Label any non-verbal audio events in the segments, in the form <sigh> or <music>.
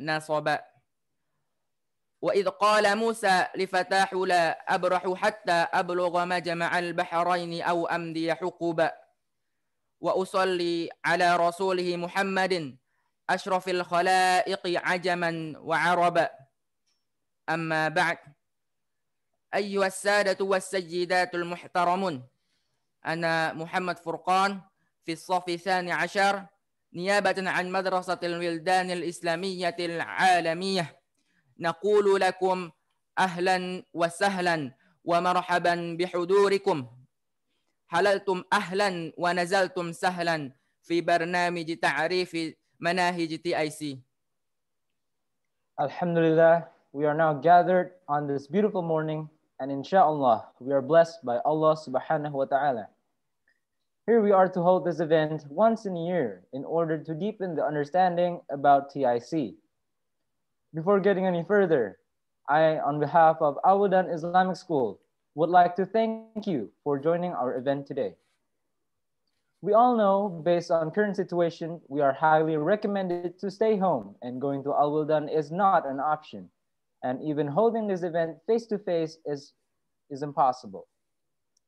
نصبا وإذ قال موسى لفتاح لا أبرح حتى أبلغ مجمع البحرين أو أمضي حقبا وأصلي على رسوله محمد أشرف الخلائق عجما وعربا أما بعد أيها السادة والسيدات المحترمون أنا محمد فرقان في الصف الثاني عشر نيابة عن مدرسة الولدان الإسلامية العالمية نقول لكم أهلا وسهلا ومرحبا بحضوركم حللتم أهلا ونزلتم سهلا في برنامج تعريف مناهج تي اي سي Alhamdulillah, we are now gathered on this beautiful morning and inshallah, we are blessed by Allah subhanahu wa ta'ala. Here we are to hold this event once in a year in order to deepen the understanding about TIC. Before getting any further, I, on behalf of Awadan Islamic School, would like to thank you for joining our event today. We all know, based on current situation, we are highly recommended to stay home and going to Al Wildan is not an option. And even holding this event face-to-face -face is, is impossible.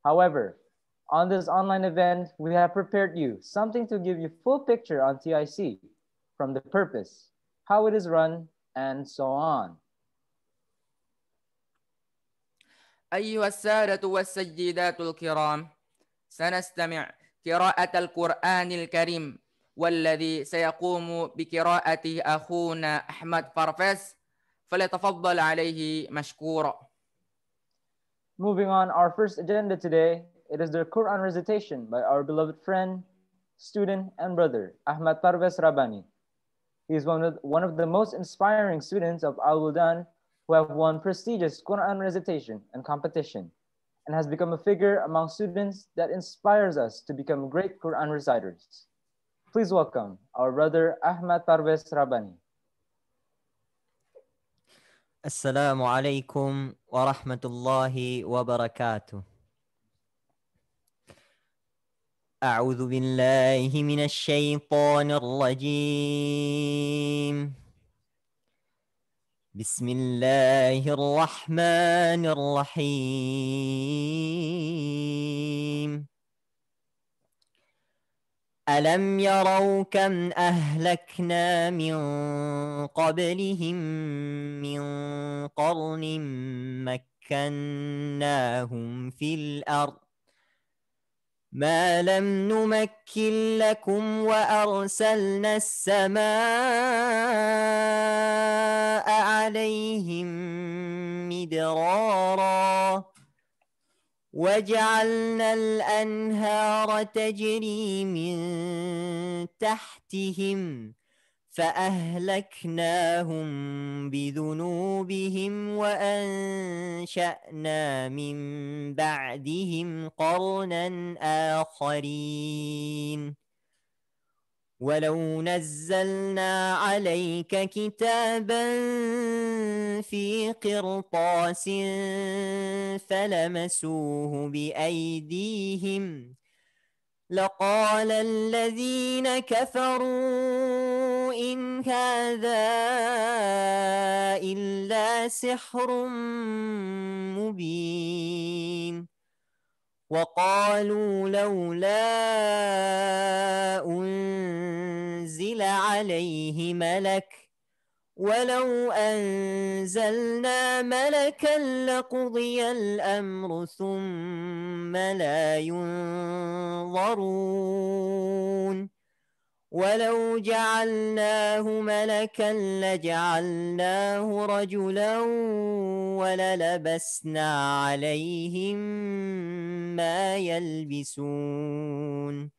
However, on this online event, we have prepared you something to give you full picture on TIC, from the purpose, how it is run, and so on. أيها السادة الكرام سنستمع قراءة القرآن الكريم والذي سيقوم بقراءته أخونا أحمد فرفس فليتفضل عليه مشكورا Moving on, our first agenda today it is the Quran recitation by our beloved friend, student, and brother, Ahmad Parvez Rabani. He is one of, one of the most inspiring students of Al Wudan who have won prestigious Quran recitation and competition and has become a figure among students that inspires us to become great Quran reciters. Please welcome our brother Ahmad Parvez Rabani. Assalamu alaikum wa rahmatullahi wa barakatuh. أعوذ بالله من الشيطان الرجيم بسم الله الرحمن الرحيم ألم يروا كم أهلكنا من قبلهم من قرن مكناهم في الأرض ما لم نمكن لكم وأرسلنا السماء عليهم مدرارا وجعلنا الأنهار تجري من تحتهم فأهلكناهم بذنوبهم وأنشأنا من بعدهم قرنا آخرين ولو نزلنا عليك كتابا في قرطاس فلمسوه بأيديهم لقال الذين كفروا إن هذا إلا سحر مبين وقالوا لولا أنزل عليه ملك ولو أنزلنا ملكا لقضي الأمر ثم لا ينظرون ولو جعلناه ملكا لجعلناه رجلا وللبسنا عليهم ما يلبسون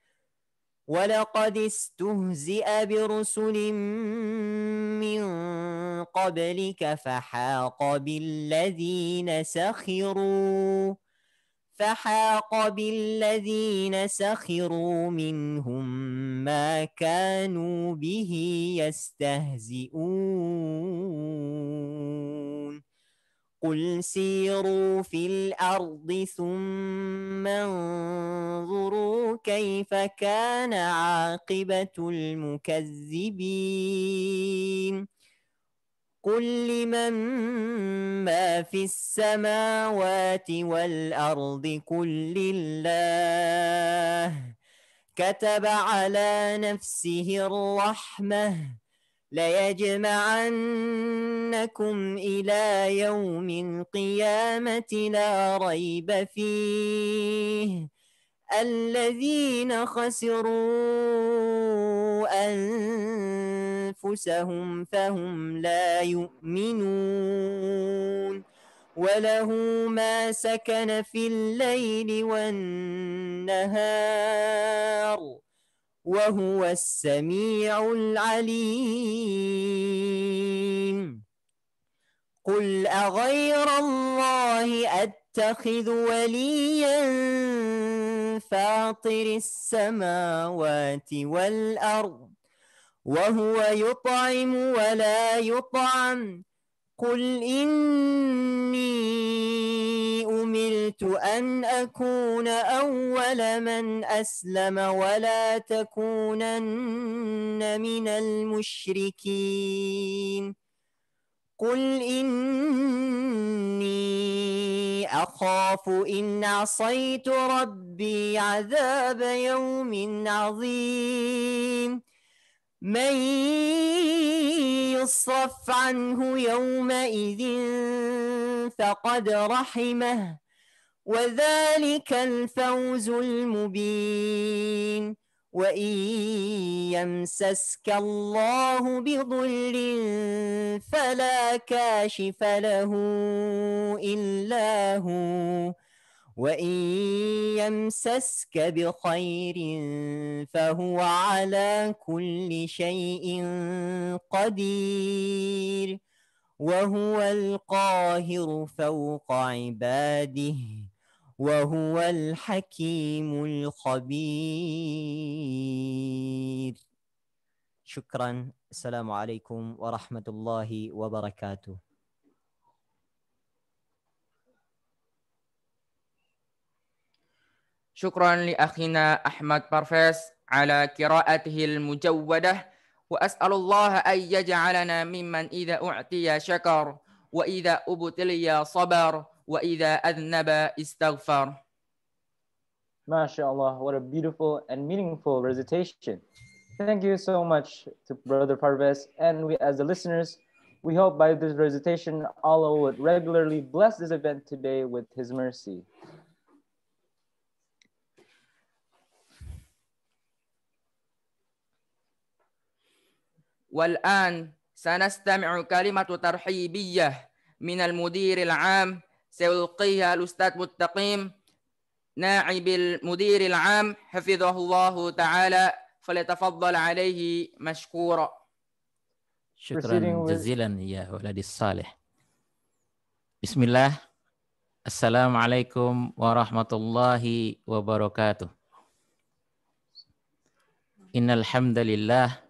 ولقد استهزئ برسل من قبلك فحاق بالذين سخروا فحاق بالذين سخروا منهم ما كانوا به يستهزئون قل سيروا في الارض ثم انظروا كيف كان عاقبه المكذبين قل لمن ما في السماوات والارض كل لله كتب على نفسه الرحمه ليجمعنكم إلى يوم القيامة لا ريب فيه الذين خسروا أنفسهم فهم لا يؤمنون وله ما سكن في الليل والنهار وهو السميع العليم قل أغير الله أتخذ وليا فاطر السماوات والأرض وهو يطعم ولا يطعم قل إني أمرت أن أكون أول من أسلم ولا تكونن من المشركين قل إني أخاف إن عصيت ربي عذاب يوم عظيم من يصرف عنه يومئذ فقد رحمه وذلك الفوز المبين وإن يمسسك الله بضل فلا كاشف له إلا هو وإن يمسسك بخير فهو على كل شيء قدير وهو القاهر فوق عباده وهو الحكيم الخبير شكرا السلام عليكم ورحمة الله وبركاته شكرا لأخينا أحمد بارفيس على قراءته المجودة وأسأل الله أن يجعلنا ممن إذا أعطي شكر وإذا أبتلي صبر وإذا أذنب استغفر ما شاء الله what a beautiful and meaningful recitation. Thank you so much to Brother Parvez And we, as the listeners, we hope by this recitation, Allah would regularly bless this event today with His mercy. والآن سنستمع كلمة ترحيبية من المدير العام سيلقيها الأستاذ متقيم نائب المدير العام حفظه الله تعالى فليتفضل عليه مشكورا شكرا جزيلا يا ولدي الصالح بسم الله السلام عليكم ورحمة الله وبركاته إن الحمد لله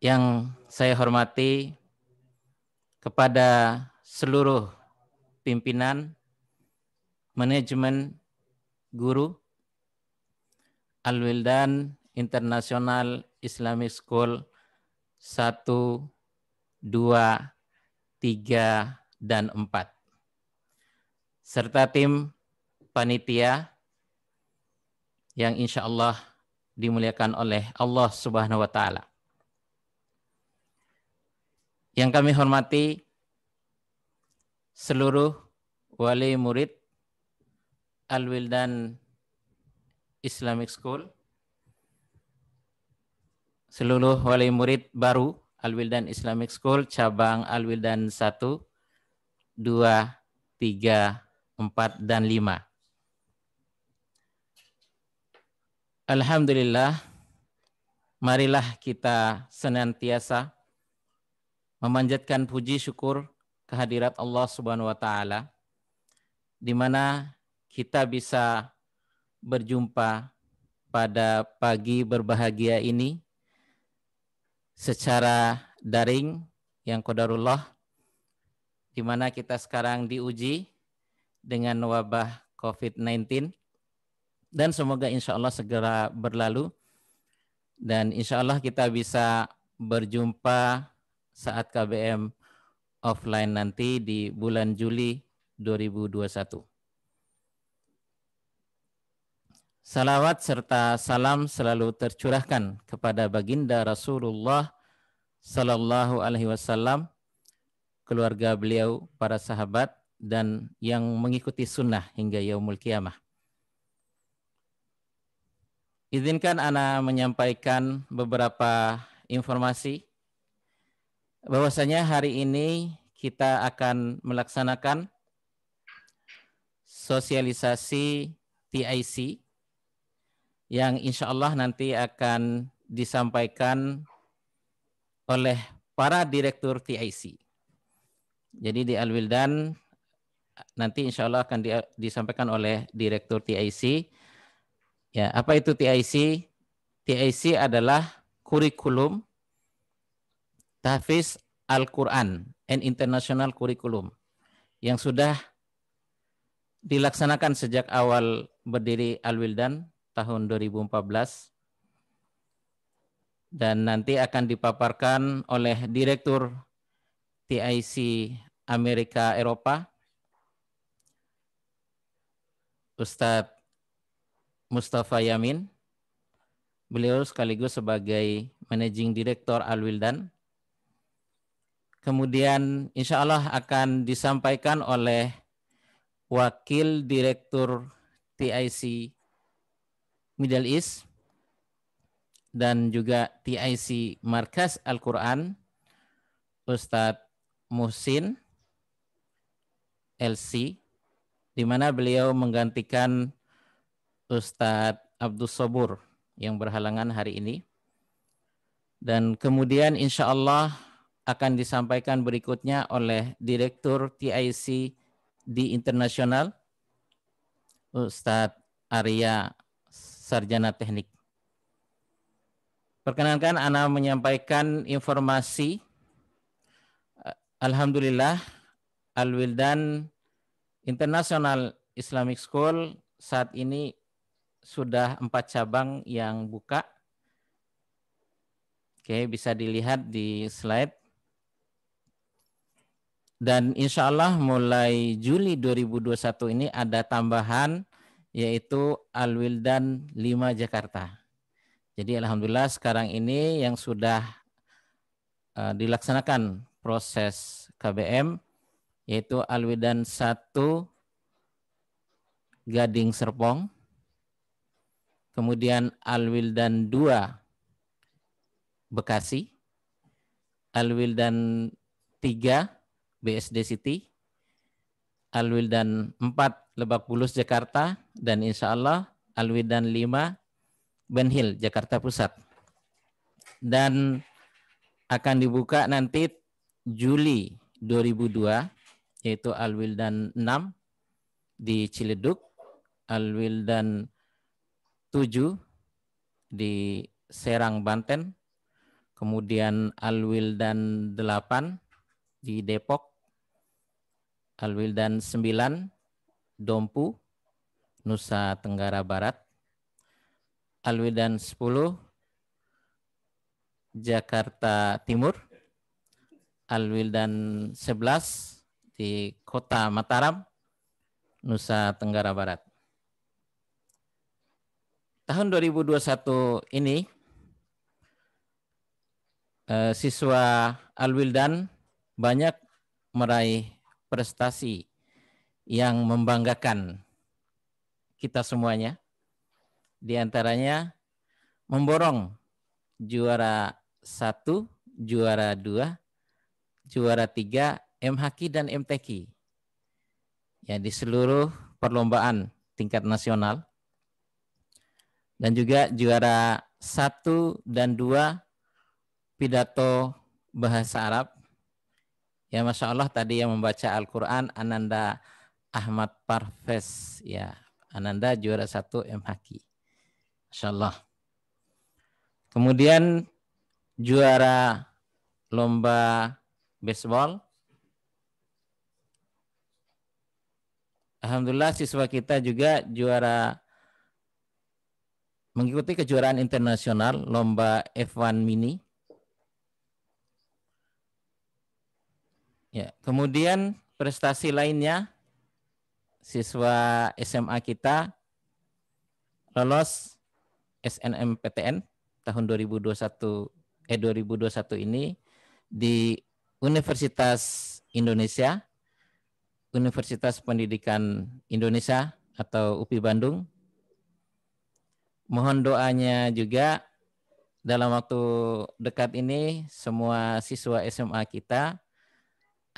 yang saya hormati kepada seluruh pimpinan, manajemen, guru, Al-Wildan International Islamic School 1, 2, 3, dan 4. Serta tim panitia yang insya Allah dimuliakan oleh Allah Subhanahu wa Ta'ala. Yang kami hormati seluruh wali murid Al-Wildan Islamic School, seluruh wali murid baru Al-Wildan Islamic School, cabang Al-Wildan 1, 2, 3, 4, dan 5. Alhamdulillah, marilah kita senantiasa memanjatkan puji syukur kehadirat Allah Subhanahu wa taala di mana kita bisa berjumpa pada pagi berbahagia ini secara daring yang kodarullah di mana kita sekarang diuji dengan wabah COVID-19 dan semoga insya Allah segera berlalu dan insya Allah kita bisa berjumpa saat KBM offline nanti di bulan Juli 2021. Salawat serta salam selalu tercurahkan kepada baginda Rasulullah Sallallahu Alaihi Wasallam, keluarga beliau, para sahabat, dan yang mengikuti sunnah hingga yaumul kiamah. Izinkan Ana menyampaikan beberapa informasi bahwasanya hari ini kita akan melaksanakan sosialisasi TIC yang insya Allah nanti akan disampaikan oleh para direktur TIC. Jadi di Alwildan nanti insya Allah akan disampaikan oleh direktur TIC. Ya, apa itu TIC? TIC adalah kurikulum Tahfiz Al-Quran and International Curriculum yang sudah dilaksanakan sejak awal berdiri Al-Wildan tahun 2014 dan nanti akan dipaparkan oleh Direktur TIC Amerika Eropa Ustadz Mustafa Yamin. Beliau sekaligus sebagai Managing Director Al-Wildan Kemudian insya Allah akan disampaikan oleh Wakil Direktur TIC Middle East dan juga TIC Markas Al-Quran Ustadz Muhsin LC di mana beliau menggantikan Ustadz Abdus Sobur yang berhalangan hari ini. Dan kemudian insya Allah akan disampaikan berikutnya oleh Direktur TIC di internasional Ustadz Arya Sarjana Teknik. Perkenankan Ana menyampaikan informasi Alhamdulillah Al-Wildan International Islamic School saat ini sudah empat cabang yang buka. Oke, bisa dilihat di slide dan insya Allah mulai Juli 2021 ini ada tambahan yaitu Alwildan 5 Jakarta. Jadi Alhamdulillah sekarang ini yang sudah uh, dilaksanakan proses KBM yaitu Alwildan 1 Gading Serpong, kemudian Alwildan 2 Bekasi, Alwildan 3 BSD City, Alwildan 4 Lebak Bulus Jakarta dan insya Allah Alwildan 5 Ben Hill Jakarta Pusat. Dan akan dibuka nanti Juli 2002 yaitu Alwildan 6 di Ciledug, Alwildan 7 di Serang Banten, kemudian Alwildan 8 di Depok, Alwildan dan 9, Dompu, Nusa Tenggara Barat. Alwildan dan 10, Jakarta Timur. Alwildan dan 11 di Kota Mataram, Nusa Tenggara Barat. Tahun 2021 ini eh, siswa Alwildan banyak meraih prestasi yang membanggakan kita semuanya. Di antaranya memborong juara satu, juara dua, juara tiga MHQ dan MTQ. Ya di seluruh perlombaan tingkat nasional dan juga juara satu dan dua pidato bahasa Arab Ya Masya Allah tadi yang membaca Al-Quran Ananda Ahmad Parves. Ya Ananda juara satu MHQ. Masya Allah. Kemudian juara lomba baseball. Alhamdulillah siswa kita juga juara mengikuti kejuaraan internasional lomba F1 mini Ya, kemudian prestasi lainnya siswa SMA kita lolos SNMPTN tahun 2021 eh 2021 ini di Universitas Indonesia Universitas Pendidikan Indonesia atau UPI Bandung. Mohon doanya juga dalam waktu dekat ini semua siswa SMA kita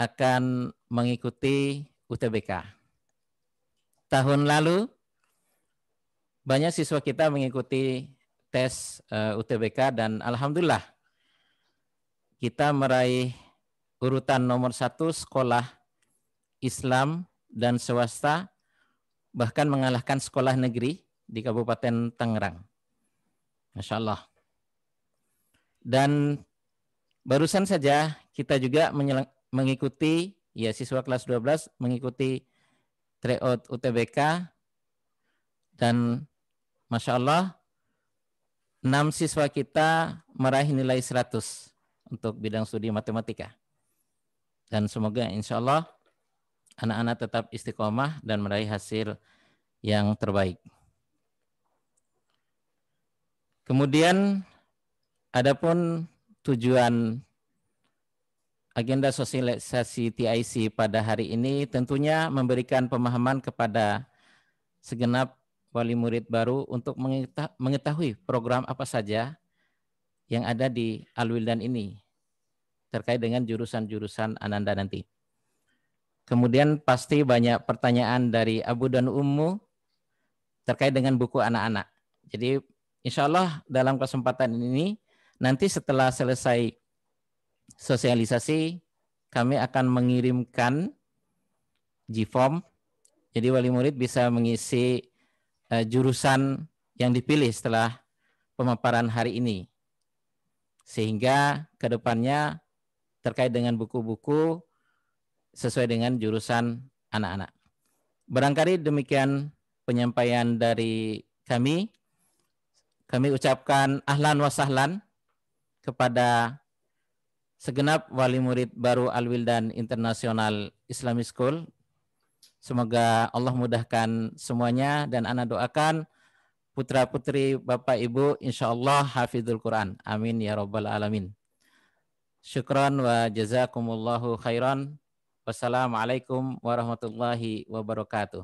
akan mengikuti UTBK. Tahun lalu banyak siswa kita mengikuti tes uh, eh, UTBK dan alhamdulillah kita meraih urutan nomor satu sekolah Islam dan swasta bahkan mengalahkan sekolah negeri di Kabupaten Tangerang. Masya Allah. Dan barusan saja kita juga mengikuti ya siswa kelas 12 mengikuti tryout UTBK dan Masya Allah 6 siswa kita meraih nilai 100 untuk bidang studi matematika. Dan semoga insya Allah anak-anak tetap istiqomah dan meraih hasil yang terbaik. Kemudian adapun tujuan agenda sosialisasi TIC pada hari ini tentunya memberikan pemahaman kepada segenap wali murid baru untuk mengetahui program apa saja yang ada di Alwildan ini terkait dengan jurusan-jurusan Ananda nanti. Kemudian pasti banyak pertanyaan dari Abu dan Ummu terkait dengan buku anak-anak. Jadi insya Allah dalam kesempatan ini nanti setelah selesai sosialisasi kami akan mengirimkan G-form. Jadi wali murid bisa mengisi eh, jurusan yang dipilih setelah pemaparan hari ini. Sehingga ke depannya terkait dengan buku-buku sesuai dengan jurusan anak-anak. Barangkali demikian penyampaian dari kami. Kami ucapkan ahlan wa sahlan kepada segenap wali murid baru Al-Wildan International Islamic School. Semoga Allah mudahkan semuanya dan anak doakan putra-putri Bapak Ibu insya Allah hafidul Quran. Amin ya rabbal alamin. Syukran wa jazakumullahu khairan. Wassalamualaikum warahmatullahi wabarakatuh.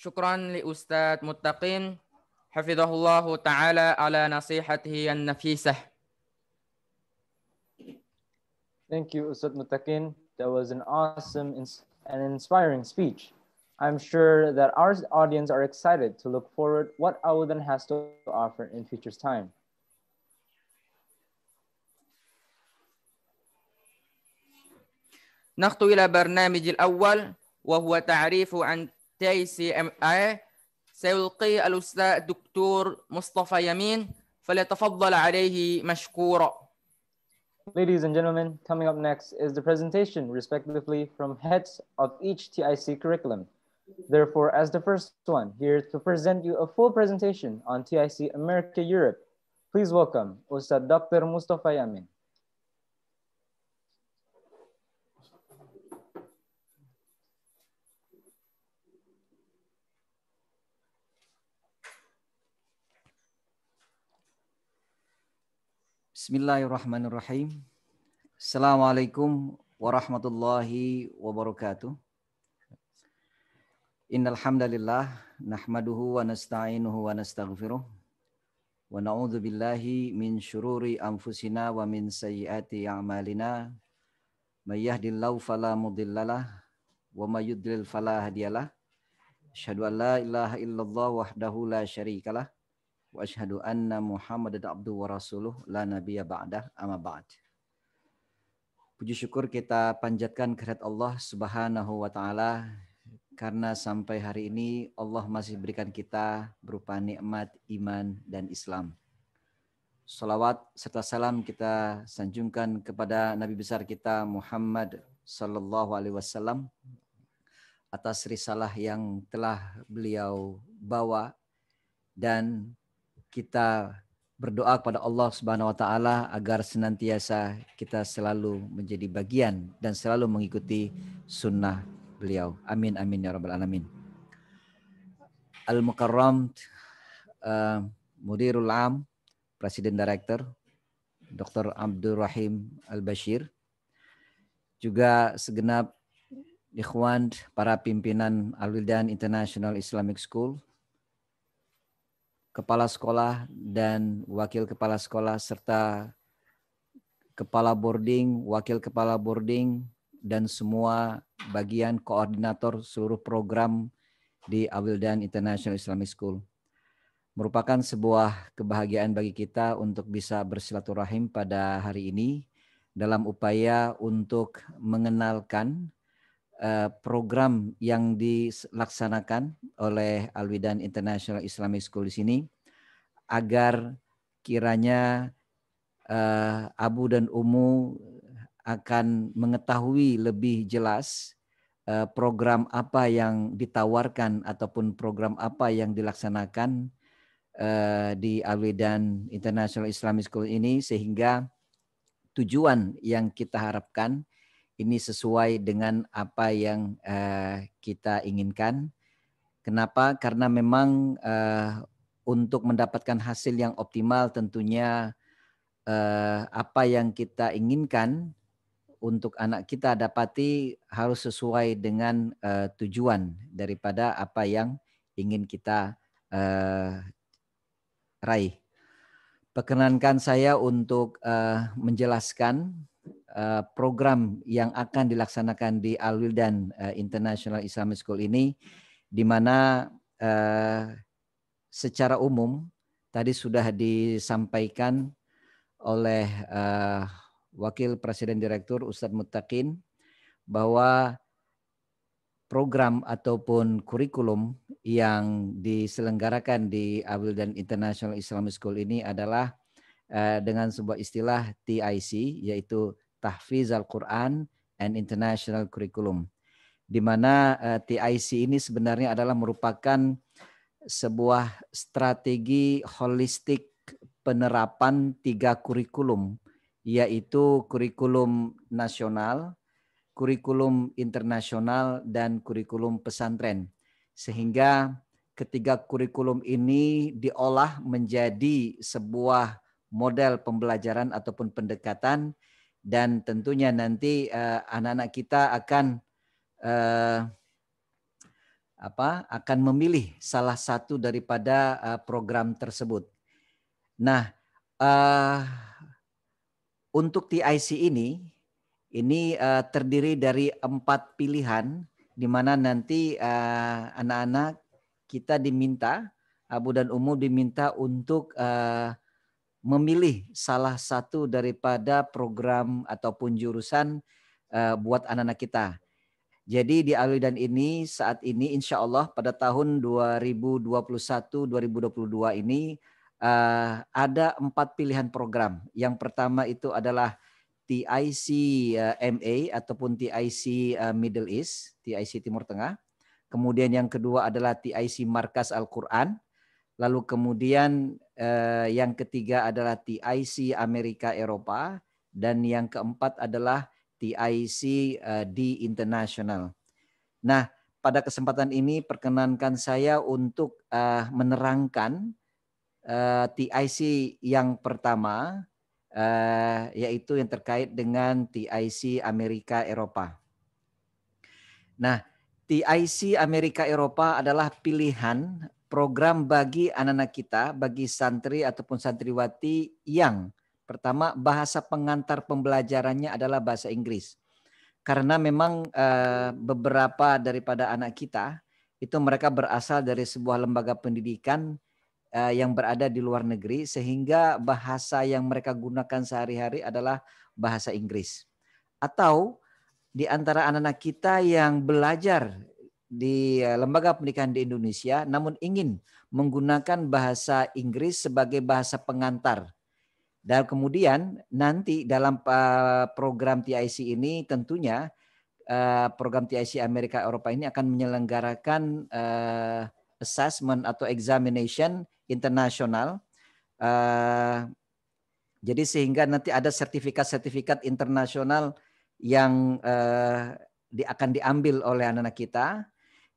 شكرا لأستاذ متقين حفظه الله تعالى على نصيحته النفيسة Thank you, Ustad Mutakin. That was an awesome and inspiring speech. I'm sure that our audience are excited to look forward what Awudan has to offer in future's time. نخطو إلى برنامج الأول وهو تعريف عن TICMI سيلقي الأستاذ مصطفى يمين فليتفضل عليه مشكورا Ladies and gentlemen, coming up next is the presentation, respectively, from heads of each TIC curriculum. Therefore, as the first one, here to present you a full presentation on TIC America Europe, please welcome Ustad Dr. Mustafa Yamin. Bismillahirrahmanirrahim. Assalamualaikum warahmatullahi wabarakatuh. Innalhamdulillah. nahmaduhu wa nasta'inuhu wa nastaghfiruh wa na'udhu billahi min shururi anfusina wa min sayyati a'malina Mayyahdillahu falamudillalah, wa mayyudlil falahadiyalah. Asyadu an la ilaha illallah wahdahu la syarikalah wa ashadu anna Muhammadan abdu wa rasuluh la Nabiya ba'dah amma ba'd. Puji syukur kita panjatkan kehadirat Allah Subhanahu wa taala karena sampai hari ini Allah masih berikan kita berupa nikmat iman dan Islam. Salawat serta salam kita sanjungkan kepada Nabi besar kita Muhammad sallallahu alaihi wasallam atas risalah yang telah beliau bawa dan kita berdoa kepada Allah Subhanahu wa taala agar senantiasa kita selalu menjadi bagian dan selalu mengikuti sunnah beliau. Amin amin ya rabbal alamin. Al Mukarram uh, eh, Mudirul Am Presiden direktur Dr. Abdul Rahim Al Bashir juga segenap ikhwan para pimpinan Al Wildan International Islamic School kepala sekolah dan wakil kepala sekolah serta kepala boarding, wakil kepala boarding dan semua bagian koordinator seluruh program di Awildan International Islamic School. Merupakan sebuah kebahagiaan bagi kita untuk bisa bersilaturahim pada hari ini dalam upaya untuk mengenalkan Eh, program yang dilaksanakan oleh Alwidan International Islamic School di sini agar kiranya uh, Abu dan Umu akan mengetahui lebih jelas uh, program apa yang ditawarkan ataupun program apa yang dilaksanakan uh, di Alwidan International Islamic School ini sehingga tujuan yang kita harapkan ini sesuai dengan apa yang uh, kita inginkan. Kenapa? Karena memang uh, untuk mendapatkan hasil yang optimal tentunya uh, apa yang kita inginkan untuk anak kita dapati harus sesuai dengan uh, tujuan daripada apa yang ingin kita uh, raih. Perkenankan saya untuk uh, menjelaskan Eh, program yang akan dilaksanakan di Alwil wildan eh, International Islamic School ini di mana eh, secara umum tadi sudah disampaikan oleh Wakil Presiden Direktur Ustadz Mutakin bahwa program ataupun kurikulum yang diselenggarakan di Abdul dan International Islamic School ini adalah Eh, dengan sebuah istilah TIC yaitu Tahfiz Al-Quran and International Curriculum. Di mana eh, TIC ini sebenarnya adalah merupakan sebuah strategi holistik penerapan tiga kurikulum yaitu kurikulum nasional, kurikulum internasional dan kurikulum pesantren. Sehingga ketiga kurikulum ini diolah menjadi sebuah model pembelajaran ataupun pendekatan dan tentunya nanti eh, anak-anak uh, kita akan uh, apa akan memilih salah satu daripada uh, program tersebut. Nah, uh, untuk TIC ini ini uh, terdiri dari empat pilihan di mana nanti anak-anak uh, kita diminta Abu dan Umu diminta untuk uh, memilih salah satu daripada program ataupun jurusan uh, buat anak-anak kita. Jadi di Alidan ini saat ini insya Allah pada tahun 2021-2022 ini uh, ada empat pilihan program. Yang pertama itu adalah TIC eh, MA ataupun TIC Middle East, TIC Timur Tengah. Kemudian yang kedua adalah TIC Markas Al-Quran. Lalu kemudian eh, yang ketiga adalah TIC Amerika Eropa dan yang keempat adalah TIC eh, di internasional. Nah, pada kesempatan ini perkenankan saya untuk eh, menerangkan eh, TIC yang pertama eh, yaitu yang terkait dengan TIC Amerika Eropa. Nah, TIC Amerika Eropa adalah pilihan program bagi anak-anak kita, bagi santri ataupun santriwati yang pertama bahasa pengantar pembelajarannya adalah bahasa Inggris. Karena memang eh, beberapa daripada anak kita itu mereka berasal dari sebuah lembaga pendidikan eh, yang berada di luar negeri sehingga bahasa yang mereka gunakan sehari-hari adalah bahasa Inggris. Atau di antara anak-anak kita yang belajar di eh, lembaga pendidikan di Indonesia namun ingin menggunakan bahasa Inggris sebagai bahasa pengantar. Dan kemudian nanti dalam eh, program TIC ini tentunya eh, program TIC Amerika Eropa ini akan menyelenggarakan assessment atau examination internasional. Jadi sehingga nanti ada sertifikat-sertifikat internasional yang akan diambil oleh anak-anak kita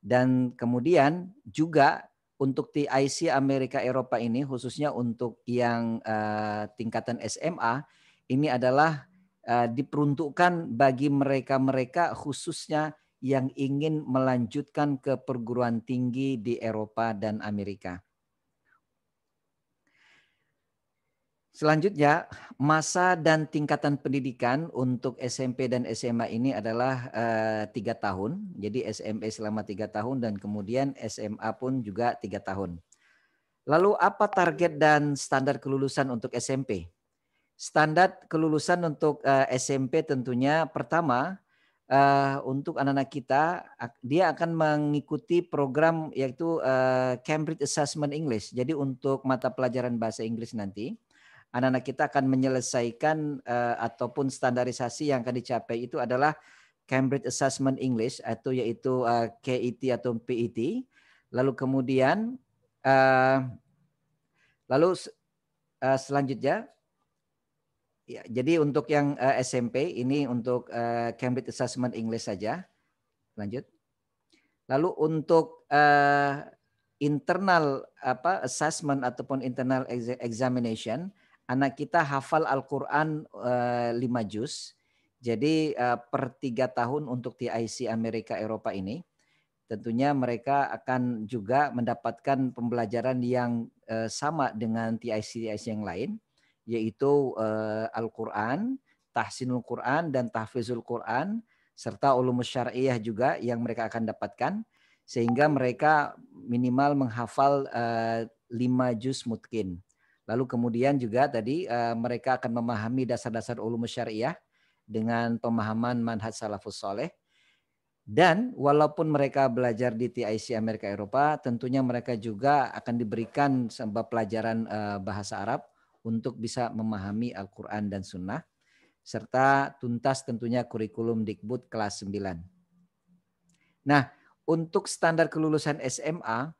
dan kemudian juga untuk TIC Amerika Eropa ini khususnya untuk yang eh, tingkatan SMA ini adalah eh, diperuntukkan bagi mereka-mereka khususnya yang ingin melanjutkan ke perguruan tinggi di Eropa dan Amerika. Selanjutnya, masa dan tingkatan pendidikan untuk SMP dan SMA ini adalah eh, tiga uh, tahun. Jadi SMP selama tiga tahun dan kemudian SMA pun juga tiga tahun. Lalu apa target dan standar kelulusan untuk SMP? Standar kelulusan untuk uh, eh, SMP tentunya pertama uh, untuk anak-anak kita dia akan mengikuti program yaitu uh, Cambridge Assessment English. Jadi untuk mata pelajaran bahasa Inggris nanti anak-anak kita akan menyelesaikan uh, ataupun standarisasi yang akan dicapai itu adalah Cambridge Assessment English atau yaitu uh, eh, KET atau PET. Lalu kemudian uh, lalu uh, selanjutnya ya jadi untuk yang uh, SMP ini untuk uh, Cambridge Assessment English saja. Lanjut. Lalu untuk uh, internal apa assessment ataupun internal examination anak kita hafal Al-Quran eh, lima juz. Jadi eh, per tiga tahun untuk TIC Amerika Eropa ini, tentunya mereka akan juga mendapatkan pembelajaran yang eh, sama dengan TIC-TIC yang lain, yaitu Al-Quran, Tahsinul Quran, dan Tahfizul Quran, serta ulumus syariah juga yang mereka akan dapatkan, sehingga mereka minimal menghafal lima juz mutkin. Lalu kemudian juga tadi eh, mereka akan memahami dasar-dasar ulum syariah dengan pemahaman manhaj salafus soleh. Dan walaupun mereka belajar di TIC Amerika Eropa, tentunya mereka juga akan diberikan sebab pelajaran eh, bahasa Arab untuk bisa memahami Al-Quran dan Sunnah, serta tuntas tentunya kurikulum Dikbud kelas 9. Nah, untuk standar kelulusan SMA,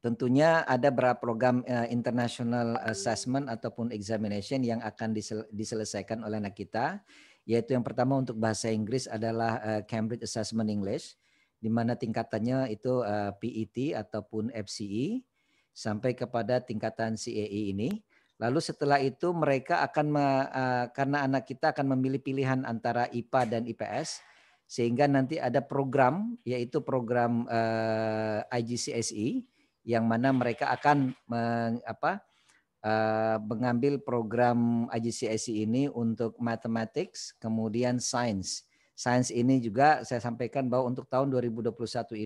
Tentunya ada beberapa program uh, international assessment ataupun examination yang akan disel diselesaikan oleh anak kita, yaitu yang pertama untuk bahasa Inggris adalah uh, Cambridge Assessment English, di mana tingkatannya itu uh, eh, PET ataupun FCE sampai kepada tingkatan CAE ini. Lalu setelah itu mereka akan me, uh, karena anak kita akan memilih pilihan antara IPA dan IPS sehingga nanti ada program yaitu program uh, IGCSE yang mana mereka akan meng, apa, uh, mengambil program IGCSE ini untuk mathematics, kemudian science. Science ini juga saya sampaikan bahwa untuk tahun 2021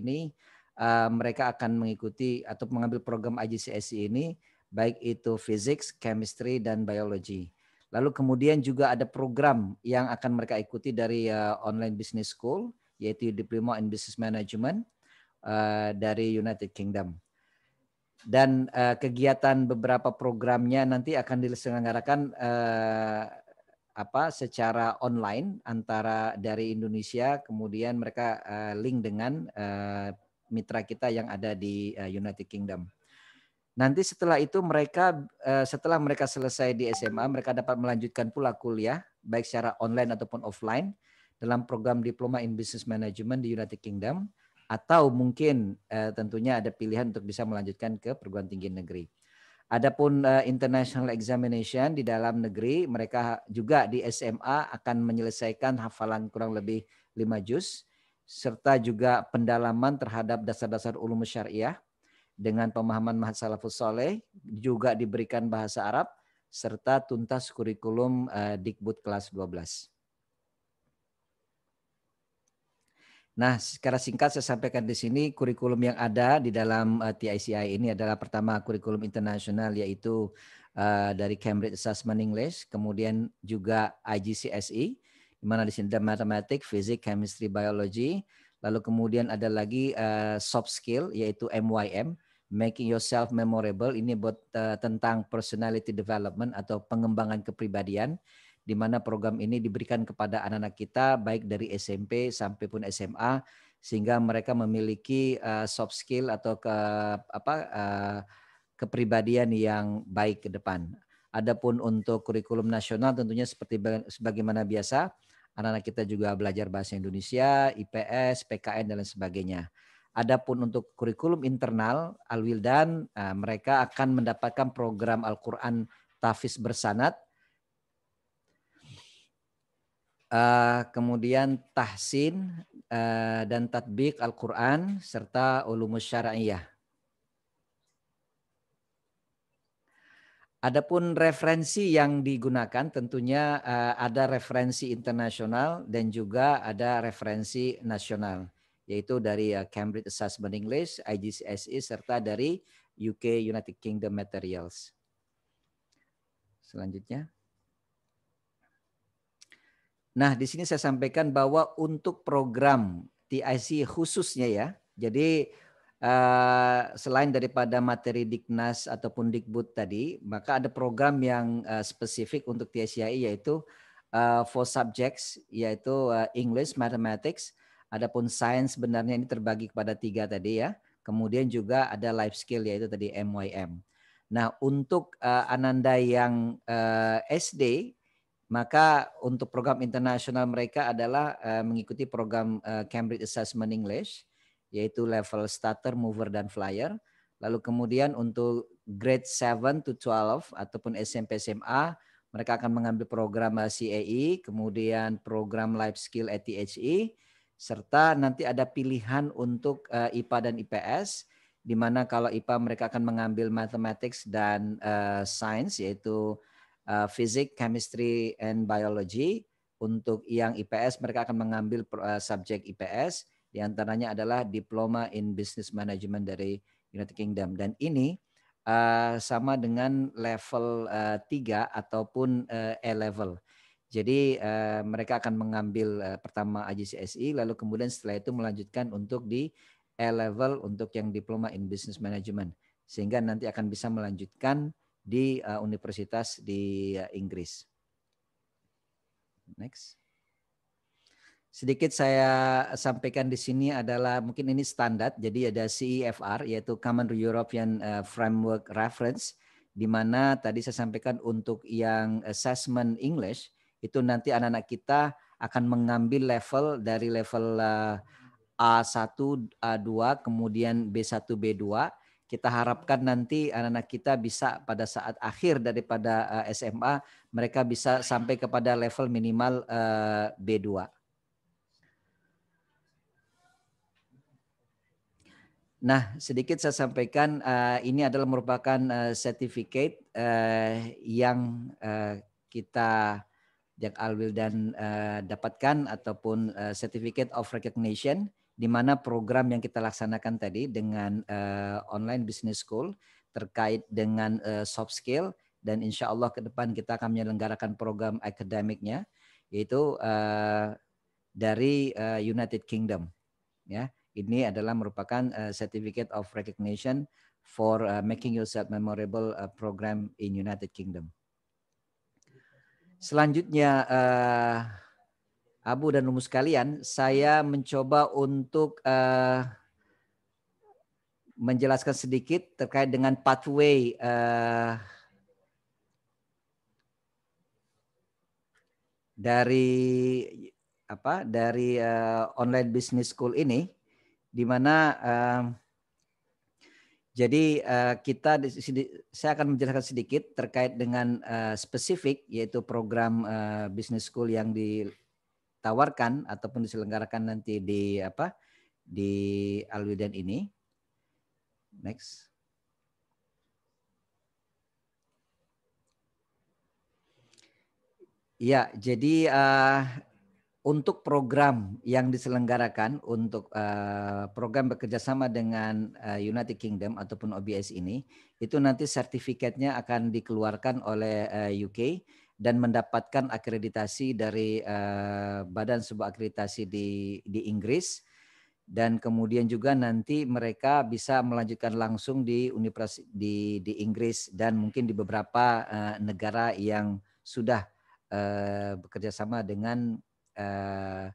ini uh, mereka akan mengikuti atau mengambil program IGCSE ini baik itu physics, chemistry dan biology. Lalu kemudian juga ada program yang akan mereka ikuti dari uh, online business school yaitu Diploma in Business Management uh, dari United Kingdom dan uh, kegiatan beberapa programnya nanti akan diselenggarakan uh, apa secara online antara dari Indonesia kemudian mereka uh, link dengan uh, mitra kita yang ada di uh, United Kingdom. Nanti setelah itu mereka uh, setelah mereka selesai di SMA mereka dapat melanjutkan pula kuliah baik secara online ataupun offline dalam program diploma in business management di United Kingdom atau mungkin eh, tentunya ada pilihan untuk bisa melanjutkan ke perguruan tinggi negeri. Adapun uh, international examination di dalam negeri, mereka juga di SMA akan menyelesaikan hafalan kurang lebih 5 juz serta juga pendalaman terhadap dasar-dasar ulum syariah dengan pemahaman mahasalafus soleh juga diberikan bahasa Arab serta tuntas kurikulum uh, Dikbud kelas 12. Nah, secara singkat saya sampaikan di sini kurikulum yang ada di dalam eh, TICI ini adalah pertama kurikulum internasional yaitu eh, dari Cambridge Assessment English, kemudian juga IGCSE, di mana di sini ada matematik, fisik, chemistry, biology, lalu kemudian ada lagi eh, soft skill yaitu MYM, making yourself memorable ini buat tentang personality development atau pengembangan kepribadian di mana program ini diberikan kepada anak-anak kita baik dari SMP sampai pun SMA sehingga mereka memiliki uh, soft skill atau ke apa uh, kepribadian yang baik ke depan. Adapun untuk kurikulum nasional tentunya seperti sebagaimana biasa anak-anak kita juga belajar bahasa Indonesia, IPS, PKN dan lain sebagainya. Adapun untuk kurikulum internal Alwildan uh, mereka akan mendapatkan program Al-Qur'an Tafis bersanat Eh, kemudian tahsin uh, dan tatbik Al-Quran serta ulumus syara'iyah. Adapun referensi yang digunakan tentunya uh, ada referensi internasional dan juga ada referensi nasional yaitu dari uh, Cambridge Assessment English, IGCSE serta dari UK United Kingdom Materials. Selanjutnya. Nah, di sini saya sampaikan bahwa untuk program TIC khususnya ya, jadi eh, selain daripada materi Diknas ataupun Dikbud tadi, maka ada program yang eh, spesifik untuk TSCI yaitu for eh, four subjects yaitu English, Mathematics, adapun Science sebenarnya ini terbagi kepada tiga tadi ya. Kemudian juga ada life skill yaitu tadi MYM. Nah untuk uh, Ananda yang uh, SD maka untuk program internasional mereka adalah uh, mengikuti program uh, Cambridge Assessment English, yaitu level starter, mover, dan flyer. Lalu kemudian untuk grade 7 to 12 ataupun SMP SMA, mereka akan mengambil program eh, CAE, kemudian program Life Skill at THE, serta nanti ada pilihan untuk uh, IPA dan IPS, di mana kalau IPA mereka akan mengambil Mathematics dan uh, Science, yaitu uh, eh, Physics, Chemistry, and Biology. Untuk yang IPS, mereka akan mengambil uh, subjek IPS. Di antaranya adalah Diploma in Business Management dari United Kingdom. Dan ini uh, sama dengan level uh, 3 ataupun uh, A-level. Jadi uh, mereka akan mengambil uh, pertama IGCSE, lalu kemudian setelah itu melanjutkan untuk di A-level untuk yang Diploma in Business Management. Sehingga nanti akan bisa melanjutkan di uh, universitas di uh, Inggris. Next. Sedikit saya sampaikan di sini adalah mungkin ini standar, jadi ada CEFR yaitu Common European eh, Framework Reference di mana tadi saya sampaikan untuk yang assessment English itu nanti anak-anak kita akan mengambil level dari level A1, A2, kemudian B1, B2 kita harapkan nanti anak-anak kita bisa pada saat akhir daripada eh, SMA mereka bisa sampai kepada level minimal eh, B2. Nah, sedikit saya sampaikan eh, ini adalah merupakan sertifikat yang kita Jack Alwil dan dapatkan ataupun sertifikat of recognition di mana program yang kita laksanakan tadi dengan uh, online business school terkait dengan uh, soft skill dan insya Allah ke depan kita akan menyelenggarakan program akademiknya yaitu uh, dari uh, United Kingdom ya ini adalah merupakan uh, certificate of recognition for uh, making yourself memorable uh, program in United Kingdom selanjutnya uh, Abu dan Rumus sekalian, saya mencoba untuk uh, menjelaskan sedikit terkait dengan pathway uh, dari apa dari uh, online business school ini di mana uh, jadi uh, kita di sini saya akan menjelaskan sedikit terkait dengan uh, spesifik yaitu program uh, business school yang di tawarkan ataupun diselenggarakan nanti di apa di Alwidan ini. Next. Ya, jadi uh, untuk program yang diselenggarakan untuk uh, program bekerjasama dengan uh, United Kingdom ataupun OBS ini, itu nanti sertifikatnya akan dikeluarkan oleh uh, UK dan mendapatkan akreditasi dari uh, badan sebuah akreditasi di di Inggris dan kemudian juga nanti mereka bisa melanjutkan langsung di universitas di di Inggris dan mungkin di beberapa uh, negara yang sudah uh, bekerja sama dengan uh,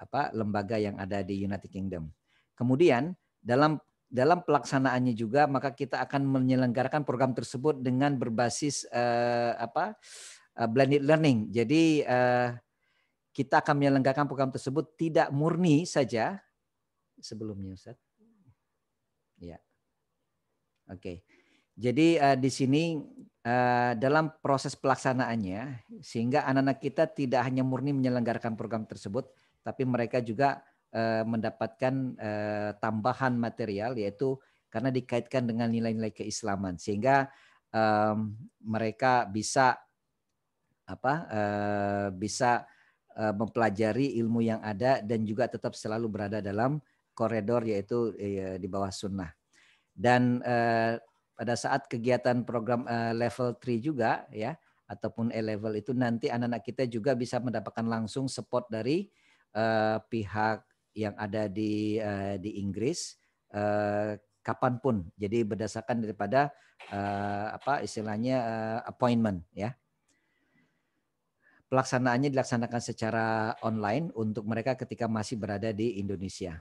apa lembaga yang ada di United Kingdom. Kemudian dalam dalam pelaksanaannya juga maka kita akan menyelenggarakan program tersebut dengan berbasis uh, apa uh, blended learning. Jadi uh, kita akan menyelenggarakan program tersebut tidak murni saja sebelumnya Ustaz. Ya. Oke. Okay. Jadi uh, di sini dalam proses pelaksanaannya sehingga anak-anak kita tidak hanya murni menyelenggarakan program tersebut tapi mereka juga Eh, mendapatkan eh, tambahan material yaitu karena dikaitkan dengan nilai-nilai keislaman sehingga mereka bisa apa eh, bisa mempelajari ilmu yang ada dan juga tetap selalu berada dalam koridor yaitu iya, di bawah sunnah dan pada saat kegiatan program level 3 juga ya ataupun A level itu nanti anak-anak kita juga bisa mendapatkan langsung support dari pihak yang ada di uh, di Inggris uh, kapanpun. Jadi berdasarkan daripada uh, apa istilahnya uh, appointment ya. Pelaksanaannya dilaksanakan secara online untuk mereka ketika masih berada di Indonesia.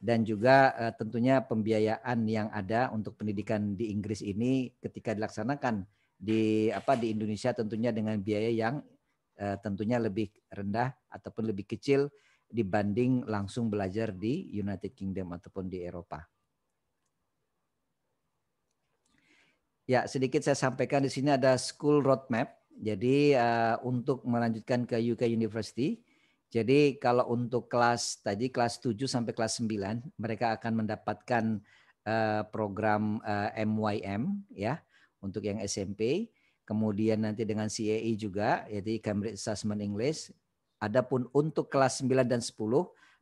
Dan juga uh, tentunya pembiayaan yang ada untuk pendidikan di Inggris ini ketika dilaksanakan di apa di Indonesia tentunya dengan biaya yang uh, tentunya lebih rendah ataupun lebih kecil dibanding langsung belajar di United Kingdom ataupun di Eropa. Ya, sedikit saya sampaikan di sini ada school roadmap. Jadi uh, untuk melanjutkan ke UK University, jadi kalau untuk kelas tadi kelas 7 sampai kelas 9 mereka akan mendapatkan uh, program uh, eh, MYM ya untuk yang SMP, kemudian nanti dengan CAE juga jadi Cambridge Assessment English, Adapun untuk kelas 9 dan 10,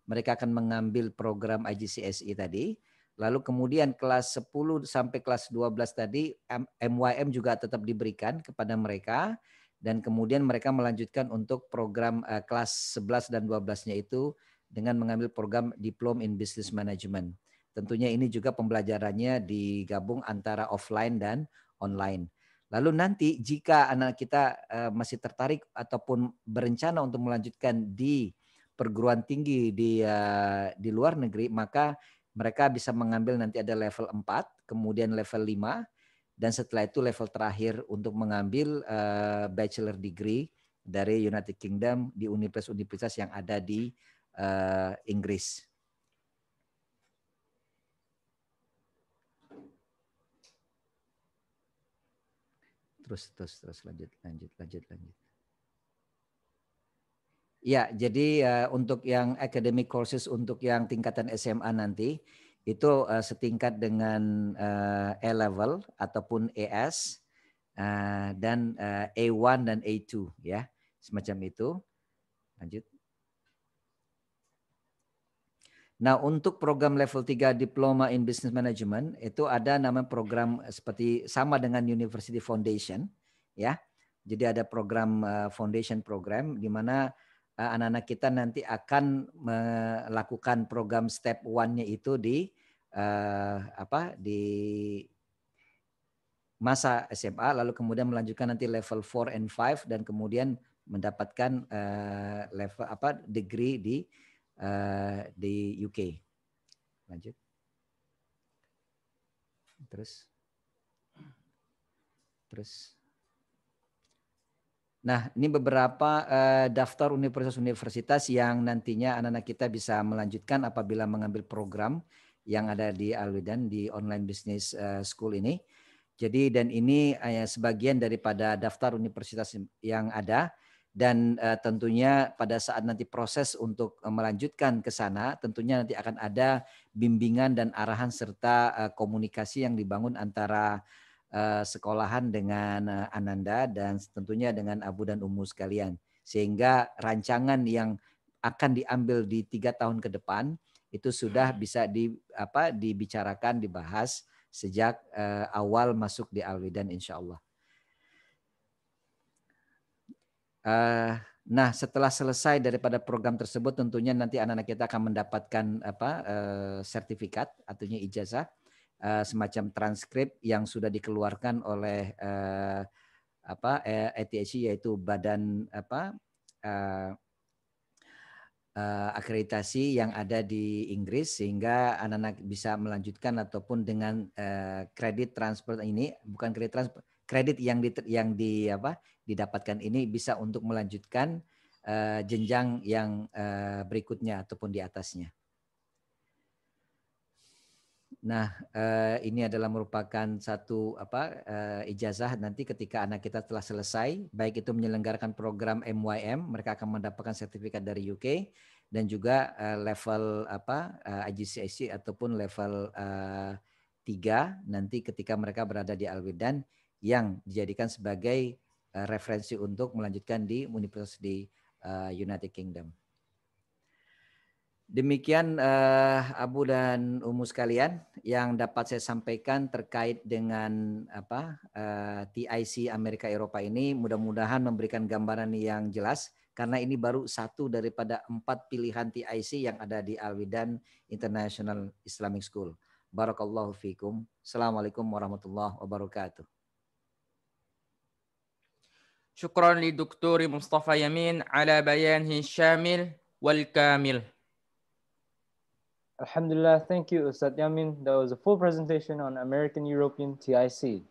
mereka akan mengambil program IGCSE tadi. Lalu kemudian kelas 10 sampai kelas 12 tadi MYM juga tetap diberikan kepada mereka dan kemudian mereka melanjutkan untuk program eh, kelas 11 dan 12-nya itu dengan mengambil program Diploma in Business Management. Tentunya ini juga pembelajarannya digabung antara offline dan online. Lalu nanti jika anak kita eh, masih tertarik ataupun berencana untuk melanjutkan di perguruan tinggi di eh, di luar negeri, maka mereka bisa mengambil nanti ada level 4, kemudian level 5 dan setelah itu level terakhir untuk mengambil eh, bachelor degree dari United Kingdom di universitas-universitas yang ada di Inggris. terus terus terus lanjut lanjut lanjut lanjut. Ya, jadi uh, untuk yang academic courses untuk yang tingkatan SMA nanti itu uh, setingkat dengan uh, A level ataupun AS uh, dan uh, A1 dan A2 ya, semacam itu. Lanjut. Nah, untuk program level 3 Diploma in Business Management itu ada nama program eh, seperti sama dengan University Foundation ya. Jadi ada program eh, foundation program di mana eh, anak-anak kita nanti akan melakukan program step one-nya itu di apa di masa SMA lalu kemudian melanjutkan nanti level 4 and 5 dan kemudian mendapatkan level apa degree di Eh, di UK. Lanjut. Terus. Terus. Nah, ini beberapa uh, daftar universitas-universitas yang nantinya anak-anak kita bisa melanjutkan apabila mengambil program yang ada di Alwidan di online business eh, school ini. Jadi dan ini hanya sebagian daripada daftar universitas yang ada dan uh, tentunya pada saat nanti proses untuk uh, melanjutkan ke sana tentunya nanti akan ada bimbingan dan arahan serta uh, komunikasi yang dibangun antara uh, sekolahan dengan uh, Ananda dan tentunya dengan Abu dan Umu sekalian sehingga rancangan yang akan diambil di tiga tahun ke depan itu sudah hmm. bisa di apa dibicarakan dibahas sejak uh, awal masuk di Alwidan insya Allah. Eh, nah, setelah selesai daripada program tersebut, tentunya nanti anak-anak kita akan mendapatkan apa eh, sertifikat, artinya ijazah, eh, semacam transkrip yang sudah dikeluarkan oleh uh, apa ETSI yaitu badan apa akreditasi yang ada di Inggris sehingga anak-anak bisa melanjutkan ataupun dengan kredit transfer ini bukan kredit transfer kredit yang di yang di apa didapatkan ini bisa untuk melanjutkan uh, jenjang yang uh, berikutnya ataupun di atasnya. Nah, uh, ini adalah merupakan satu apa uh, ijazah nanti ketika anak kita telah selesai, baik itu menyelenggarakan program MYM, mereka akan mendapatkan sertifikat dari UK dan juga uh, level apa uh, IGCSE ataupun level uh, 3 nanti ketika mereka berada di Alwedan yang dijadikan sebagai Eh, referensi untuk melanjutkan di universitas di uh, United Kingdom. Demikian uh, Abu dan Umu sekalian yang dapat saya sampaikan terkait dengan apa uh, TIC Amerika Eropa ini mudah-mudahan memberikan gambaran yang jelas karena ini baru satu daripada empat pilihan TIC yang ada di Alwidan International Islamic School. Barakallahu fikum. Assalamualaikum warahmatullahi wabarakatuh. شكرا للدكتور مصطفى يمين على بيانه الشامل والكامل لله thank you, أستاذ يمين That was a full presentation on American European TIC.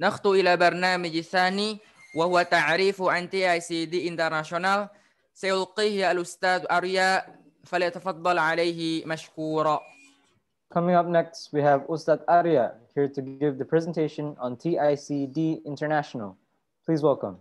نخطو إلى برنامج ثاني وهو تعريف عن TICD International سيلقيه الأستاذ أرياء فليتفضل عليه مشكورا. Coming up next, we have Ustad Arya here to give the presentation on TICD International. Please welcome.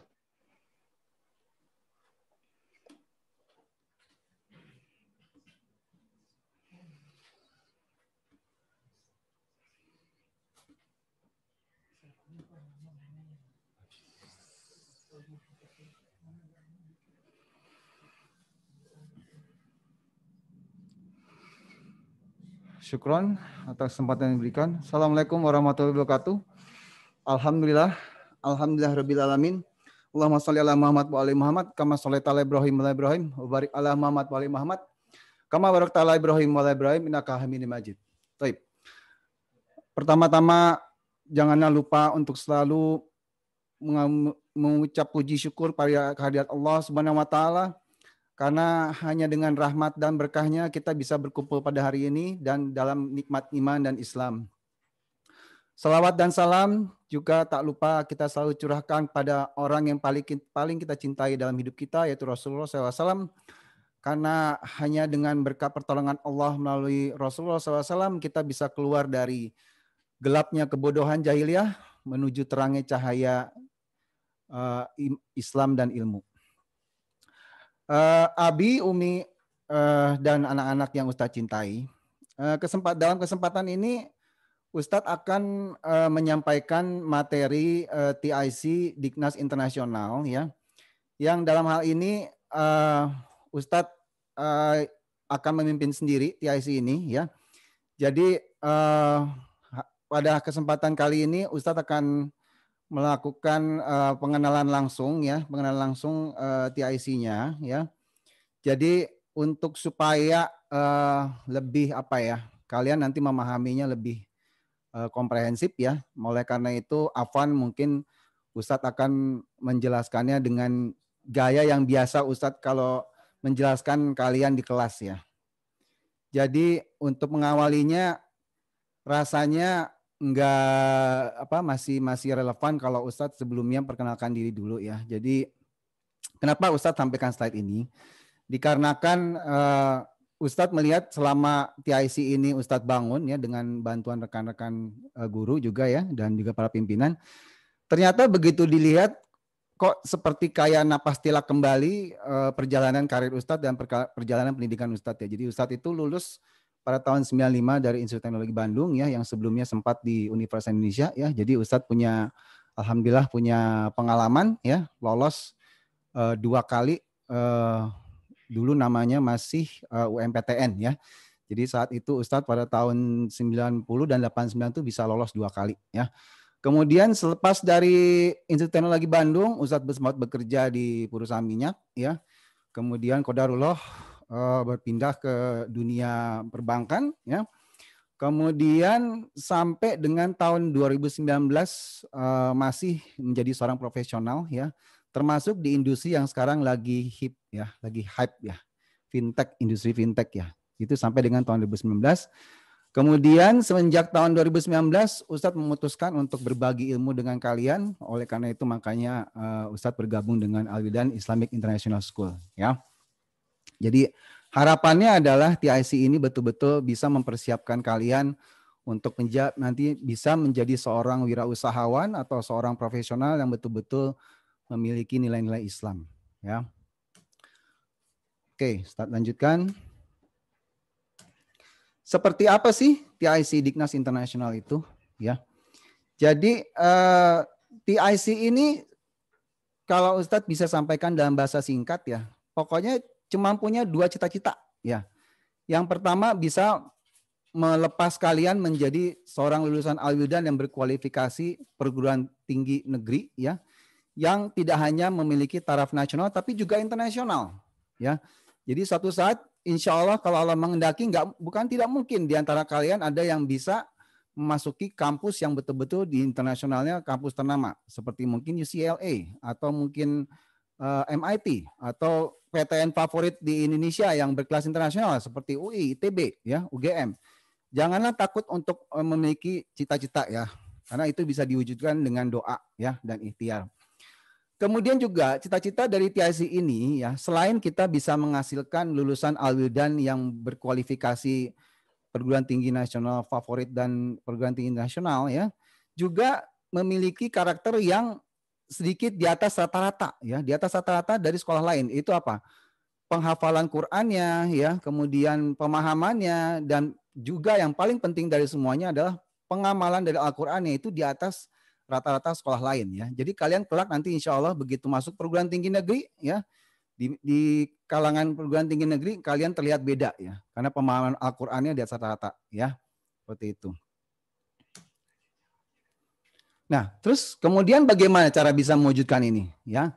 syukron atas kesempatan yang diberikan. Assalamualaikum warahmatullahi wabarakatuh. Alhamdulillah, alhamdulillah rabbil alamin. Allahumma salli ala Muhammad wa ali Muhammad kama salli ala Ibrahim wa ala Ibrahim Wabarik ala Muhammad wa ali Muhammad kama barak ala Ibrahim wa ala Ibrahim innaka Hamidum Majid. Taib. Pertama-tama janganlah lupa untuk selalu mengucap puji syukur pada kehadirat Allah Subhanahu wa taala karena hanya dengan rahmat dan berkahnya kita bisa berkumpul pada hari ini dan dalam nikmat iman dan Islam. Salawat dan salam juga tak lupa kita selalu curahkan pada orang yang paling paling kita cintai dalam hidup kita yaitu Rasulullah SAW. Karena hanya dengan berkat pertolongan Allah melalui Rasulullah SAW kita bisa keluar dari gelapnya kebodohan jahiliyah menuju terangnya cahaya uh, Islam dan ilmu uh, Abi, Umi, uh, dan anak-anak yang Ustadz cintai. Uh, kesempat, dalam kesempatan ini Ustadz akan uh, menyampaikan materi uh, TIC Dignas Internasional ya, yang dalam hal ini uh, Ustadz uh, akan memimpin sendiri TIC ini ya. Jadi uh, pada kesempatan kali ini Ustadz akan melakukan uh, pengenalan langsung ya, pengenalan langsung uh, eh, TIC-nya ya. Jadi untuk supaya uh, lebih apa ya, kalian nanti memahaminya lebih uh, komprehensif ya. Oleh karena itu Afan mungkin Ustadz akan menjelaskannya dengan gaya yang biasa Ustadz kalau menjelaskan kalian di kelas ya. Jadi untuk mengawalinya rasanya nggak apa masih masih relevan kalau Ustadz sebelumnya perkenalkan diri dulu ya. Jadi kenapa Ustadz sampaikan slide ini? Dikarenakan uh, Ustadz melihat selama TIC ini Ustadz bangun ya dengan bantuan rekan-rekan uh, guru juga ya dan juga para pimpinan. Ternyata begitu dilihat kok seperti kayak napas tilak kembali uh, perjalanan karir Ustadz dan perjalanan pendidikan Ustadz ya. Jadi Ustadz itu lulus pada tahun 95 dari Institut Teknologi Bandung ya yang sebelumnya sempat di Universitas Indonesia ya. Jadi Ustadz punya alhamdulillah punya pengalaman ya lolos uh, dua kali uh, dulu namanya masih uh, eh, UMPTN ya. Jadi saat itu Ustadz pada tahun 90 dan 89 itu bisa lolos dua kali ya. Kemudian selepas dari Institut Teknologi Bandung, Ustadz sempat bekerja di perusahaan minyak ya. Kemudian Kodarullah Eh, berpindah ke dunia perbankan ya. Kemudian sampai dengan tahun 2019 uh, eh, masih menjadi seorang profesional ya, termasuk di industri yang sekarang lagi hip ya, lagi hype ya. Fintech, industri fintech ya. Itu sampai dengan tahun 2019. Kemudian semenjak tahun 2019 Ustadz memutuskan untuk berbagi ilmu dengan kalian. Oleh karena itu makanya uh, Ustadz bergabung dengan Alwidan Islamic International School ya. Jadi harapannya adalah TIC ini betul-betul bisa mempersiapkan kalian untuk nanti bisa menjadi seorang wirausahawan atau seorang profesional yang betul-betul memiliki nilai-nilai Islam, ya. Oke, start lanjutkan. Seperti apa sih TIC Dignas Internasional itu, ya? Jadi eh, TIC ini kalau Ustadz bisa sampaikan dalam bahasa singkat ya. Pokoknya cuma punya dua cita-cita ya. Yang pertama bisa melepas kalian menjadi seorang lulusan Alwildan yang berkualifikasi perguruan tinggi negeri ya yang tidak hanya memiliki taraf nasional tapi juga internasional ya. Jadi suatu saat insya Allah kalau Allah mengendaki nggak bukan tidak mungkin di antara kalian ada yang bisa memasuki kampus yang betul-betul di internasionalnya kampus ternama seperti mungkin UCLA atau mungkin Eh, MIT atau PTN favorit di Indonesia yang berkelas internasional seperti UI, ITB, ya, UGM. Janganlah takut untuk eh, memiliki cita-cita ya, karena itu bisa diwujudkan dengan doa ya dan ikhtiar. Kemudian juga cita-cita dari TIC ini ya, selain kita bisa menghasilkan lulusan alwildan yang berkualifikasi perguruan tinggi nasional favorit dan perguruan tinggi nasional ya, juga memiliki karakter yang sedikit di atas rata-rata ya, di atas rata-rata dari sekolah lain. Itu apa? Penghafalan Qur'annya ya, kemudian pemahamannya dan juga yang paling penting dari semuanya adalah pengamalan dari Al-Qur'annya itu di atas rata-rata sekolah lain ya. Jadi kalian kelak nanti insya Allah begitu masuk perguruan tinggi negeri ya di, di kalangan perguruan tinggi negeri kalian terlihat beda ya karena pemahaman Al-Qur'annya di atas rata-rata ya. Seperti itu. Nah, terus kemudian bagaimana cara bisa mewujudkan ini? Ya,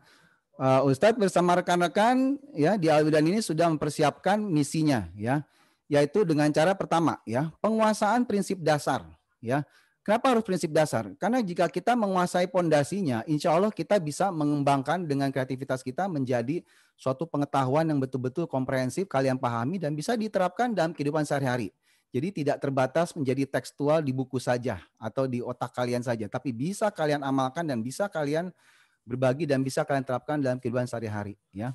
uh, Ustadz bersama rekan-rekan ya di Alwidan ini sudah mempersiapkan misinya ya, yaitu dengan cara pertama ya penguasaan prinsip dasar ya. Kenapa harus prinsip dasar? Karena jika kita menguasai pondasinya, insya Allah kita bisa mengembangkan dengan kreativitas kita menjadi suatu pengetahuan yang betul-betul komprehensif, kalian pahami dan bisa diterapkan dalam kehidupan sehari-hari. Jadi tidak terbatas menjadi tekstual di buku saja atau di otak kalian saja, tapi bisa kalian amalkan dan bisa kalian berbagi dan bisa kalian terapkan dalam kehidupan sehari-hari, ya.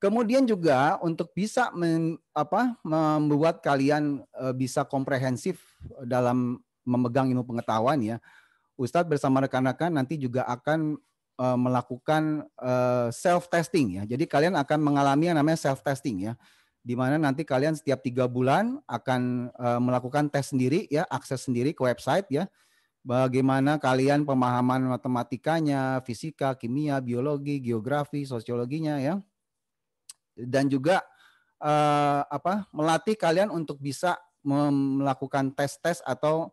Kemudian juga untuk bisa men, apa, membuat kalian eh, bisa komprehensif dalam memegang ilmu pengetahuan ya. Ustadz bersama rekan-rekan nanti juga akan eh, melakukan eh, self testing ya. Jadi kalian akan mengalami yang namanya self testing ya di mana nanti kalian setiap tiga bulan akan eh, melakukan tes sendiri ya, akses sendiri ke website ya. Bagaimana kalian pemahaman matematikanya, fisika, kimia, biologi, geografi, sosiologinya ya. Dan juga eh, apa melatih kalian untuk bisa melakukan tes-tes atau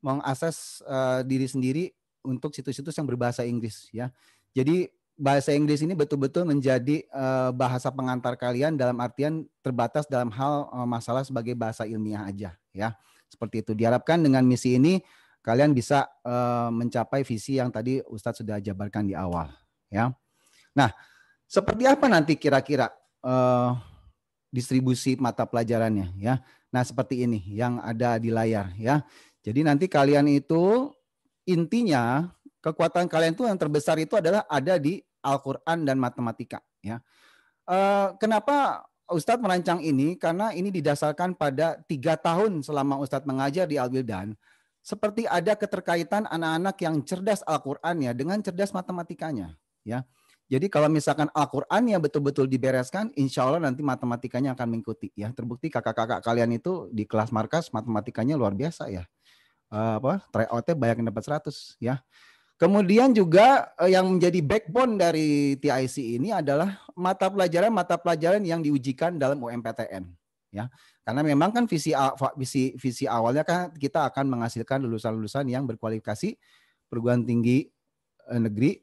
mengakses eh, diri sendiri untuk situs-situs yang berbahasa Inggris ya. Jadi bahasa Inggris ini betul-betul menjadi uh, bahasa pengantar kalian dalam artian terbatas dalam hal uh, masalah sebagai bahasa ilmiah aja ya. Seperti itu diharapkan dengan misi ini kalian bisa uh, mencapai visi yang tadi Ustadz sudah jabarkan di awal ya. Nah, seperti apa nanti kira-kira uh, distribusi mata pelajarannya ya. Nah, seperti ini yang ada di layar ya. Jadi nanti kalian itu intinya kekuatan kalian itu yang terbesar itu adalah ada di Al-Quran dan matematika. Ya, eh, kenapa Ustadz merancang ini? Karena ini didasarkan pada tiga tahun selama Ustadz mengajar di Al Wildan, seperti ada keterkaitan anak-anak yang cerdas al ya, dengan cerdas matematikanya. Ya, jadi kalau misalkan Al-Quran yang betul-betul dibereskan, insya Allah nanti matematikanya akan mengikuti. Ya, terbukti kakak-kakak kalian itu di kelas markas matematikanya luar biasa ya. Uh, apa tryoutnya banyak yang dapat 100 ya Kemudian juga eh, yang menjadi backbone dari TIC ini adalah mata pelajaran mata pelajaran yang diujikan dalam UMPTN ya. Karena memang kan visi visi visi awalnya kan kita akan menghasilkan lulusan-lulusan yang berkualifikasi perguruan tinggi eh, negeri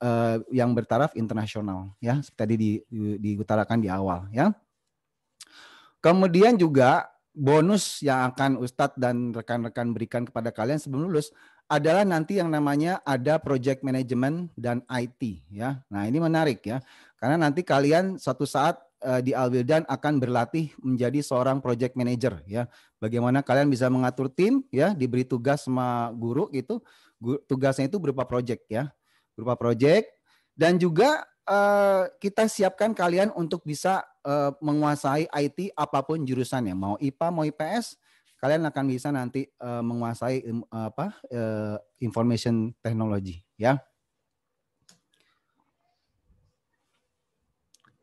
eh, yang bertaraf internasional ya, seperti tadi diutarakan di awal ya. Kemudian juga bonus yang akan Ustadz dan rekan-rekan berikan kepada kalian sebelum lulus adalah nanti yang namanya ada project management dan IT ya. Nah, ini menarik ya. Karena nanti kalian suatu saat eh, di Alwildan akan berlatih menjadi seorang project manager ya. Bagaimana kalian bisa mengatur tim ya, diberi tugas sama guru gitu. Tugasnya itu berupa project ya. Berupa project dan juga eh, kita siapkan kalian untuk bisa eh, menguasai IT apapun jurusannya, mau IPA mau IPS kalian akan bisa nanti uh, menguasai um, apa uh, information technology ya.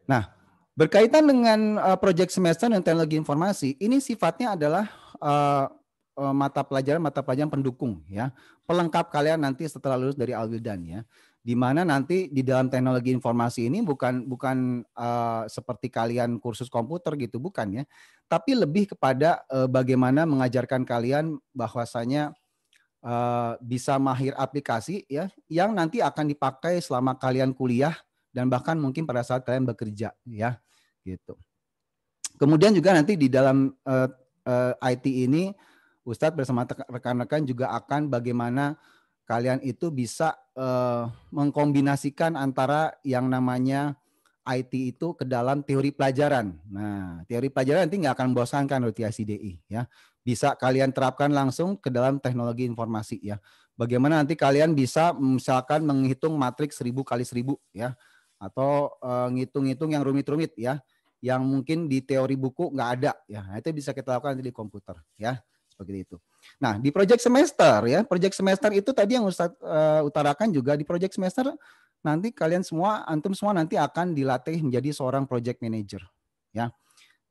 Nah, berkaitan dengan uh, project semester dan teknologi informasi, ini sifatnya adalah uh, uh, mata pelajaran mata pelajaran pendukung ya, pelengkap kalian nanti setelah lulus dari Alwildan ya di mana nanti di dalam teknologi informasi ini bukan bukan uh, seperti kalian kursus komputer gitu bukan ya tapi lebih kepada uh, bagaimana mengajarkan kalian bahwasanya uh, bisa mahir aplikasi ya yang nanti akan dipakai selama kalian kuliah dan bahkan mungkin pada saat kalian bekerja ya gitu kemudian juga nanti di dalam uh, uh, IT ini Ustadz bersama rekan-rekan juga akan bagaimana kalian itu bisa uh, mengkombinasikan antara yang namanya IT itu ke dalam teori pelajaran. Nah, teori pelajaran nanti nggak akan membosankan loh TICDI ya. Bisa kalian terapkan langsung ke dalam teknologi informasi ya. Bagaimana nanti kalian bisa misalkan menghitung matriks seribu kali seribu, ya atau eh, ngitung-ngitung yang rumit-rumit ya yang mungkin di teori buku nggak ada ya. Nah, itu bisa kita lakukan nanti di komputer ya. Seperti itu. Nah, di project semester ya, project semester itu tadi yang Ustaz uh, eh, utarakan juga di project semester nanti kalian semua antum semua nanti akan dilatih menjadi seorang project manager ya.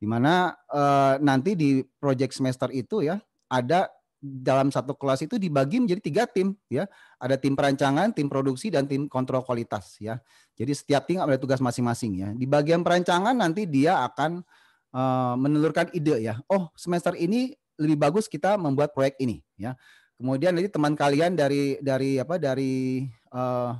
dimana uh, eh, nanti di project semester itu ya ada dalam satu kelas itu dibagi menjadi tiga tim ya. Ada tim perancangan, tim produksi dan tim kontrol kualitas ya. Jadi setiap tim ada tugas masing-masing ya. Di bagian perancangan nanti dia akan uh, menelurkan ide ya. Oh, semester ini lebih bagus kita membuat proyek ini ya. Kemudian nanti teman kalian dari dari apa dari uh,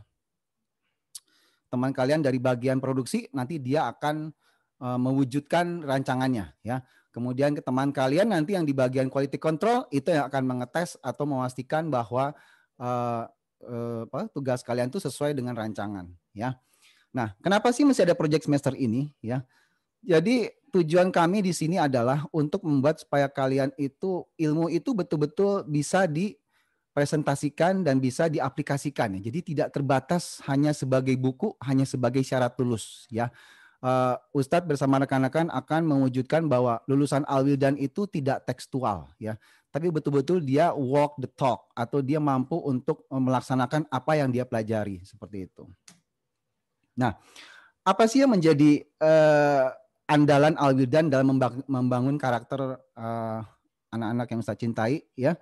teman kalian dari bagian produksi nanti dia akan uh, mewujudkan rancangannya ya. Kemudian ke teman kalian nanti yang di bagian quality control itu yang akan mengetes atau memastikan bahwa uh, apa, tugas kalian itu sesuai dengan rancangan ya. Nah, kenapa sih masih ada project semester ini ya? Jadi tujuan kami di sini adalah untuk membuat supaya kalian itu ilmu itu betul-betul bisa dipresentasikan dan bisa diaplikasikan. Jadi tidak terbatas hanya sebagai buku, hanya sebagai syarat lulus ya. Eh, Ustadz bersama rekan-rekan akan mewujudkan bahwa lulusan Alwildan itu tidak tekstual ya, tapi betul-betul dia walk the talk atau dia mampu untuk eh, melaksanakan apa yang dia pelajari seperti itu. Nah, apa sih yang menjadi eh, andalan Al dalam membangun karakter anak eh, anak-anak yang saya cintai ya.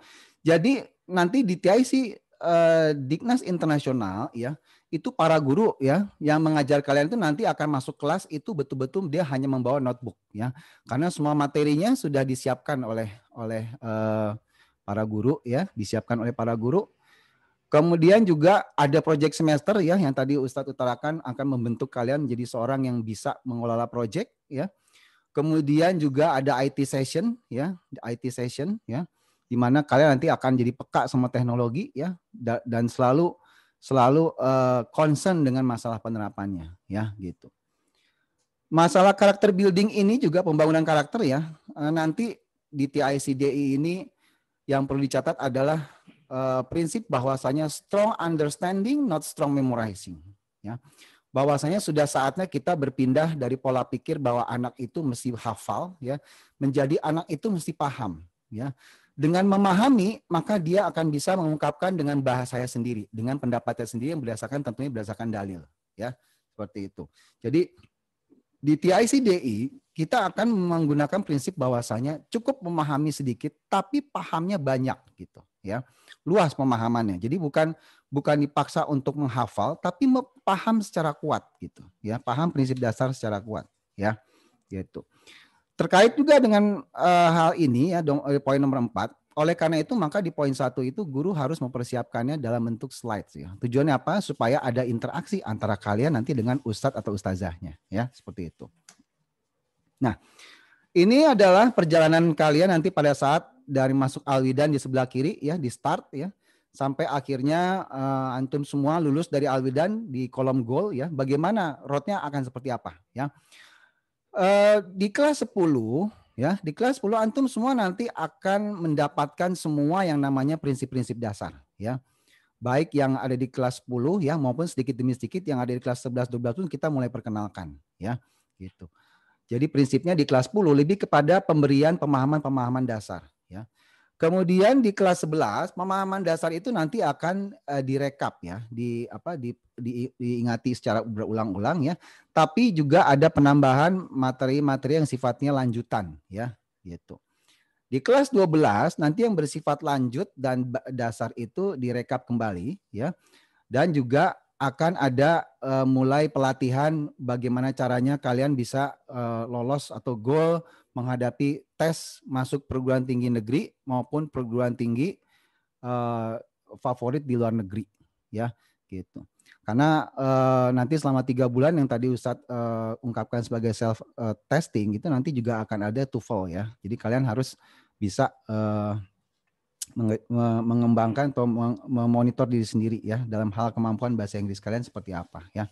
Jadi nanti di TIC eh, Dignas Internasional ya, itu para guru ya yang mengajar kalian itu nanti akan masuk kelas itu betul-betul dia hanya membawa notebook ya. Karena semua materinya sudah disiapkan oleh oleh uh, para guru ya, disiapkan oleh para guru Kemudian juga ada project semester ya yang tadi Ustadz utarakan akan membentuk kalian menjadi seorang yang bisa mengelola project ya. Kemudian juga ada IT session ya, IT session ya, di mana kalian nanti akan jadi peka sama teknologi ya dan selalu selalu uh, concern dengan masalah penerapannya ya gitu. Masalah karakter building ini juga pembangunan karakter ya. Eh, nanti di TICDI ini yang perlu dicatat adalah Eh, prinsip bahwasanya strong understanding not strong memorizing ya bahwasanya sudah saatnya kita berpindah dari pola pikir bahwa anak itu mesti hafal ya menjadi anak itu mesti paham ya dengan memahami maka dia akan bisa mengungkapkan dengan bahasa saya sendiri dengan pendapatnya sendiri yang berdasarkan tentunya berdasarkan dalil ya seperti itu jadi di TICDI kita akan menggunakan prinsip bahwasanya cukup memahami sedikit tapi pahamnya banyak gitu ya. Luas pemahamannya. Jadi bukan bukan dipaksa untuk menghafal tapi paham secara kuat gitu ya, paham prinsip dasar secara kuat ya. Gitu. Terkait juga dengan uh, hal ini ya eh, poin nomor empat. oleh karena itu maka di poin satu itu guru harus mempersiapkannya dalam bentuk slide ya. Tujuannya apa? Supaya ada interaksi antara kalian nanti dengan ustadz atau ustazahnya ya seperti itu. Nah ini adalah perjalanan kalian nanti pada saat dari masuk Alwidan di sebelah kiri ya di start ya sampai akhirnya uh, antum semua lulus dari Alwidan di kolom gol ya bagaimana rotnya akan seperti apa ya uh, di kelas 10 ya di kelas 10 antum semua nanti akan mendapatkan semua yang namanya prinsip-prinsip dasar ya baik yang ada di kelas 10 ya maupun sedikit demi sedikit yang ada di kelas 11 12 pun kita mulai perkenalkan ya gitu. Jadi prinsipnya di kelas 10 lebih kepada pemberian pemahaman-pemahaman dasar ya. Kemudian di kelas 11 pemahaman dasar itu nanti akan uh, direkap ya, di apa di, di diingati secara berulang-ulang ya. Tapi juga ada penambahan materi-materi yang sifatnya lanjutan ya, gitu. Di kelas 12 nanti yang bersifat lanjut dan dasar itu direkap kembali ya. Dan juga akan ada uh, mulai pelatihan bagaimana caranya kalian bisa uh, lolos atau goal menghadapi tes masuk perguruan tinggi negeri maupun perguruan tinggi uh, favorit di luar negeri ya gitu karena uh, nanti selama tiga bulan yang tadi Ustadz uh, ungkapkan sebagai self uh, testing itu nanti juga akan ada TOEFL ya jadi kalian harus bisa uh, mengembangkan atau memonitor diri sendiri ya dalam hal kemampuan bahasa Inggris kalian seperti apa ya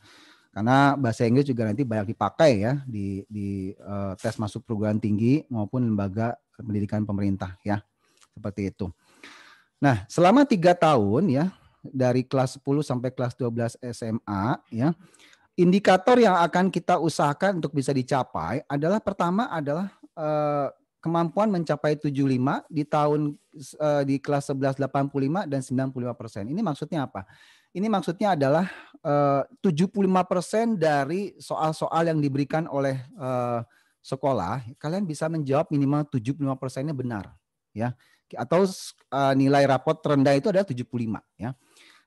karena bahasa Inggris juga nanti banyak dipakai ya di di uh, tes masuk perguruan tinggi maupun lembaga pendidikan pemerintah ya seperti itu. Nah selama tiga tahun ya dari kelas 10 sampai kelas 12 SMA ya indikator yang akan kita usahakan untuk bisa dicapai adalah pertama adalah uh, kemampuan mencapai 75 di tahun uh, di kelas 11 85 dan 95 persen. Ini maksudnya apa? Ini maksudnya adalah eh, uh, 75 persen dari soal-soal yang diberikan oleh uh, sekolah, kalian bisa menjawab minimal 75 persennya benar, ya. Atau uh, nilai rapot terendah itu adalah 75, ya.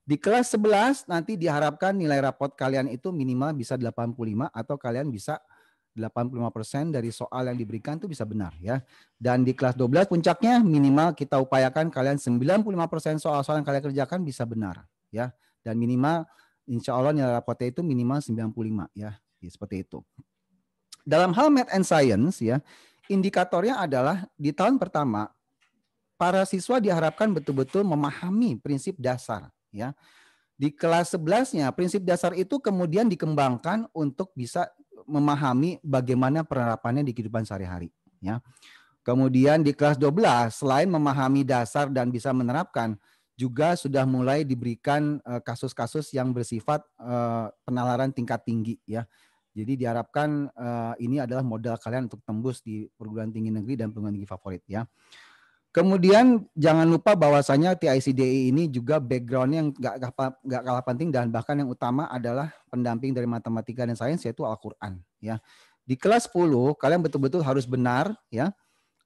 Di kelas 11 nanti diharapkan nilai rapot kalian itu minimal bisa 85 atau kalian bisa 85% dari soal yang diberikan itu bisa benar ya. Dan di kelas 12 puncaknya minimal kita upayakan kalian 95% soal-soal yang kalian kerjakan bisa benar ya. Dan minimal insya Allah nilai rapotnya itu minimal 95 ya. ya seperti itu. Dalam hal math and science ya, indikatornya adalah di tahun pertama para siswa diharapkan betul-betul memahami prinsip dasar ya. Di kelas 11-nya prinsip dasar itu kemudian dikembangkan untuk bisa memahami bagaimana penerapannya di kehidupan sehari-hari ya. Kemudian di kelas 12 selain memahami dasar dan bisa menerapkan juga sudah mulai diberikan eh, kasus-kasus yang bersifat eh, penalaran tingkat tinggi ya. Jadi diharapkan eh, ini adalah modal kalian untuk tembus di perguruan tinggi negeri dan perguruan tinggi favorit ya. Kemudian jangan lupa bahwasanya TICDI e ini juga background yang gak, gak, kalah penting dan bahkan yang utama adalah pendamping dari matematika dan sains yaitu Al-Qur'an ya. Di kelas 10 kalian betul-betul harus benar ya.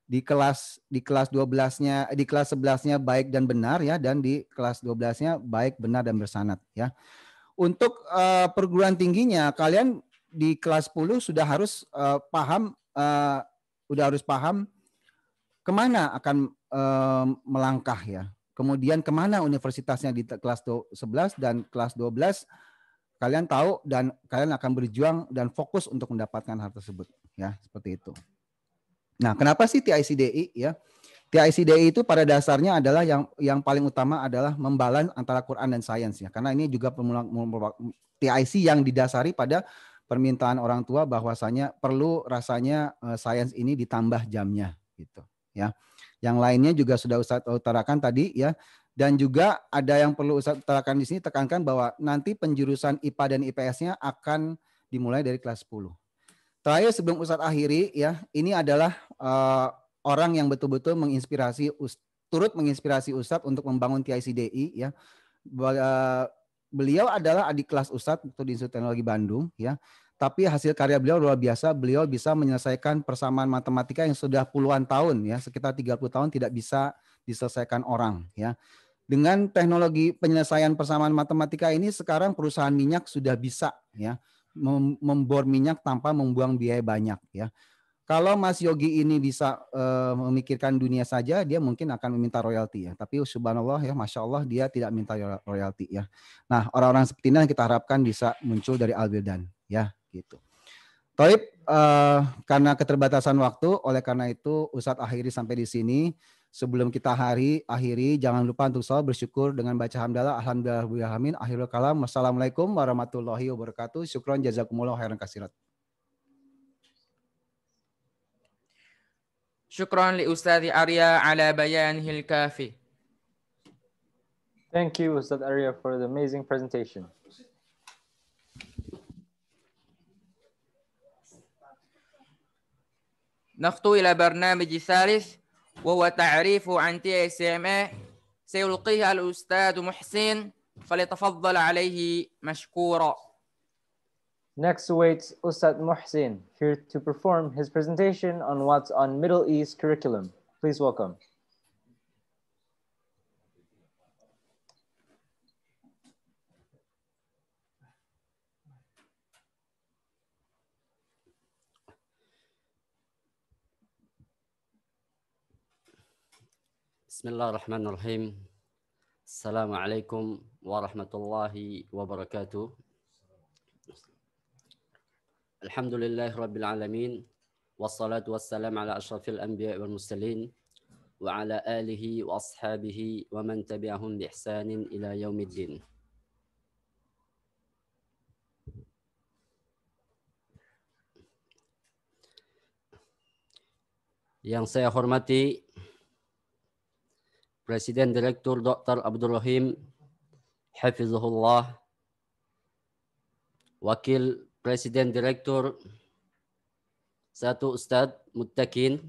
Di kelas di kelas 12-nya eh, di kelas 11-nya baik dan benar ya dan di kelas 12-nya baik benar dan bersanat ya. Untuk uh, perguruan tingginya kalian di kelas 10 sudah harus uh, paham uh, udah harus paham kemana akan e, melangkah ya. Kemudian kemana universitasnya di kelas 11 dan kelas 12 kalian tahu dan kalian akan berjuang dan fokus untuk mendapatkan hal tersebut ya seperti itu. Nah, kenapa sih TICDI ya? TICDI itu pada dasarnya adalah yang yang paling utama adalah membalan antara Quran dan sains ya. Karena ini juga TIC yang didasari pada permintaan orang tua bahwasanya perlu rasanya eh, sains ini ditambah jamnya gitu ya. Yang lainnya juga sudah Ustadz utarakan tadi ya. Dan juga ada yang perlu Ustadz utarakan di sini tekankan bahwa nanti penjurusan IPA dan IPS-nya akan dimulai dari kelas 10. Terakhir sebelum Ustadz akhiri ya, ini adalah uh, orang yang betul-betul menginspirasi turut menginspirasi Ustadz untuk membangun TICDI ya. Eh, beliau adalah adik kelas Ustadz untuk di Institut Teknologi Bandung ya tapi hasil karya beliau luar biasa. Beliau bisa menyelesaikan persamaan matematika yang sudah puluhan tahun ya, sekitar 30 tahun tidak bisa diselesaikan orang ya. Dengan teknologi penyelesaian persamaan matematika ini sekarang perusahaan minyak sudah bisa ya membor minyak tanpa membuang biaya banyak ya. Kalau Mas Yogi ini bisa uh, memikirkan dunia saja, dia mungkin akan meminta royalti ya. Tapi subhanallah ya, masya Allah dia tidak minta royalti ya. Nah orang-orang seperti ini yang kita harapkan bisa muncul dari Albildan ya gitu. Toib, uh, eh, karena keterbatasan waktu, oleh karena itu Ustadz akhiri sampai di sini. Sebelum kita hari akhiri, jangan lupa untuk selalu bersyukur dengan baca hamdalah, alhamdulillah, amin. Akhirul kalam, wassalamualaikum warahmatullahi wabarakatuh. Syukron jazakumullah khairan kasirat. Syukron li Ustadz Arya ala hil kafi. Thank you Ustadz Arya for the amazing presentation. نخطو إلى برنامج ثالث وهو تعريف عن تي اس ام اي سيلقيه الأستاذ محسن فليتفضل عليه مشكورا. Next waits Ustad Mohsin here to perform his presentation on what's on Middle East curriculum. Please welcome. بسم الله الرحمن الرحيم السلام عليكم ورحمة الله وبركاته الحمد لله رب العالمين والصلاة والسلام على أشرف الأنبياء والمرسلين وعلى آله وأصحابه ومن تبعهم بإحسان إلى يوم الدين Yang saya hormati Presiden Direktur Dr. Abdul Rahim Hafizullah, Wakil Presiden Direktur satu Ustadz Muttakin,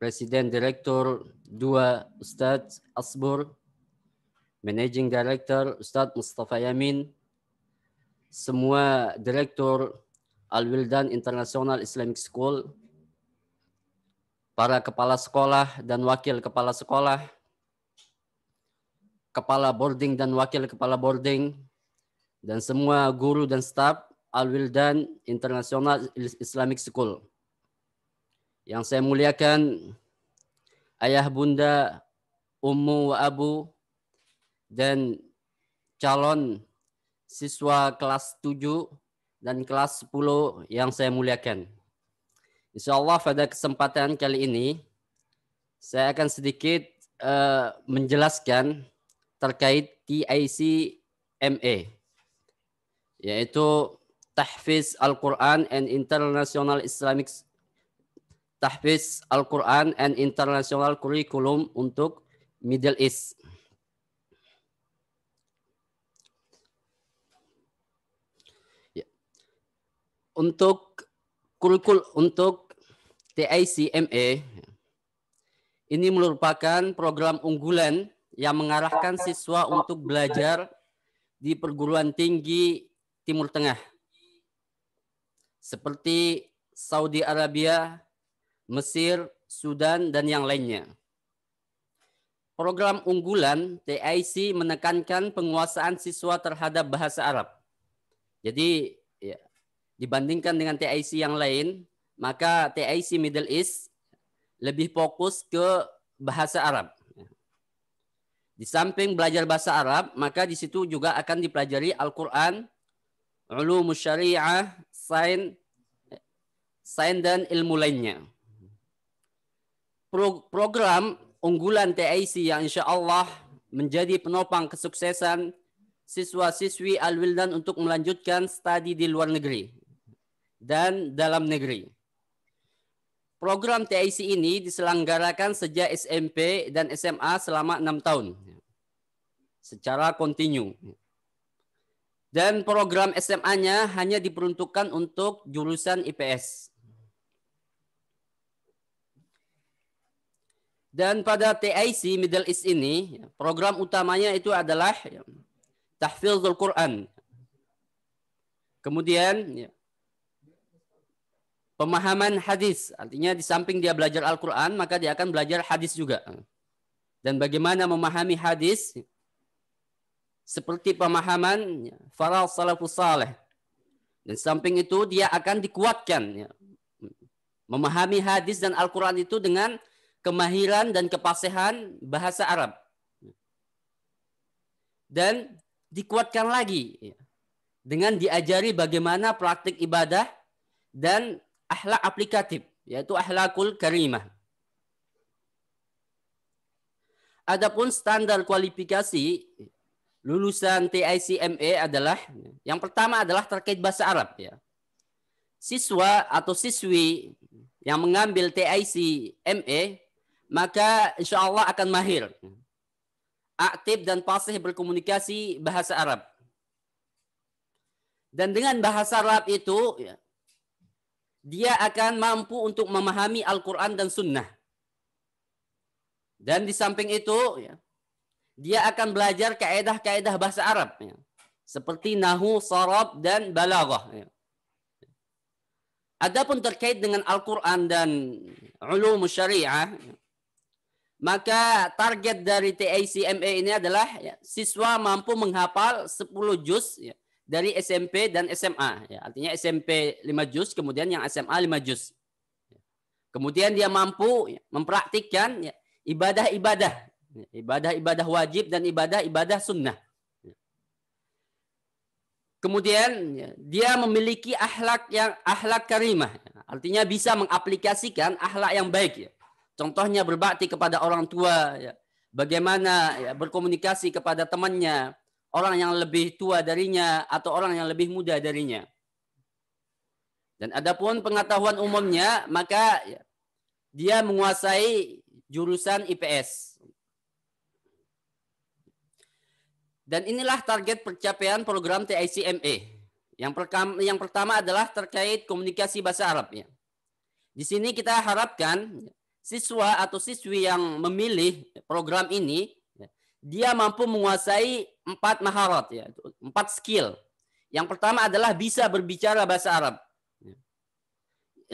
Presiden Direktur dua Ustadz Asbur, Managing Director Ustadz Mustafa Yamin, semua Direktur Al-Wildan International Islamic School, para kepala sekolah dan wakil kepala sekolah, kepala boarding dan wakil kepala boarding, dan semua guru dan staf Al-Wildan International Islamic School. Yang saya muliakan, ayah bunda, ummu wa abu, dan calon siswa kelas 7 dan kelas 10 yang saya muliakan. Insya Allah pada kesempatan kali ini saya akan sedikit uh, menjelaskan terkait TIC MA yaitu Tahfiz Al-Quran and International Islamic Tahfiz Al-Quran and International Curriculum untuk Middle East. Ya. Untuk kurikul untuk TICMA e, ini merupakan program unggulan yang mengarahkan siswa untuk belajar di perguruan tinggi Timur Tengah seperti Saudi Arabia, Mesir, Sudan, dan yang lainnya. Program unggulan TIC menekankan penguasaan siswa terhadap bahasa Arab. Jadi ya, dibandingkan dengan TIC yang lain, maka TIC Middle East lebih fokus ke bahasa Arab. Di samping belajar bahasa Arab, maka di situ juga akan dipelajari Al-Quran, ulum syariah, sain, sain dan ilmu lainnya. Pro program unggulan TIC yang insya Allah menjadi penopang kesuksesan siswa-siswi Al-Wildan untuk melanjutkan studi di luar negeri dan dalam negeri. Program TIC ini diselenggarakan sejak SMP dan SMA selama enam tahun secara kontinu. Dan program SMA-nya hanya diperuntukkan untuk jurusan IPS. Dan pada TIC Middle East ini, program utamanya itu adalah tahfizul Quran. Kemudian pemahaman hadis. Artinya di samping dia belajar Al-Quran, maka dia akan belajar hadis juga. Dan bagaimana memahami hadis seperti pemahaman faral salafus saleh. Dan samping itu dia akan dikuatkan. Ya. Memahami hadis dan Al-Quran itu dengan kemahiran dan kepasehan bahasa Arab. Dan dikuatkan lagi ya. dengan diajari bagaimana praktik ibadah dan akhlak aplikatif, yaitu akhlakul karimah. Adapun standar kualifikasi lulusan TICMA e adalah yang pertama adalah terkait bahasa Arab ya. Siswa atau siswi yang mengambil TICMA e, maka insya Allah akan mahir. Aktif dan pasti berkomunikasi bahasa Arab. Dan dengan bahasa Arab itu ya, dia akan mampu untuk memahami Al-Quran dan Sunnah. Dan di samping itu, ya, dia akan belajar kaedah-kaedah bahasa Arab. Ya. Seperti nahu, sarab, dan balaghah. Ya. Adapun terkait dengan Al-Quran dan ulum syariah, ya, maka target dari TACMA ini adalah ya, siswa mampu menghafal 10 juz ya, dari SMP dan SMA. Ya, artinya SMP 5 juz, kemudian yang SMA 5 juz. Kemudian dia mampu mempraktikkan ya, ibadah-ibadah, ya, ibadah-ibadah wajib dan ibadah-ibadah sunnah. Ya. Kemudian dia memiliki akhlak yang akhlak karimah, artinya bisa mengaplikasikan akhlak yang baik. Contohnya berbakti kepada orang tua, bagaimana berkomunikasi kepada temannya, orang yang lebih tua darinya atau orang yang lebih muda darinya. Dan adapun pengetahuan umumnya, maka dia menguasai jurusan IPS. Dan inilah target pencapaian program TICMA. E. Yang, yang pertama adalah terkait komunikasi bahasa Arab. Ya. Di sini kita harapkan siswa atau siswi yang memilih program ini dia mampu menguasai empat maharat ya, empat skill. Yang pertama adalah bisa berbicara bahasa Arab. Ya.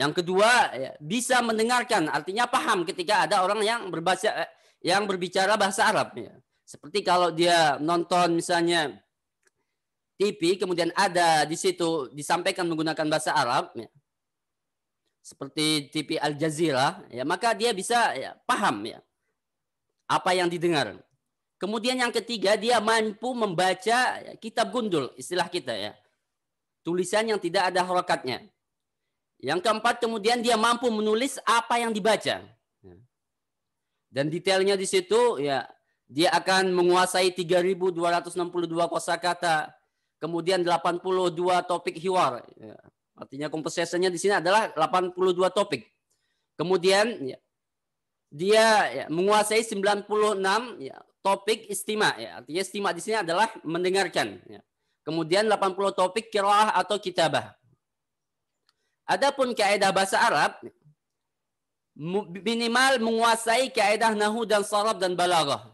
Yang kedua ya, bisa mendengarkan, artinya paham ketika ada orang yang berbahasa eh, yang berbicara bahasa Arab ya. Seperti kalau dia nonton misalnya TV kemudian ada di situ disampaikan menggunakan bahasa Arab ya. Seperti TV Al Jazeera ya, maka dia bisa ya, paham ya apa yang didengar. Kemudian yang ketiga dia mampu membaca kitab gundul, istilah kita ya. Tulisan yang tidak ada harokatnya. Yang keempat kemudian dia mampu menulis apa yang dibaca. Dan detailnya di situ ya dia akan menguasai 3262 kosa kata kemudian 82 topik hiwar. Ya. Artinya komposisinya di sini adalah 82 topik. Kemudian ya, dia ya, menguasai 96 ya, topik istima ya. Artinya istima di sini adalah mendengarkan ya. Kemudian 80 topik kiraah atau kitabah. Adapun kaidah bahasa Arab minimal menguasai kaidah nahu dan sarab dan balaghah.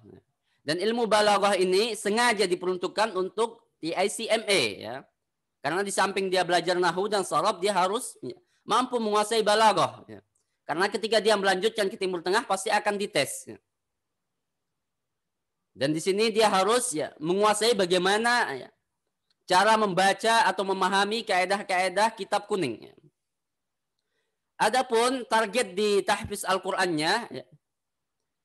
Dan ilmu balaghah ini sengaja diperuntukkan untuk di ICMA ya. Karena di samping dia belajar nahu dan sarab dia harus ya, mampu menguasai balaghah ya. Karena ketika dia melanjutkan ke Timur Tengah pasti akan dites. Ya. Dan di sini dia harus ya menguasai bagaimana ya, cara membaca atau memahami kaedah-kaedah kitab kuning. Ya. Adapun target di tahfiz Al-Qur'annya ya,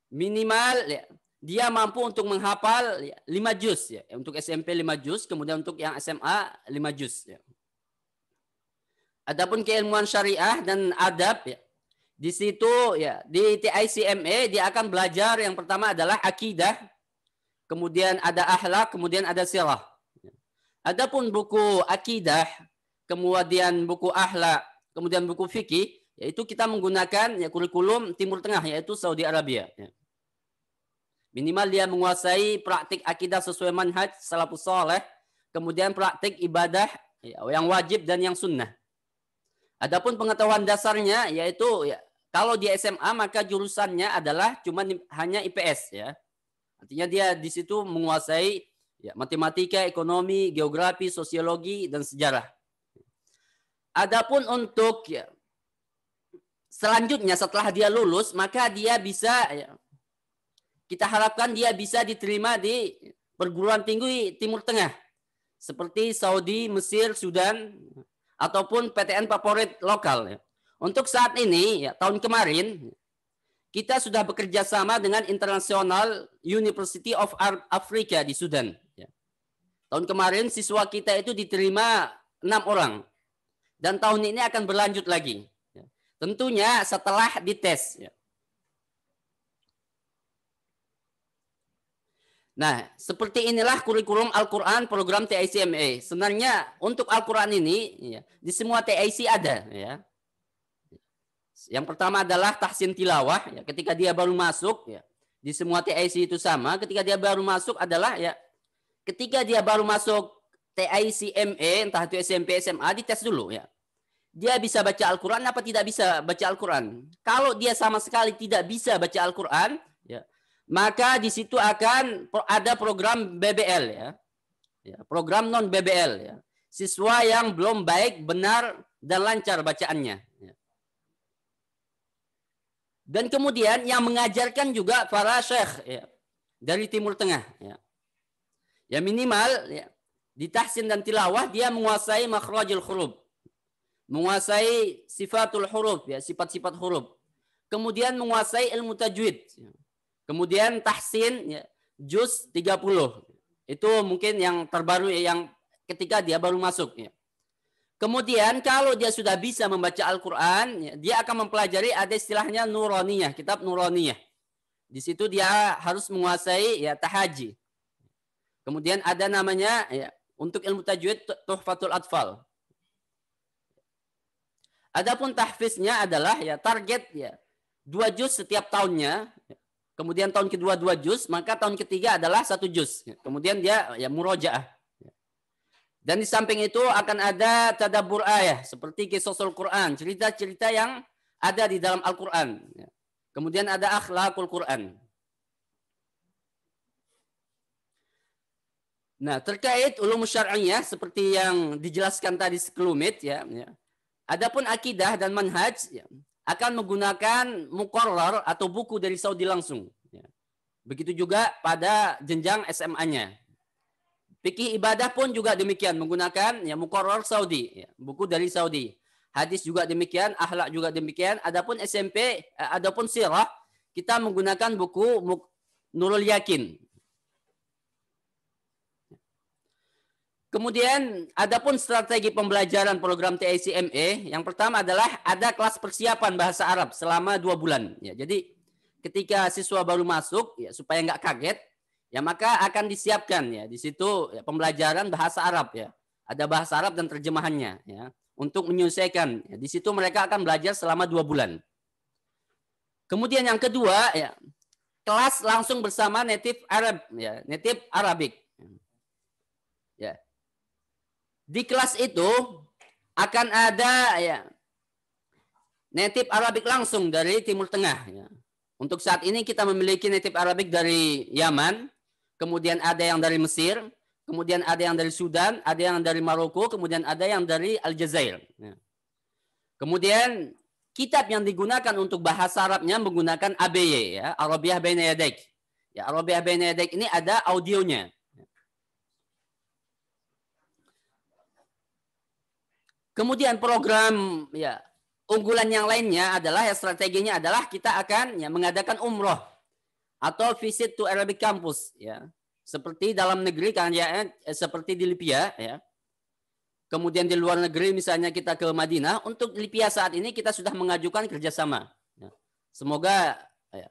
minimal ya, dia mampu untuk menghafal ya, 5 juz ya. Untuk SMP 5 juz, kemudian untuk yang SMA 5 juz ya. Adapun keilmuan syariah dan adab ya, di situ ya di TICMA dia akan belajar yang pertama adalah akidah kemudian ada ahlak, kemudian ada sirah. Adapun buku akidah, kemudian buku ahlak, kemudian buku fikih, yaitu kita menggunakan ya, kurikulum Timur Tengah, yaitu Saudi Arabia. Ya. Minimal dia menguasai praktik akidah sesuai manhaj salafus soleh, kemudian praktik ibadah ya, yang wajib dan yang sunnah. Adapun pengetahuan dasarnya yaitu ya, kalau di SMA maka jurusannya adalah cuma hanya IPS ya. Artinya dia di situ menguasai ya, matematika, ekonomi, geografi, sosiologi dan sejarah. Adapun untuk ya, selanjutnya setelah dia lulus maka dia bisa ya, kita harapkan dia bisa diterima di perguruan tinggi Timur Tengah seperti Saudi, Mesir, Sudan ataupun PTN favorit lokal. Ya. Untuk saat ini ya, tahun kemarin kita sudah bekerja sama dengan International University of Africa di Sudan. Ya. Tahun kemarin siswa kita itu diterima enam orang dan tahun ini akan berlanjut lagi. Ya. Tentunya setelah dites. Ya. Nah, seperti inilah kurikulum Al-Quran program TICMA. Sebenarnya untuk Al-Quran ini di semua TIC ada. Yang pertama adalah tahsin tilawah. Ya, ketika dia baru masuk, ya, di semua TIC itu sama. Ketika dia baru masuk adalah ya, ketika dia baru masuk TIC ME, entah itu SMP, SMA, dites dulu ya. Dia bisa baca Al-Quran apa tidak bisa baca Al-Quran? Kalau dia sama sekali tidak bisa baca Al-Quran, ya, maka di situ akan ada program BBL ya. ya program non BBL ya. Siswa yang belum baik, benar, dan lancar bacaannya. Dan kemudian yang mengajarkan juga para syekh ya, dari Timur Tengah. Ya, ya minimal ya, di tahsin dan tilawah dia menguasai makhrajul huruf. Menguasai sifatul huruf, ya sifat-sifat huruf. Kemudian menguasai ilmu tajwid. Ya. Kemudian tahsin ya, juz 30. Itu mungkin yang terbaru ya, yang ketika dia baru masuk. Ya. Kemudian kalau dia sudah bisa membaca Al-Quran, ya, dia akan mempelajari ada istilahnya nuroniyah, kitab nuroniyah. Di situ dia harus menguasai ya tahaji. Kemudian ada namanya ya, untuk ilmu tajwid tuhfatul atfal. Adapun tahfiznya adalah ya target ya dua juz setiap tahunnya. Kemudian tahun kedua dua juz, maka tahun ketiga adalah satu juz. Kemudian dia ya murojaah. Dan di samping itu akan ada tadabur ayah seperti kisosul Quran, cerita-cerita yang ada di dalam Al-Quran. Kemudian ada akhlakul Quran. Nah, terkait ulum syar'iyah seperti yang dijelaskan tadi sekelumit ya, ya. Adapun akidah dan manhaj ya, akan menggunakan mukorror atau buku dari Saudi langsung. Ya. Begitu juga pada jenjang SMA-nya. Fikih ibadah pun juga demikian menggunakan ya mukarrar Saudi, ya, buku dari Saudi. Hadis juga demikian, akhlak juga demikian. Adapun SMP, eh, adapun sirah, kita menggunakan buku Nurul Yakin. Kemudian adapun strategi pembelajaran program TICME, yang pertama adalah ada kelas persiapan bahasa Arab selama dua bulan. Ya, jadi ketika siswa baru masuk, ya, supaya nggak kaget, Ya maka akan disiapkan ya di situ ya, pembelajaran bahasa Arab ya. Ada bahasa Arab dan terjemahannya ya untuk menyelesaikan. Ya, di situ mereka akan belajar selama dua bulan. Kemudian yang kedua ya kelas langsung bersama native Arab ya native Arabic. Ya. Di kelas itu akan ada ya native Arabic langsung dari Timur Tengah. Ya. Untuk saat ini kita memiliki native Arabic dari Yaman, kemudian ada yang dari Mesir, kemudian ada yang dari Sudan, ada yang dari Maroko, kemudian ada yang dari Aljazair. Ya. Kemudian kitab yang digunakan untuk bahasa Arabnya menggunakan ABY ya, Arabiah Bain Yadek. Ya, Arabiah Bain Yadek ini ada audionya. Kemudian program ya unggulan yang lainnya adalah ya strateginya adalah kita akan ya mengadakan umroh atau visit to Arabic campus ya. Seperti dalam negeri kan ya eh, seperti di Libya ya. Kemudian di luar negeri misalnya kita ke Madinah, untuk Libya saat ini kita sudah mengajukan kerjasama. Ya. Semoga ya,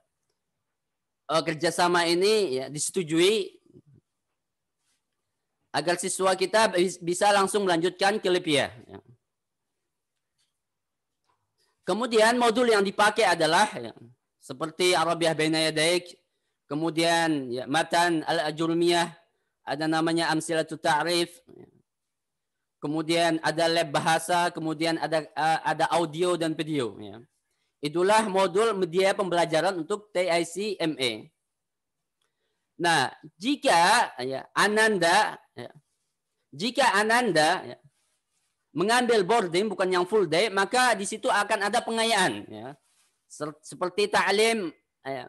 eh, kerjasama ini ya, disetujui agar siswa kita bisa langsung melanjutkan ke Libya. Ya. Kemudian modul yang dipakai adalah ya, seperti Arabiah Baina Yadaik, kemudian ya, Matan Al-Ajurmiyah, ada namanya Amsilatu Ta'rif, kemudian ada lab bahasa, kemudian ada eh, ada audio dan video. Ya. Itulah modul media pembelajaran untuk TIC MA. Nah, jika ya, Ananda, ya, jika Ananda ya, mengambil boarding bukan yang full day, maka di situ akan ada pengayaan. Ya seperti ta'lim ya,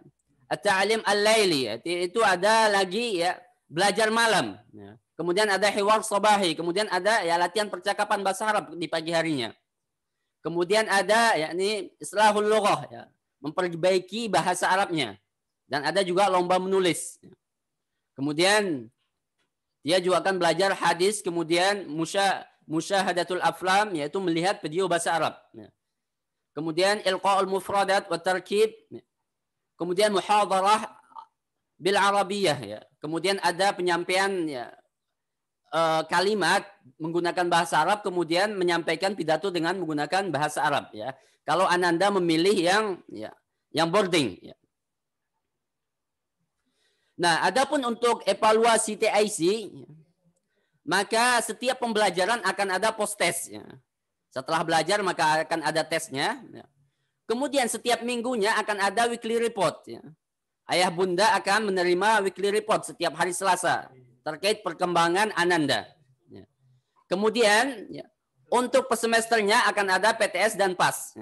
ta'lim al-laili ya. itu ada lagi ya belajar malam. Ya. Kemudian ada hiwar sabahi, kemudian ada ya latihan percakapan bahasa Arab di pagi harinya. Kemudian ada yakni islahul lughah ya, memperbaiki bahasa Arabnya. Dan ada juga lomba menulis. Ya. Kemudian dia juga akan belajar hadis, kemudian musya musyahadatul aflam yaitu melihat video bahasa Arab. Ya. Kemudian ilqa'ul mufradat wa tarkib. Kemudian muhadarah bil arabiyah ya. Kemudian ada penyampaian ya, eh, kalimat menggunakan bahasa Arab kemudian menyampaikan pidato dengan menggunakan bahasa Arab ya. Kalau Ananda memilih yang ya yang boarding ya. Nah, adapun untuk evaluasi TIC maka setiap pembelajaran akan ada post test ya. Setelah belajar maka akan ada tesnya. Ya. Kemudian setiap minggunya akan ada weekly report. Ya. Ayah bunda akan menerima weekly report setiap hari Selasa terkait perkembangan Ananda. Ya. Kemudian untuk pesemesternya akan ada PTS dan PAS.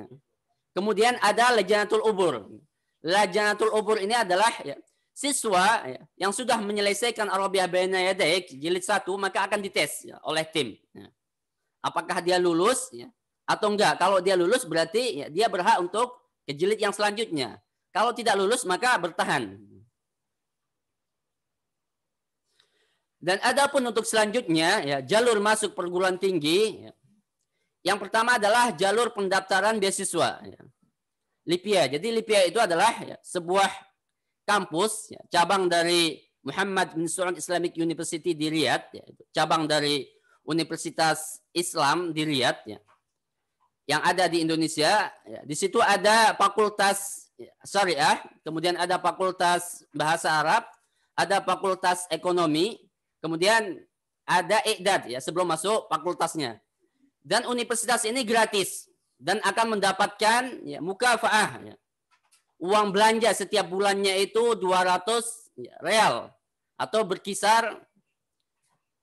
Kemudian ada Lajanatul Ubur. Lajanatul Ubur ini adalah siswa yang sudah menyelesaikan Arabiah Bainayadaik jilid 1 maka akan dites oleh tim apakah dia lulus ya, atau enggak. Kalau dia lulus berarti ya, dia berhak untuk ke jilid yang selanjutnya. Kalau tidak lulus maka bertahan. Dan adapun untuk selanjutnya ya jalur masuk perguruan tinggi. Ya. Yang pertama adalah jalur pendaftaran beasiswa. Ya. LIPIA. Jadi LIPIA itu adalah ya, sebuah kampus ya, cabang dari Muhammad bin Sulaiman Islamic University di Riyadh, ya, cabang dari Universitas Islam di Riyadh ya, yang ada di Indonesia. Ya, di situ ada fakultas syariah, ya, kemudian ada fakultas bahasa Arab, ada fakultas ekonomi, kemudian ada Iqdad ya sebelum masuk fakultasnya. Dan universitas ini gratis dan akan mendapatkan ya, mukafaah ya. uang belanja setiap bulannya itu 200 ya, real atau berkisar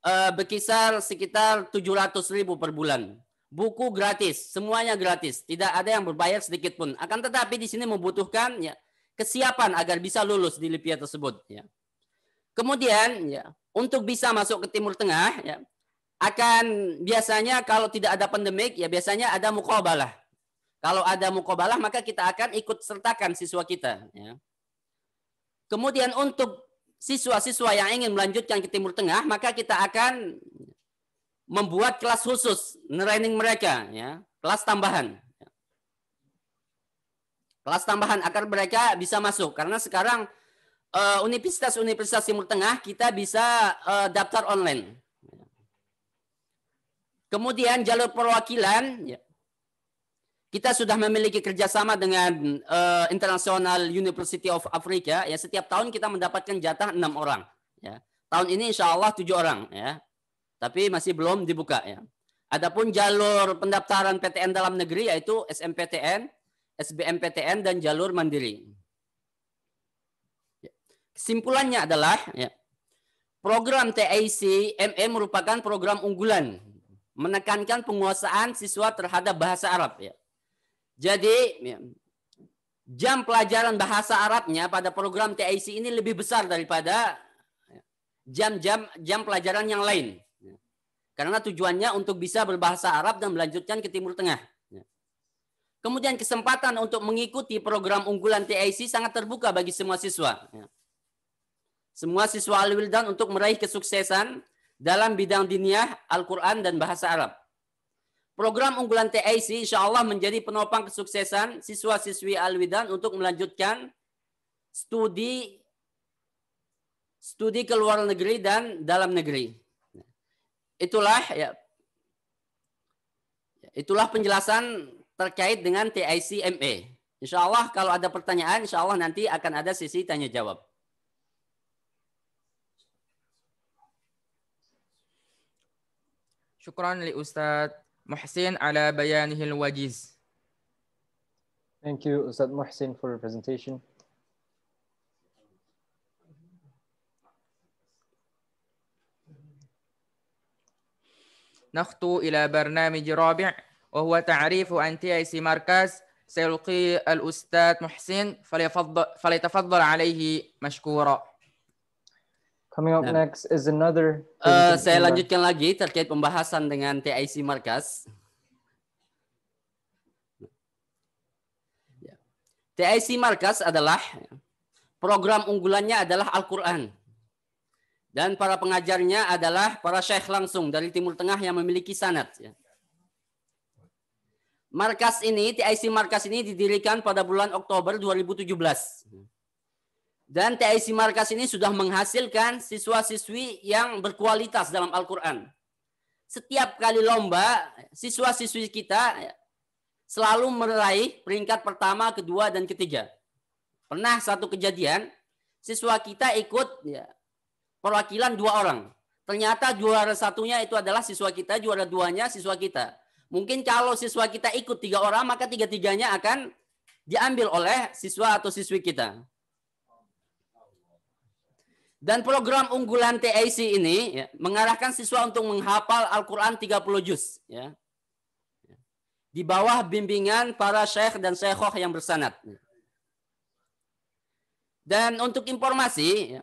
uh, berkisar sekitar 700 ribu per bulan. Buku gratis, semuanya gratis, tidak ada yang berbayar sedikit pun. Akan tetapi di sini membutuhkan ya kesiapan agar bisa lulus di Libya tersebut. Ya. Kemudian ya untuk bisa masuk ke Timur Tengah ya akan biasanya kalau tidak ada pandemik ya biasanya ada mukobalah. Kalau ada mukobalah maka kita akan ikut sertakan siswa kita. Ya. Kemudian untuk siswa-siswa yang ingin melanjutkan ke Timur Tengah, maka kita akan membuat kelas khusus training mereka, ya, kelas tambahan. Kelas tambahan agar mereka bisa masuk karena sekarang eh, universitas-universitas Timur Tengah kita bisa eh, daftar online. Kemudian jalur perwakilan, ya. Kita sudah memiliki kerjasama dengan uh, International University of Africa. Ya, setiap tahun kita mendapatkan jatah enam orang. Ya. Tahun ini insya Allah tujuh orang. Ya. Tapi masih belum dibuka. Ya. Adapun jalur pendaftaran PTN dalam negeri yaitu SMPTN, SBMPTN dan jalur mandiri. Ya. Kesimpulannya adalah ya, program TIC MM e merupakan program unggulan menekankan penguasaan siswa terhadap bahasa Arab ya. Jadi ya, jam pelajaran bahasa Arabnya pada program TIC ini lebih besar daripada jam-jam ya, jam pelajaran yang lain. Ya, karena tujuannya untuk bisa berbahasa Arab dan melanjutkan ke Timur Tengah. Kemudian kesempatan untuk mengikuti program unggulan TIC sangat terbuka bagi semua siswa. Semua siswa Al-Wildan untuk meraih kesuksesan dalam bidang diniah, Al-Quran, dan bahasa Arab. Program unggulan TIC insya Allah menjadi penopang kesuksesan siswa-siswi Alwidan untuk melanjutkan studi studi ke luar negeri dan dalam negeri. Itulah ya, ya itulah penjelasan terkait dengan TIC MA. Insya Allah kalau ada pertanyaan, insya Allah nanti akan ada sisi tanya jawab. Syukran li Ustadz محسن على بيانه الوجيز. Thank you, Ustad Muhsin, for your presentation. نخطو إلى برنامج رابع وهو تعريف تي أندية مركز سيلقي الأستاذ محسن فليتفضل عليه مشكورا Coming up nah. next is another. Uh, saya lanjutkan lagi terkait pembahasan dengan TIC Markas. Ya. TIC Markas adalah program unggulannya adalah Al-Quran. Dan para pengajarnya adalah para syekh langsung dari Timur Tengah yang memiliki sanat. Ya. Markas ini, TIC Markas ini didirikan pada bulan Oktober 2017. Dan TIC Markas ini sudah menghasilkan siswa-siswi yang berkualitas dalam Al-Quran. Setiap kali lomba, siswa-siswi kita selalu meraih peringkat pertama, kedua, dan ketiga. Pernah satu kejadian, siswa kita ikut ya, perwakilan dua orang. Ternyata juara satunya itu adalah siswa kita, juara duanya siswa kita. Mungkin kalau siswa kita ikut tiga orang, maka tiga-tiganya akan diambil oleh siswa atau siswi kita. Dan program unggulan TAC ini ya, mengarahkan siswa untuk menghafal Al-Quran 30 juz. Ya. Di bawah bimbingan para syekh dan syekhoh yang bersanat. Ya. Dan untuk informasi, ya,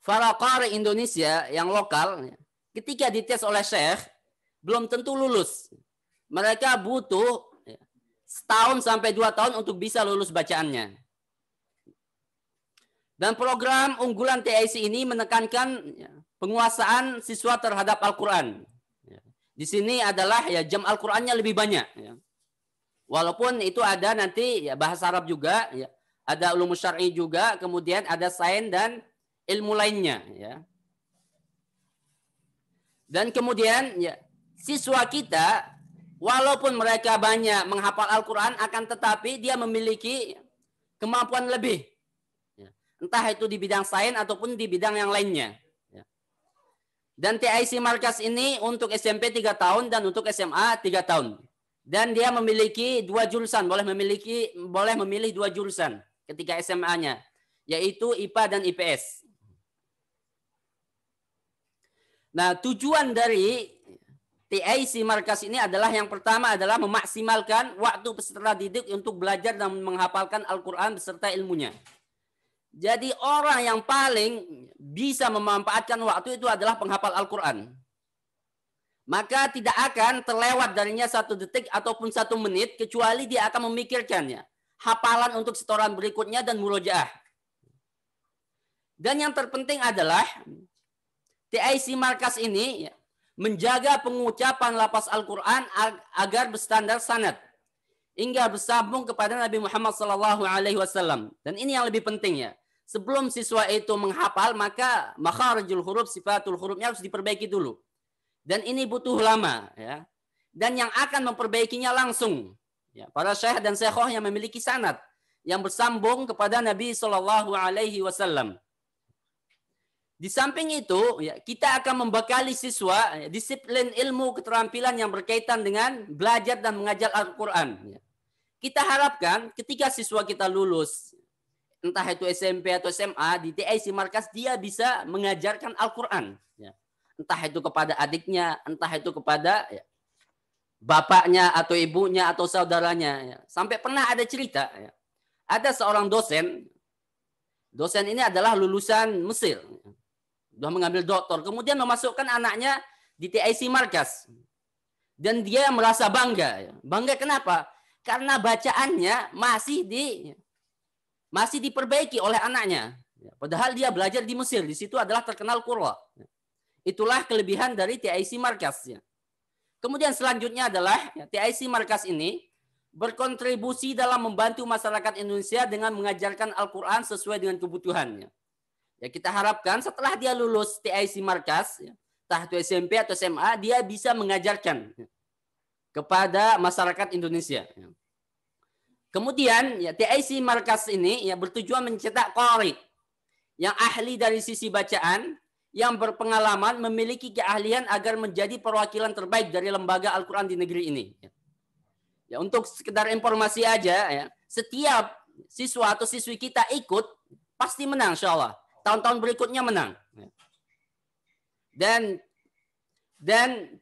Farakar Indonesia yang lokal, ya, ketika dites oleh syekh, belum tentu lulus. Mereka butuh ya, setahun sampai dua tahun untuk bisa lulus bacaannya. Dan program unggulan TIC ini menekankan ya, penguasaan siswa terhadap Al-Quran. Ya. Di sini adalah ya jam Al-Qurannya lebih banyak. Ya. Walaupun itu ada nanti ya, bahasa Arab juga, ya. ada ulum syar'i juga, kemudian ada sains dan ilmu lainnya. Ya. Dan kemudian ya, siswa kita walaupun mereka banyak menghafal Al-Quran akan tetapi dia memiliki kemampuan lebih entah itu di bidang sains ataupun di bidang yang lainnya. Ya. Dan TIC Markas ini untuk SMP 3 tahun dan untuk SMA 3 tahun. Dan dia memiliki dua jurusan, boleh memiliki boleh memilih dua jurusan ketika SMA-nya, yaitu IPA dan IPS. Nah, tujuan dari TIC Markas ini adalah yang pertama adalah memaksimalkan waktu peserta didik untuk belajar dan menghafalkan Al-Quran beserta ilmunya. Jadi orang yang paling bisa memanfaatkan waktu itu adalah penghafal Al-Quran. Maka tidak akan terlewat darinya satu detik ataupun satu menit kecuali dia akan memikirkannya. Hafalan untuk setoran berikutnya dan murojaah. Dan yang terpenting adalah TIC Markas ini menjaga pengucapan lapas Al-Quran agar berstandar sanad hingga bersambung kepada Nabi Muhammad SAW. Dan ini yang lebih penting ya sebelum siswa itu menghafal maka makharijul huruf sifatul hurufnya harus diperbaiki dulu. Dan ini butuh lama ya. Dan yang akan memperbaikinya langsung ya, para syekh dan syekhoh yang memiliki sanad yang bersambung kepada Nabi Shallallahu alaihi wasallam. Di samping itu, ya, kita akan membekali siswa ya, disiplin ilmu keterampilan yang berkaitan dengan belajar dan mengajar Al-Quran. Ya. Kita harapkan ketika siswa kita lulus entah itu SMP atau SMA di TIC markas dia bisa mengajarkan Al-Qur'an ya. Entah itu kepada adiknya, entah itu kepada ya, bapaknya atau ibunya atau saudaranya ya. Sampai pernah ada cerita ya. Ada seorang dosen dosen ini adalah lulusan Mesir. Ya. Sudah mengambil doktor, kemudian memasukkan anaknya di TIC markas. Dan dia merasa bangga. Ya. Bangga kenapa? Karena bacaannya masih di ya, masih diperbaiki oleh anaknya. Ya, padahal dia belajar di Mesir, di situ adalah terkenal kurwa. Ya. Itulah kelebihan dari TIC Markas. Ya. Kemudian selanjutnya adalah TIC Markas ini berkontribusi dalam membantu masyarakat Indonesia dengan mengajarkan Al-Quran sesuai dengan kebutuhannya. Ya, kita harapkan setelah dia lulus TIC Markas, entah itu SMP atau SMA, dia bisa mengajarkan kepada masyarakat Indonesia. Kemudian ya TIC markas ini ya bertujuan mencetak kori yang ahli dari sisi bacaan, yang berpengalaman memiliki keahlian agar menjadi perwakilan terbaik dari lembaga Al-Qur'an di negeri ini. Ya untuk sekedar informasi aja ya, setiap siswa atau siswi kita ikut pasti menang insya Allah. Tahun-tahun berikutnya menang. Dan dan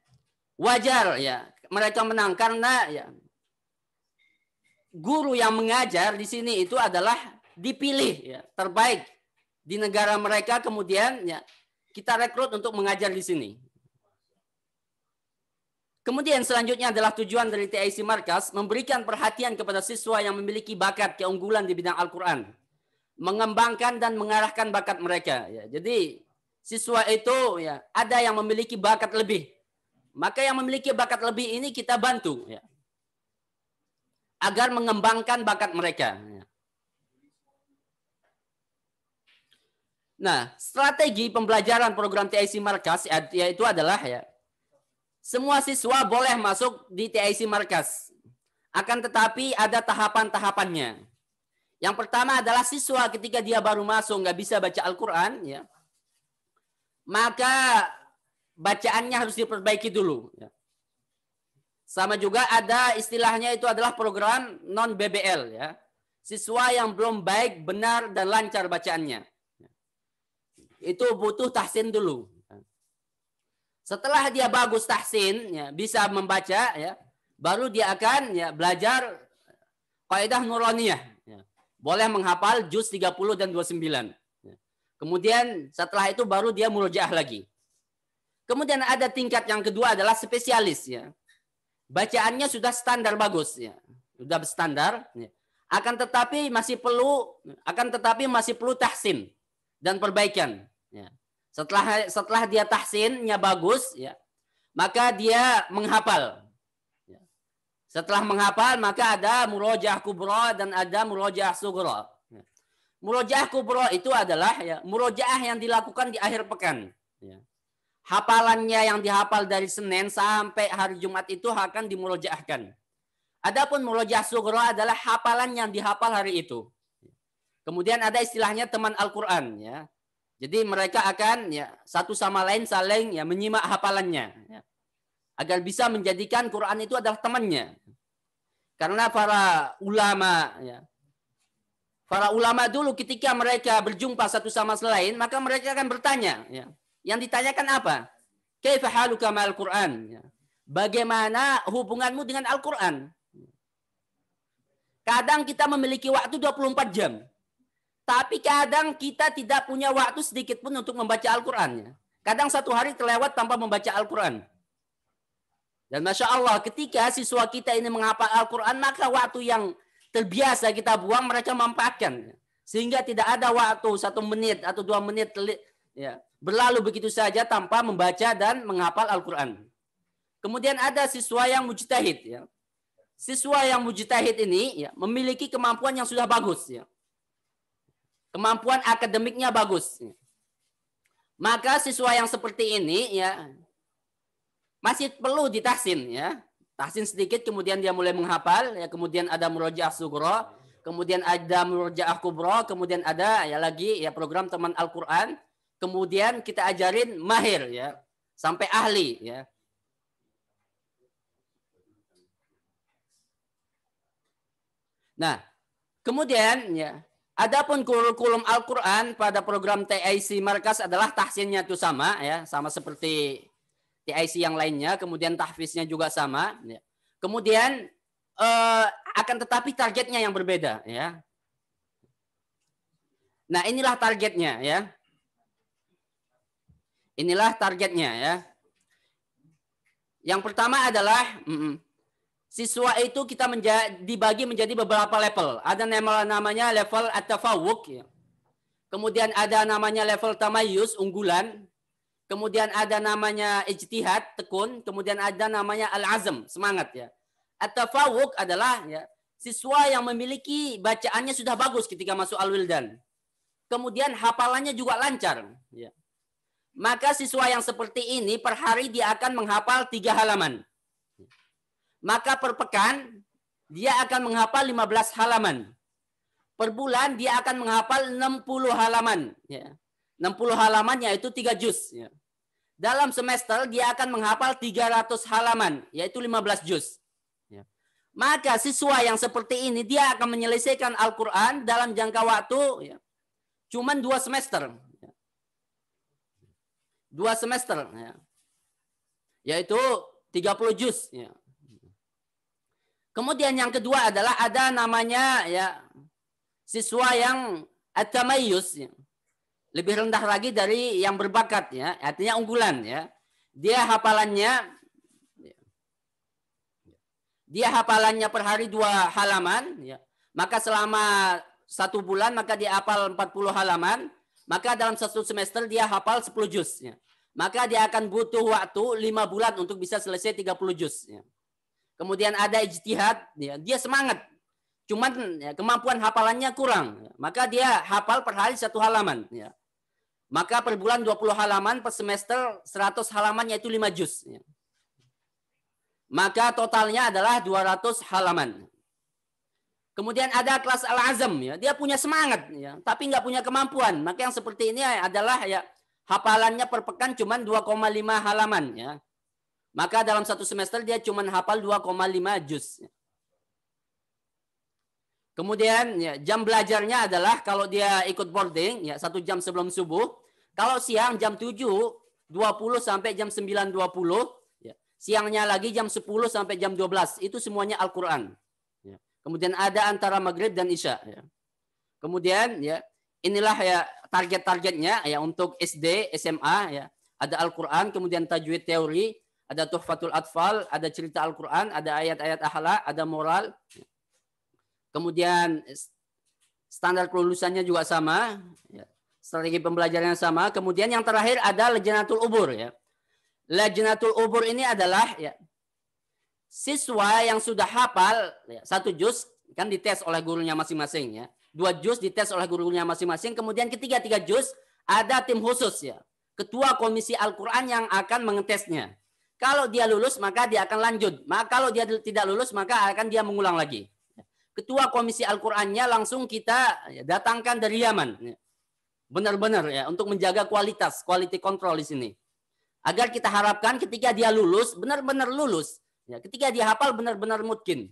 wajar ya mereka menang karena ya guru yang mengajar di sini itu adalah dipilih ya, terbaik di negara mereka kemudian ya, kita rekrut untuk mengajar di sini. Kemudian selanjutnya adalah tujuan dari TIC Markas memberikan perhatian kepada siswa yang memiliki bakat keunggulan di bidang Al-Quran. Mengembangkan dan mengarahkan bakat mereka. Ya, jadi siswa itu ya ada yang memiliki bakat lebih. Maka yang memiliki bakat lebih ini kita bantu. Ya agar mengembangkan bakat mereka. Nah, strategi pembelajaran program TIC Markas ya, yaitu adalah ya semua siswa boleh masuk di TIC Markas. Akan tetapi ada tahapan-tahapannya. Yang pertama adalah siswa ketika dia baru masuk nggak bisa baca Al-Quran, ya, maka bacaannya harus diperbaiki dulu. Ya. Sama juga ada istilahnya itu adalah program non BBL ya. Siswa yang belum baik, benar dan lancar bacaannya. Itu butuh tahsin dulu. Setelah dia bagus tahsin, ya, bisa membaca, ya, baru dia akan ya, belajar kaidah nuraniyah. Ya. Boleh menghafal juz 30 dan 29. Ya. Kemudian setelah itu baru dia murojaah lagi. Kemudian ada tingkat yang kedua adalah spesialis ya bacaannya sudah standar bagus ya sudah standar ya. akan tetapi masih perlu akan tetapi masih perlu tahsin dan perbaikan ya. setelah setelah dia tahsinnya bagus ya maka dia menghafal ya. setelah menghafal maka ada murojaah kubro dan ada murojaah sugro ya. murojaah kubro itu adalah ya, murojaah yang dilakukan di akhir pekan ya hafalannya yang dihafal dari Senin sampai hari Jumat itu akan dimulajahkan. Adapun mulajah sugro adalah hafalan yang dihafal hari itu. Kemudian ada istilahnya teman Al-Qur'an ya. Jadi mereka akan ya satu sama lain saling ya menyimak hafalannya ya. agar bisa menjadikan Quran itu adalah temannya. Karena para ulama ya, para ulama dulu ketika mereka berjumpa satu sama lain maka mereka akan bertanya ya yang ditanyakan apa? Kaifa haluka ma'al Qur'an? Ya. Bagaimana hubunganmu dengan Al-Qur'an? Kadang kita memiliki waktu 24 jam. Tapi kadang kita tidak punya waktu sedikit pun untuk membaca Al-Qur'an. Ya. Kadang satu hari terlewat tanpa membaca Al-Qur'an. Dan Masya Allah ketika siswa kita ini menghafal Al-Quran maka waktu yang terbiasa kita buang mereka memanfaatkan. Ya. Sehingga tidak ada waktu satu menit atau dua menit berlalu begitu saja tanpa membaca dan menghafal Al-Quran. Kemudian ada siswa yang mujtahid. Ya. Siswa yang mujtahid ini ya, memiliki kemampuan yang sudah bagus. Ya. Kemampuan akademiknya bagus. Ya. Maka siswa yang seperti ini ya masih perlu ditahsin ya. Tahsin sedikit kemudian dia mulai menghafal ya kemudian ada murojaah sugro, kemudian ada murojaah kubro, kemudian ada ya lagi ya program teman Al-Qur'an kemudian kita ajarin mahir ya, sampai ahli ya. Nah, kemudian ya, adapun kurikulum Al-Qur'an pada program TIC Markas adalah tahsinnya itu sama ya, sama seperti TIC yang lainnya, kemudian tahfiznya juga sama ya. Kemudian eh, akan tetapi targetnya yang berbeda ya. Nah, inilah targetnya ya. Inilah targetnya ya. Yang pertama adalah siswa itu kita dibagi menjadi beberapa level. Ada namanya level atafawuk, ya. Kemudian ada namanya level tamayus, unggulan. Kemudian ada namanya ijtihad, tekun. Kemudian ada namanya al-azm, semangat ya. Atafawuk adalah ya, siswa yang memiliki bacaannya sudah bagus ketika masuk al-wildan. Kemudian hafalannya juga lancar. Ya maka siswa yang seperti ini per hari dia akan menghafal tiga halaman. Maka per pekan dia akan menghafal 15 halaman. Per bulan dia akan menghafal 60 halaman. 60 ya. halaman yaitu 3 juz. Ya. Dalam semester dia akan menghafal 300 halaman yaitu 15 juz. Ya. Maka siswa yang seperti ini dia akan menyelesaikan Al-Quran dalam jangka waktu cuma cuman dua semester dua semester ya. yaitu 30 juz ya. Kemudian yang kedua adalah ada namanya ya siswa yang atamayus ya. lebih rendah lagi dari yang berbakat ya artinya unggulan ya dia hafalannya ya. dia hafalannya per hari dua halaman ya maka selama satu bulan maka dia hafal 40 halaman maka dalam satu semester dia hafal 10 Ya. Maka dia akan butuh waktu 5 bulan untuk bisa selesai 30 Ya. Kemudian ada ijtihad, ya, dia semangat. Cuman ya, kemampuan hafalannya kurang. Ya. Maka dia hafal per hari satu halaman. Ya. Maka per bulan 20 halaman, per semester 100 halaman yaitu 5 juz. Ya. Maka totalnya adalah 200 halaman. Kemudian ada kelas al-azam ya, dia punya semangat ya, tapi nggak punya kemampuan. Maka yang seperti ini adalah ya hafalannya per pekan cuma 2,5 halaman ya. Maka dalam satu semester dia cuma hafal 2,5 juz. Kemudian ya, jam belajarnya adalah kalau dia ikut boarding ya satu jam sebelum subuh. Kalau siang jam dua puluh sampai jam 9.20 ya. Siangnya lagi jam 10 sampai jam 12 itu semuanya Al-Qur'an. Kemudian ada antara maghrib dan isya. Ya. Kemudian ya inilah ya target-targetnya ya untuk SD, SMA ya. Ada Al-Qur'an, kemudian tajwid teori, ada Tuhfatul Atfal, ada cerita Al-Qur'an, ada ayat-ayat ahlak, ada moral. Kemudian standar kelulusannya juga sama, ya. strategi pembelajarannya sama. Kemudian yang terakhir ada Lejanatul Ubur ya. Lejanatul Ubur ini adalah ya siswa yang sudah hafal ya, satu juz kan dites oleh gurunya masing-masing ya. Dua juz dites oleh gurunya masing-masing. Kemudian ketiga tiga juz ada tim khusus ya. Ketua Komisi Al-Quran yang akan mengetesnya. Kalau dia lulus maka dia akan lanjut. Maka kalau dia tidak lulus maka akan dia mengulang lagi. Ketua Komisi Al-Qur'annya langsung kita ya, datangkan dari Yaman. Ya. Benar-benar ya untuk menjaga kualitas, quality control di sini. Agar kita harapkan ketika dia lulus benar-benar lulus Ya, ketika dia hafal benar-benar mungkin.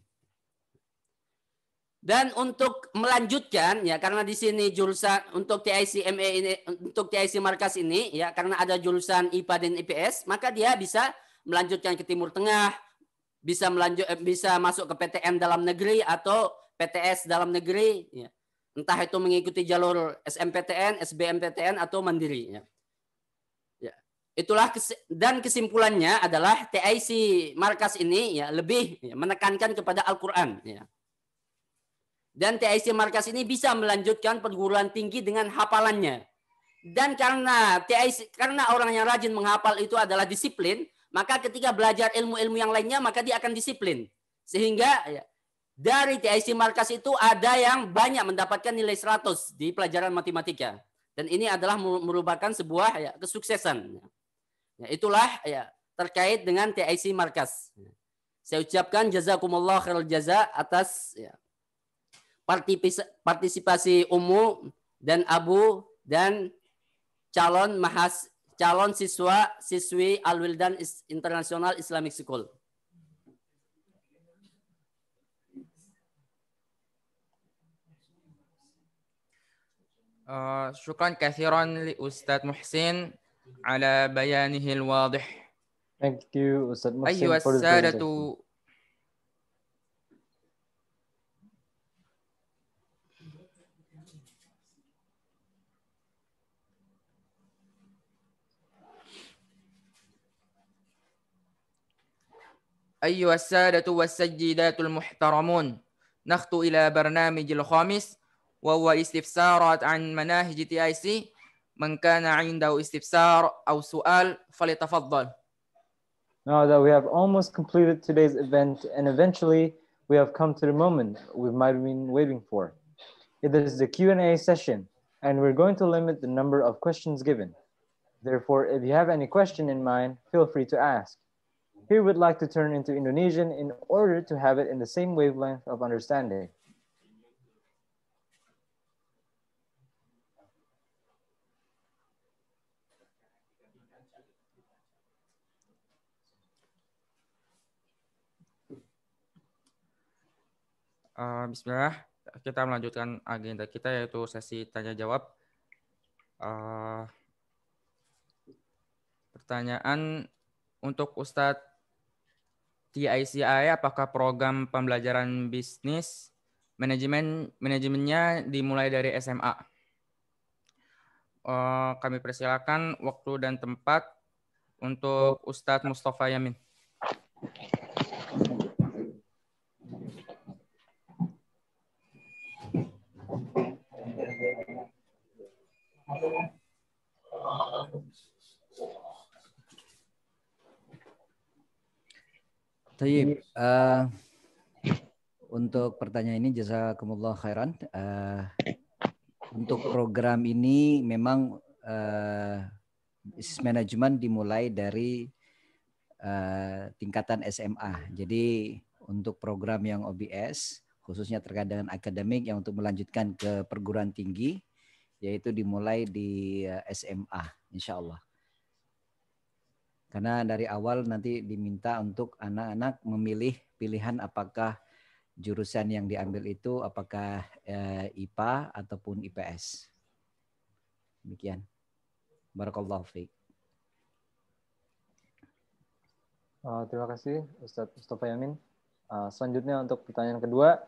Dan untuk melanjutkan ya karena di sini jurusan untuk TIC MA e ini untuk TIC markas ini ya karena ada jurusan IPA dan IPS maka dia bisa melanjutkan ke Timur Tengah, bisa melanjut eh, bisa masuk ke PTN dalam negeri atau PTS dalam negeri ya. Entah itu mengikuti jalur SMPTN, SBMPTN atau mandiri ya. Itulah dan kesimpulannya adalah TIC markas ini ya lebih ya, menekankan kepada Al-Qur'an ya. Dan TIC markas ini bisa melanjutkan perguruan tinggi dengan hafalannya. Dan karena TIC karena orang yang rajin menghafal itu adalah disiplin, maka ketika belajar ilmu-ilmu yang lainnya maka dia akan disiplin. Sehingga ya, dari TIC markas itu ada yang banyak mendapatkan nilai 100 di pelajaran matematika. Dan ini adalah merupakan sebuah ya, kesuksesan. Ya. Ya, itulah ya terkait dengan TIC Markas. Ya. Saya ucapkan jazakumullah khairul jaza atas ya, partisipasi Umu dan Abu dan calon mahas calon siswa siswi Al-Wildan International Islamic School. Uh, syukran kathiran li Ustadz Muhsin على بيانه الواضح Thank you, Ustaz Mohsin, أيها for this السادة أيها السادة والسجدات المحترمون نخطو إلى برنامج الخامس وهو استفسارات عن مناهج تي آي سي من كان عنده استفسار أو سؤال فليتفضل. Now that we have almost completed today's event and eventually we have come to the moment we might have been waiting for. It is the Q&A session and we're going to limit the number of questions given. Therefore, if you have any question in mind, feel free to ask. Here we'd like to turn into Indonesian in order to have it in the same wavelength of understanding. Uh, Bismillah, kita melanjutkan agenda kita yaitu sesi tanya jawab. Uh, eh, pertanyaan untuk Ustadz TICI, apakah program pembelajaran bisnis manajemen manajemennya dimulai dari SMA? Uh, eh, kami persilakan waktu dan tempat untuk Ustadz Mustafa Yamin. Tayyib, uh, eh, untuk pertanyaan ini jazakumullah khairan. Uh, untuk program ini memang uh, eh, manajemen dimulai dari uh, tingkatan SMA. Jadi untuk program yang OBS khususnya terkait dengan akademik yang untuk melanjutkan ke perguruan tinggi yaitu dimulai di eh, SMA, insya Allah. Karena dari awal nanti diminta untuk anak-anak memilih pilihan apakah jurusan yang diambil itu apakah eh, IPA ataupun IPS. Demikian. Barakallahu fiik. Uh, terima kasih Ustadz Mustafa Yamin. Ah, selanjutnya untuk pertanyaan kedua,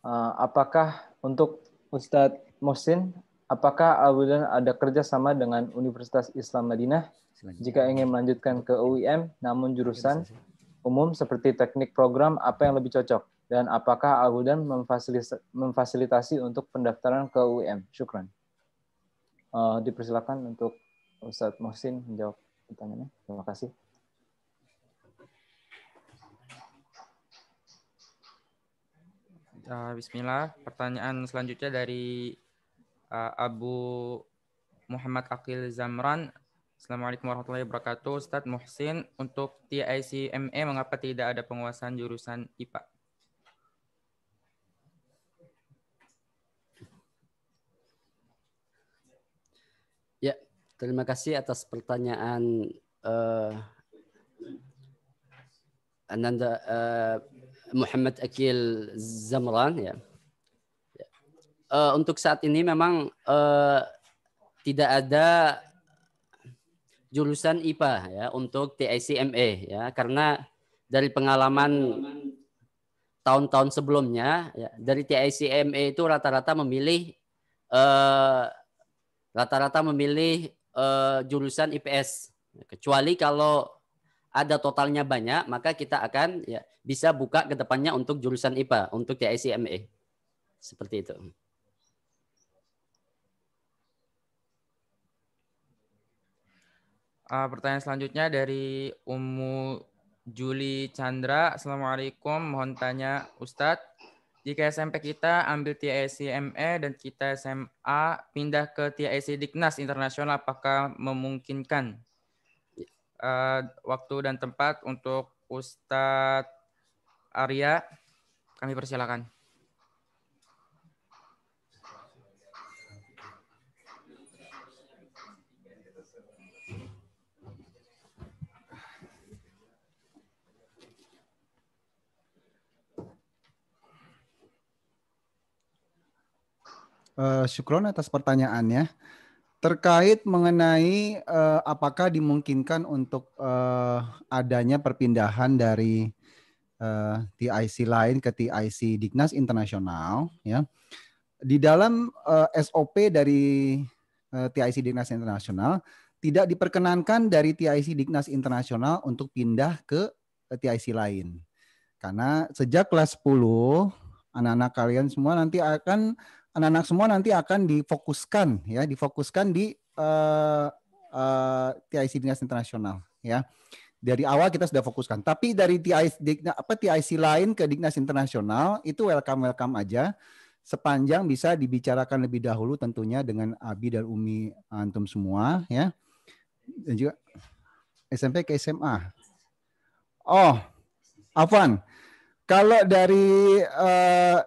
ah, apakah untuk Ustadz Mohsin Apakah Abdullah ada kerjasama dengan Universitas Islam Madinah jika ingin melanjutkan ke UIM, namun jurusan umum seperti teknik program apa yang lebih cocok? Dan apakah Abdullah memfasilitasi, memfasilitasi untuk pendaftaran ke UIM? Syukran. Uh, dipersilakan untuk Ustadz Mohsin menjawab pertanyaannya. Terima kasih. Uh, Bismillah. Pertanyaan selanjutnya dari Eh, Abu Muhammad Akil Zamran. Assalamualaikum warahmatullahi wabarakatuh. Ustadz Muhsin, untuk TICME mengapa tidak ada penguasaan jurusan IPA? Ya, terima kasih atas pertanyaan uh, Ananda uh, Muhammad Akil Zamran ya uh, untuk saat ini memang uh, tidak ada jurusan IPA ya untuk TICME ya karena dari pengalaman tahun-tahun sebelumnya ya, dari TICME itu rata-rata memilih eh, rata-rata uh, memilih uh, jurusan IPS kecuali kalau ada totalnya banyak maka kita akan ya bisa buka ke depannya untuk jurusan IPA untuk TICME seperti itu. Uh, pertanyaan selanjutnya dari Umu Juli Chandra. Assalamualaikum. Mohon tanya Ustadz, jika SMP kita ambil TIC ME dan kita SMA pindah ke TIC Diknas Internasional, apakah memungkinkan uh, waktu dan tempat untuk Ustadz Arya? Kami persilakan. uh, Syukron atas pertanyaannya terkait mengenai uh, apakah dimungkinkan untuk uh, adanya perpindahan dari uh, TIC lain ke TIC Dignas Internasional ya. Di dalam uh, SOP dari uh, TIC Dignas Internasional tidak diperkenankan dari TIC Dignas Internasional untuk pindah ke TIC lain. Karena sejak kelas 10 anak-anak kalian semua nanti akan anak-anak semua nanti akan difokuskan ya, difokuskan di uh, eh, uh, eh, TIC Dinas Internasional ya. Dari awal kita sudah fokuskan. Tapi dari TIC apa TIC lain ke dinas Internasional itu welcome-welcome aja sepanjang bisa dibicarakan lebih dahulu tentunya dengan Abi dan Umi antum semua ya. Dan juga SMP ke SMA. Oh, Afan. Kalau dari uh,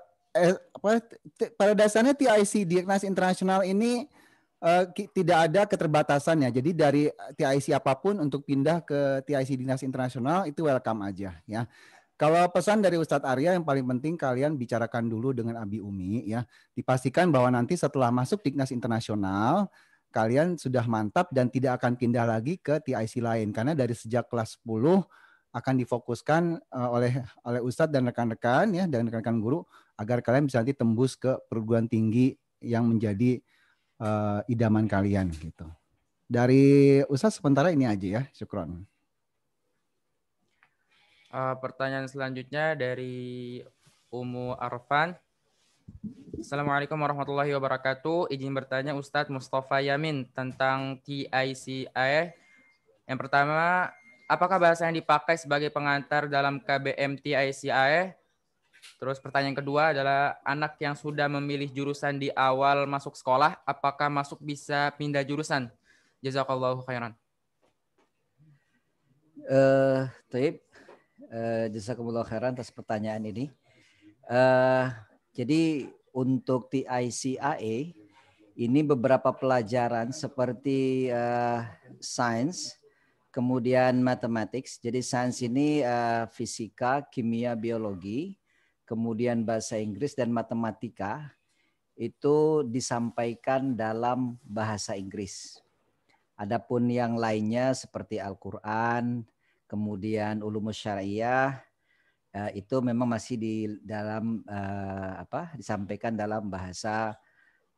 pada dasarnya TIC Diagnosis Internasional ini uh, tidak ada keterbatasannya. Jadi dari eh, TIC apapun untuk pindah ke TIC Dinas Internasional itu welcome aja ya. Kalau pesan dari Ustadz Arya yang paling penting kalian bicarakan dulu dengan Abi Umi ya. Dipastikan bahwa nanti setelah masuk dinas Internasional kalian sudah mantap dan tidak akan pindah lagi ke TIC lain karena dari sejak kelas 10 akan difokuskan eh, oleh oleh ustadz dan rekan-rekan ya dan rekan-rekan guru agar kalian bisa nanti tembus ke perguruan tinggi yang menjadi uh, idaman kalian gitu. Dari ustadz sementara ini aja ya, Syukron. Uh, pertanyaan selanjutnya dari Umu Arfan. Assalamualaikum warahmatullahi wabarakatuh. Izin bertanya Ustadz Mustafa Yamin tentang TICI. E. Yang pertama, apakah bahasa yang dipakai sebagai pengantar dalam KBMT ICAE? Terus pertanyaan kedua adalah anak yang sudah memilih jurusan di awal masuk sekolah, apakah masuk bisa pindah jurusan? Jazakallahu khairan. Eh, uh, Taib, uh, eh, jazakumullah khairan atas pertanyaan ini. Uh, jadi untuk TICAE ini beberapa pelajaran seperti uh, eh, science, kemudian matematik. Jadi sains ini uh, fisika, kimia, biologi, kemudian bahasa Inggris dan matematika itu disampaikan dalam bahasa Inggris. Adapun yang lainnya seperti Al-Qur'an, kemudian ulumus syariah uh, itu memang masih di dalam uh, apa disampaikan dalam bahasa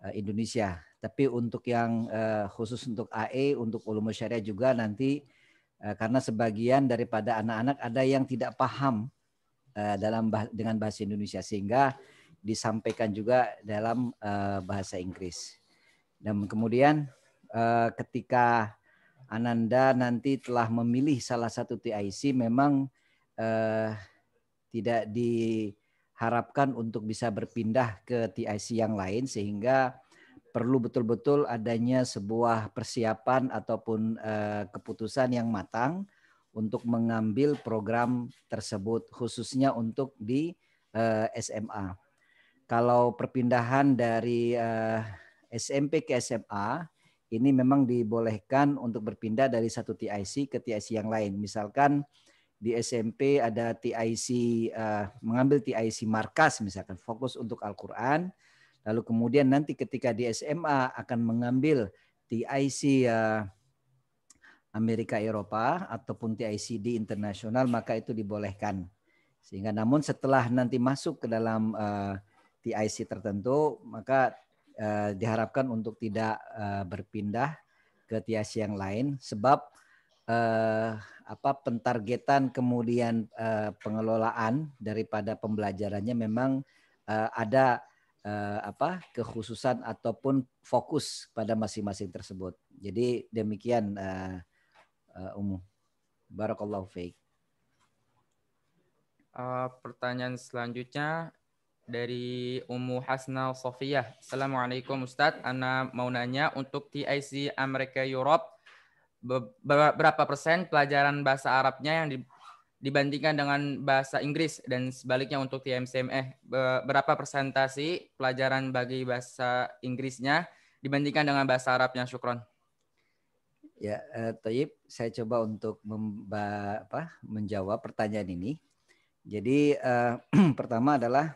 uh, Indonesia. Tapi untuk yang khusus untuk AE untuk ulumus syariah juga nanti Eh, karena sebagian daripada anak-anak ada yang tidak paham eh, dalam dengan bahasa Indonesia sehingga disampaikan juga dalam eh, bahasa Inggris. Dan kemudian ketika Ananda nanti telah memilih salah satu TIC memang tidak diharapkan untuk bisa berpindah ke TIC yang lain sehingga perlu betul-betul adanya sebuah persiapan ataupun eh, keputusan yang matang untuk mengambil program tersebut khususnya untuk di eh, SMA. Kalau perpindahan dari eh, SMP ke SMA ini memang dibolehkan untuk berpindah dari satu TIC ke TIC yang lain. Misalkan di SMP ada TIC eh, mengambil TIC markas misalkan fokus untuk Al-Qur'an, Lalu kemudian nanti ketika di SMA akan mengambil TIC ya, Amerika Eropa ataupun TIC di internasional maka itu dibolehkan. Sehingga namun setelah nanti masuk ke dalam eh, TIC tertentu maka eh, diharapkan untuk tidak eh, berpindah ke TIC yang lain sebab uh, apa pentargetan kemudian uh, pengelolaan daripada pembelajarannya memang uh, ada Eh, apa kekhususan ataupun fokus pada masing-masing tersebut. Jadi demikian eh, eh umum. Barakallahu fiik. Uh, pertanyaan selanjutnya dari Umu Hasna Sofiyah. Assalamualaikum Ustadz. Ana mau nanya untuk TIC Amerika Europe berapa persen pelajaran bahasa Arabnya yang dibandingkan dengan bahasa Inggris dan sebaliknya untuk TMCM eh berapa persentasi pelajaran bagi bahasa Inggrisnya dibandingkan dengan bahasa Arabnya Syukron? Ya, eh, Toyib, saya coba untuk memba, apa, menjawab pertanyaan ini. Jadi eh, <clears throat> pertama adalah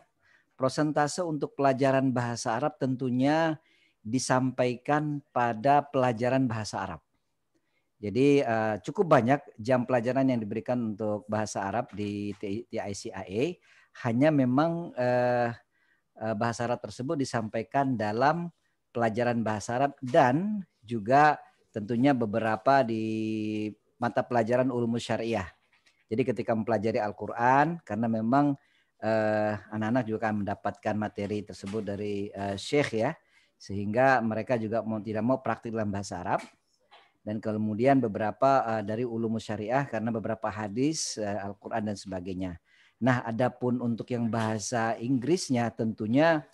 prosentase untuk pelajaran bahasa Arab tentunya disampaikan pada pelajaran bahasa Arab. Jadi uh, cukup banyak jam pelajaran yang diberikan untuk bahasa Arab di TICIA. E. Hanya memang uh, bahasa Arab tersebut disampaikan dalam pelajaran bahasa Arab dan juga tentunya beberapa di mata pelajaran ulum syariah. Jadi ketika mempelajari Al-Qur'an karena memang anak-anak uh, juga akan mendapatkan materi tersebut dari uh, syekh ya sehingga mereka juga mau tidak mau praktik dalam bahasa Arab dan kemudian beberapa uh, dari ulum syariah karena beberapa hadis, uh, Al-Qur'an dan sebagainya. Nah, adapun untuk yang bahasa Inggrisnya tentunya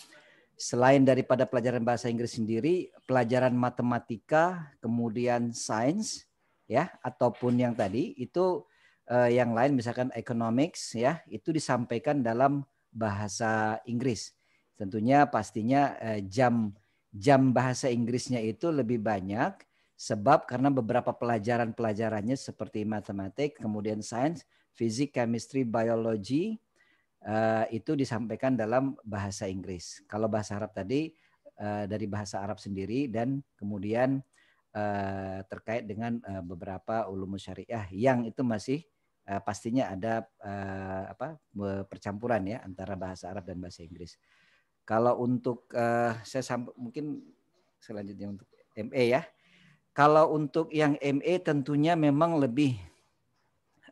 selain daripada pelajaran bahasa Inggris sendiri, pelajaran matematika, kemudian sains ya ataupun yang tadi itu eh, yang lain misalkan economics ya, itu disampaikan dalam bahasa Inggris. Tentunya pastinya eh, jam jam bahasa Inggrisnya itu lebih banyak Sebab karena beberapa pelajaran-pelajarannya seperti matematik, kemudian sains, fisik, chemistry, biologi eh, itu disampaikan dalam bahasa Inggris. Kalau bahasa Arab tadi eh, dari bahasa Arab sendiri dan kemudian eh, terkait dengan beberapa ulum syariah yang itu masih pastinya ada apa percampuran ya antara bahasa Arab dan bahasa Inggris. Kalau untuk saya mungkin selanjutnya untuk ME ya kalau untuk yang ME tentunya memang lebih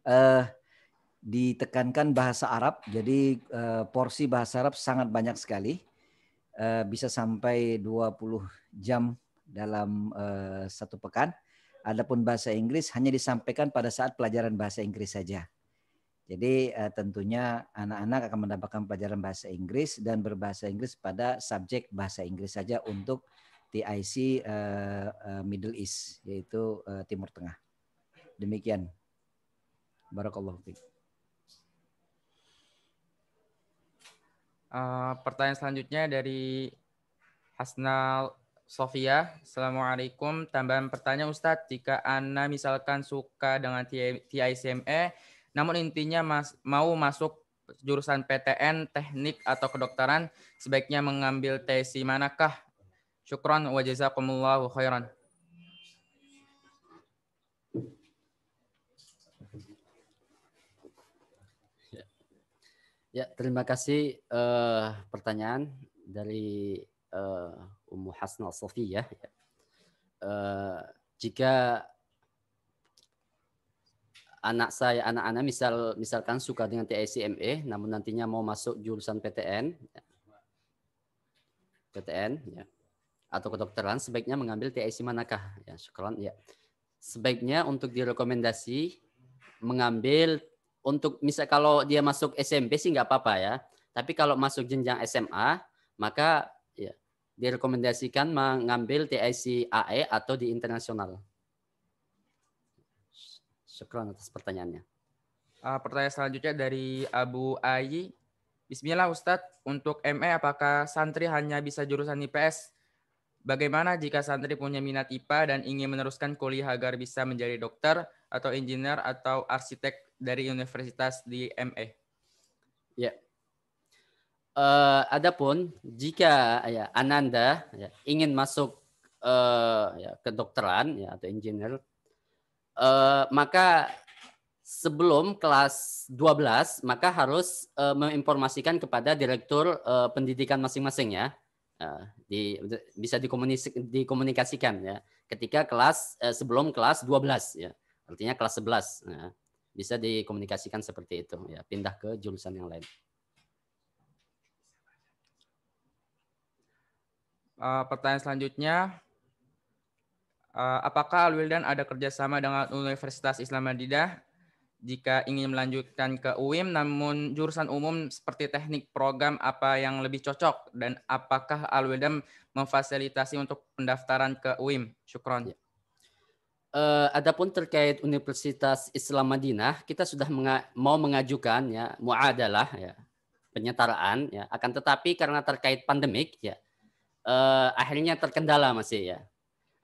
eh, ditekankan bahasa Arab. Jadi eh, porsi bahasa Arab sangat banyak sekali. Eh, bisa sampai 20 jam dalam eh, satu pekan. Adapun bahasa Inggris hanya disampaikan pada saat pelajaran bahasa Inggris saja. Jadi eh, tentunya anak-anak akan mendapatkan pelajaran bahasa Inggris dan berbahasa Inggris pada subjek bahasa Inggris saja untuk TIC uh, eh, eh, Middle East yaitu uh, Timur Tengah. Demikian. Barakallahu fiik. Uh, pertanyaan selanjutnya dari Hasnal Sofia. Assalamualaikum. Tambahan pertanyaan Ustadz, jika Anna misalkan suka dengan TICME, namun intinya mas, mau masuk jurusan PTN, teknik, atau kedokteran, sebaiknya mengambil TSI manakah? Syukran wa wa khairan. Ya. ya, terima kasih uh, pertanyaan dari uh, Ummu Hasnal Sofi Ya. Uh, jika anak saya, anak anak misal misalkan suka dengan TICME, namun nantinya mau masuk jurusan PTN, PTN, ya atau kedokteran sebaiknya mengambil TIC manakah? Ya, syukuran Ya. Sebaiknya untuk direkomendasi mengambil untuk misal kalau dia masuk SMP sih nggak apa-apa ya. Tapi kalau masuk jenjang SMA maka ya direkomendasikan mengambil TIC AE atau di internasional. Syukuran atas pertanyaannya. Uh, pertanyaan selanjutnya dari Abu Ayi. Bismillah Ustadz, untuk ME apakah santri hanya bisa jurusan IPS Bagaimana jika santri punya minat IPA dan ingin meneruskan kuliah agar bisa menjadi dokter atau engineer atau arsitek dari universitas di MA? E? Ya. Yeah. Uh, adapun jika ya Ananda ya, ingin masuk uh, ya, kedokteran ya atau engineer uh, maka sebelum kelas 12 maka harus uh, menginformasikan kepada direktur uh, pendidikan masing-masing ya Nah, di, bisa dikomunikasikan ya ketika kelas eh, sebelum kelas 12 ya artinya kelas 11 ya. Nah, bisa dikomunikasikan seperti itu ya pindah ke jurusan yang lain uh, pertanyaan selanjutnya uh, apakah Alwildan ada kerjasama dengan Universitas Islam Madinah jika ingin melanjutkan ke UIM namun jurusan umum seperti teknik program apa yang lebih cocok dan apakah Alwedam memfasilitasi untuk pendaftaran ke UIM? Syukron. Ya. Uh, adapun terkait Universitas Islam Madinah, kita sudah menga mau mengajukan ya muadalah ya penyetaraan ya. Akan tetapi karena terkait pandemik ya uh, akhirnya terkendala masih ya.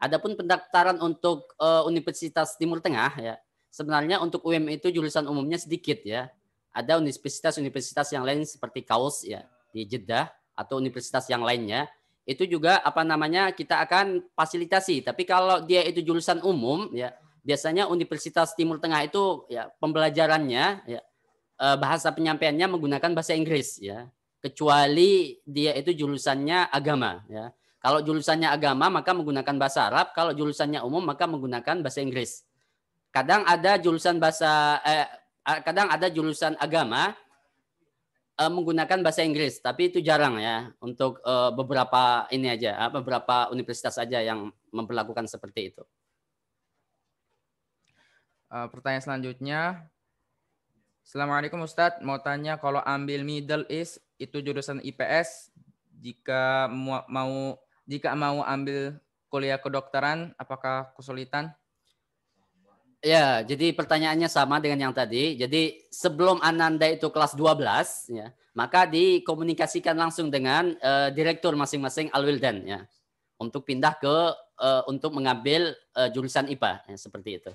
Adapun pendaftaran untuk uh, Universitas Timur Tengah ya sebenarnya untuk UM itu jurusan umumnya sedikit ya. Ada universitas-universitas yang lain seperti Kaos ya di Jeddah atau universitas yang lainnya itu juga apa namanya kita akan fasilitasi. Tapi kalau dia itu jurusan umum ya biasanya Universitas Timur Tengah itu ya pembelajarannya ya eh, bahasa penyampaiannya menggunakan bahasa Inggris ya. Kecuali dia itu jurusannya agama ya. Kalau jurusannya agama maka menggunakan bahasa Arab, kalau jurusannya umum maka menggunakan bahasa Inggris kadang ada jurusan bahasa eh, kadang ada jurusan agama eh, menggunakan bahasa Inggris, tapi itu jarang ya untuk eh, beberapa ini aja, eh, beberapa universitas aja yang memperlakukan seperti itu. Uh, pertanyaan selanjutnya, Assalamualaikum Ustadz, mau tanya kalau ambil Middle East itu jurusan IPS, jika mau jika mau ambil kuliah kedokteran, apakah kesulitan? Ya, jadi pertanyaannya sama dengan yang tadi. Jadi sebelum Ananda itu kelas 12 ya, maka dikomunikasikan langsung dengan uh, direktur masing-masing Alwilden, ya. Untuk pindah ke uh, untuk mengambil uh, jurusan IPA ya, seperti itu.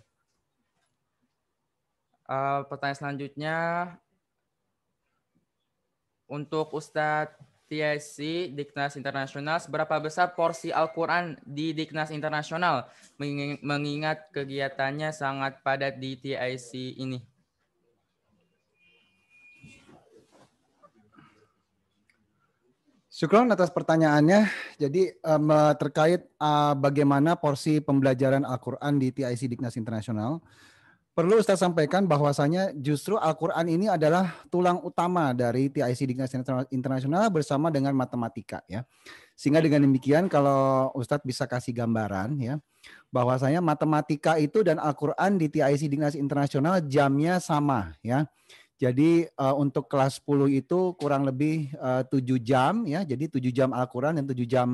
Uh, pertanyaan selanjutnya untuk Ustadz TSC iya Diknas Internasional, seberapa besar porsi Al-Quran di Diknas Internasional mengingat kegiatannya sangat padat di TIC ini? Syukron atas pertanyaannya. Jadi um, terkait uh, bagaimana porsi pembelajaran Al-Quran di TIC Diknas Internasional. Perlu Ustaz sampaikan bahwasanya justru Al-Quran ini adalah tulang utama dari TIC Dignitas Internasional bersama dengan matematika ya. Sehingga dengan demikian kalau Ustadz bisa kasih gambaran ya bahwasanya matematika itu dan Al-Quran di TIC Dignitas Internasional jamnya sama ya. Jadi uh, untuk kelas 10 itu kurang lebih eh, uh, 7 jam ya. Jadi 7 jam Al-Quran dan 7 jam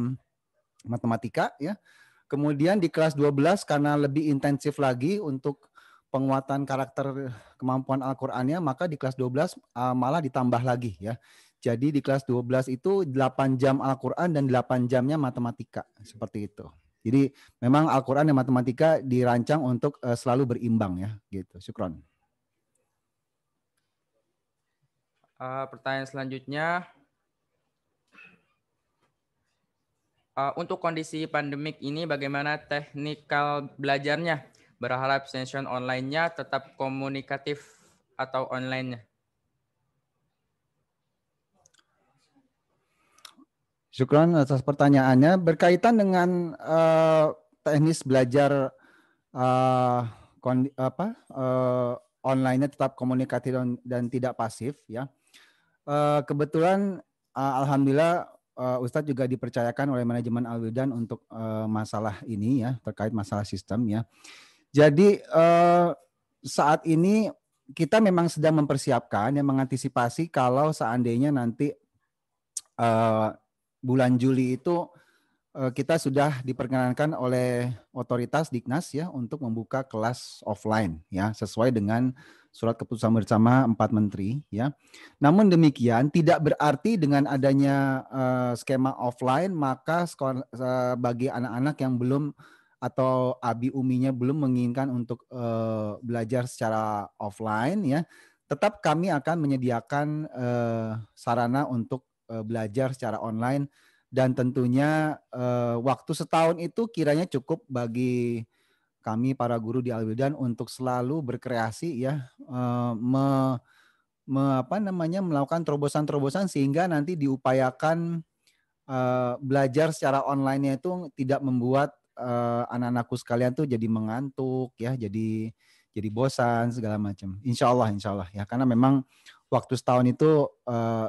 matematika ya. Kemudian di kelas 12 karena lebih intensif lagi untuk penguatan karakter kemampuan Al-Qur'annya maka di kelas 12 uh, ah, malah ditambah lagi ya. Jadi di kelas 12 itu 8 jam Al-Qur'an dan 8 jamnya matematika seperti itu. Jadi memang Al-Qur'an dan matematika dirancang untuk uh, selalu berimbang ya gitu. Syukron. Uh, pertanyaan selanjutnya uh, untuk kondisi pandemik ini bagaimana teknikal belajarnya Berharap session online-nya tetap komunikatif atau online-nya? Syukran atas pertanyaannya. Berkaitan dengan uh, teknis belajar uh, kondi, apa uh, online-nya tetap komunikatif dan, dan tidak pasif, ya. Uh, kebetulan, uh, alhamdulillah, uh, Ustadz juga dipercayakan oleh manajemen Alwidan untuk uh, masalah ini ya terkait masalah sistem ya. Jadi eh, saat ini kita memang sedang mempersiapkan yang mengantisipasi kalau seandainya nanti eh, bulan Juli itu eh, kita sudah diperkenankan oleh otoritas Diknas ya untuk membuka kelas offline ya sesuai dengan surat keputusan bersama empat menteri ya. Namun demikian tidak berarti dengan adanya uh, skema offline maka sekolah, eh, uh, bagi anak-anak yang belum atau abi uminya belum menginginkan untuk uh, belajar secara offline ya tetap kami akan menyediakan uh, sarana untuk uh, belajar secara online dan tentunya uh, waktu setahun itu kiranya cukup bagi kami para guru di Alwildan untuk selalu berkreasi ya uh, me, me apa namanya melakukan terobosan-terobosan sehingga nanti diupayakan uh, belajar secara online itu tidak membuat Eh, anak-anakku sekalian tuh jadi mengantuk ya, jadi jadi bosan segala macam. Insya Allah, insya Allah ya, karena memang waktu setahun itu uh,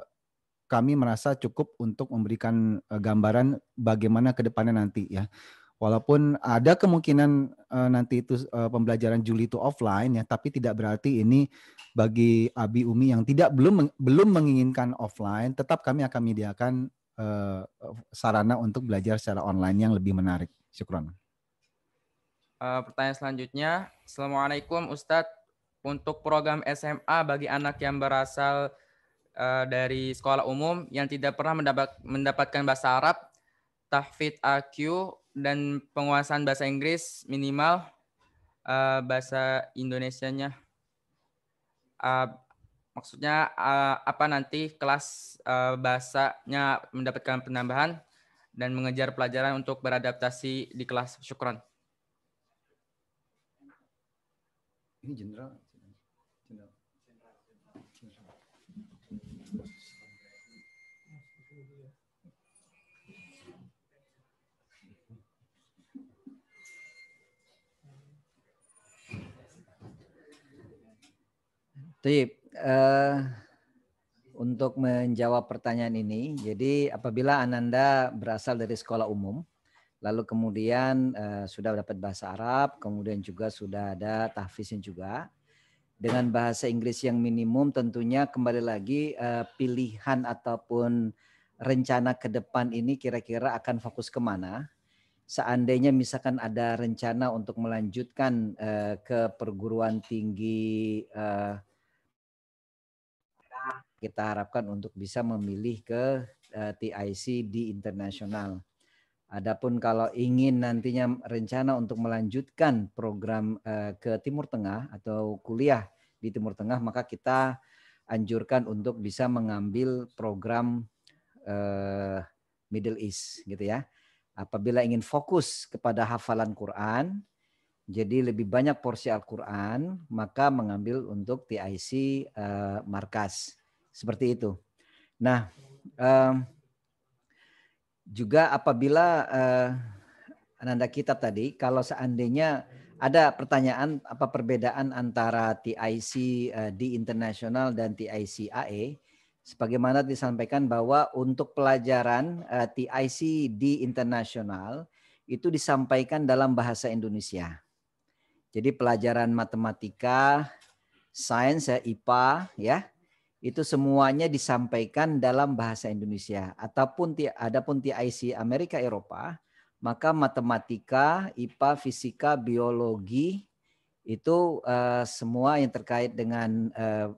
kami merasa cukup untuk memberikan uh, gambaran bagaimana kedepannya nanti ya. Walaupun ada kemungkinan uh, nanti itu uh, pembelajaran Juli itu offline ya, tapi tidak berarti ini bagi Abi Umi yang tidak belum belum menginginkan offline, tetap kami akan menyediakan Eh, eh, sarana untuk belajar secara online yang lebih menarik? Syukron. Uh, pertanyaan selanjutnya, Assalamualaikum Ustadz. Untuk program SMA bagi anak yang berasal uh, dari sekolah umum yang tidak pernah mendapat, mendapatkan bahasa Arab, tahfidz AQ dan penguasaan bahasa Inggris minimal uh, bahasa Indonesianya. Uh, maksudnya uh, apa nanti kelas uh, bahasanya mendapatkan penambahan dan mengejar pelajaran untuk beradaptasi di kelas syukuran? Ini general uh, untuk menjawab pertanyaan ini. Jadi apabila Ananda berasal dari sekolah umum, lalu kemudian uh, sudah dapat bahasa Arab, kemudian juga sudah ada tahfiznya juga. Dengan bahasa Inggris yang minimum tentunya kembali lagi uh, pilihan ataupun rencana ke depan ini kira-kira akan fokus kemana? Seandainya misalkan ada rencana untuk melanjutkan uh, ke perguruan tinggi uh, kita harapkan untuk bisa memilih ke eh, TIC di internasional. Adapun kalau ingin nantinya rencana untuk melanjutkan program eh, ke Timur Tengah atau kuliah di Timur Tengah, maka kita anjurkan untuk bisa mengambil program eh, Middle East, gitu ya. Apabila ingin fokus kepada hafalan Quran, jadi lebih banyak porsi Al-Quran, maka mengambil untuk TIC Markas seperti itu. Nah, um, juga apabila uh, ananda kita tadi, kalau seandainya ada pertanyaan apa perbedaan antara TIC uh, eh, di internasional dan TIC AE, sebagaimana disampaikan bahwa untuk pelajaran uh, eh, TIC di internasional itu disampaikan dalam bahasa Indonesia. Jadi pelajaran matematika, sains ya IPA ya, itu semuanya disampaikan dalam bahasa Indonesia. Ataupun ada pun TIC Amerika Eropa, maka matematika, IPA, fisika, biologi itu uh, semua yang terkait dengan subjek eh,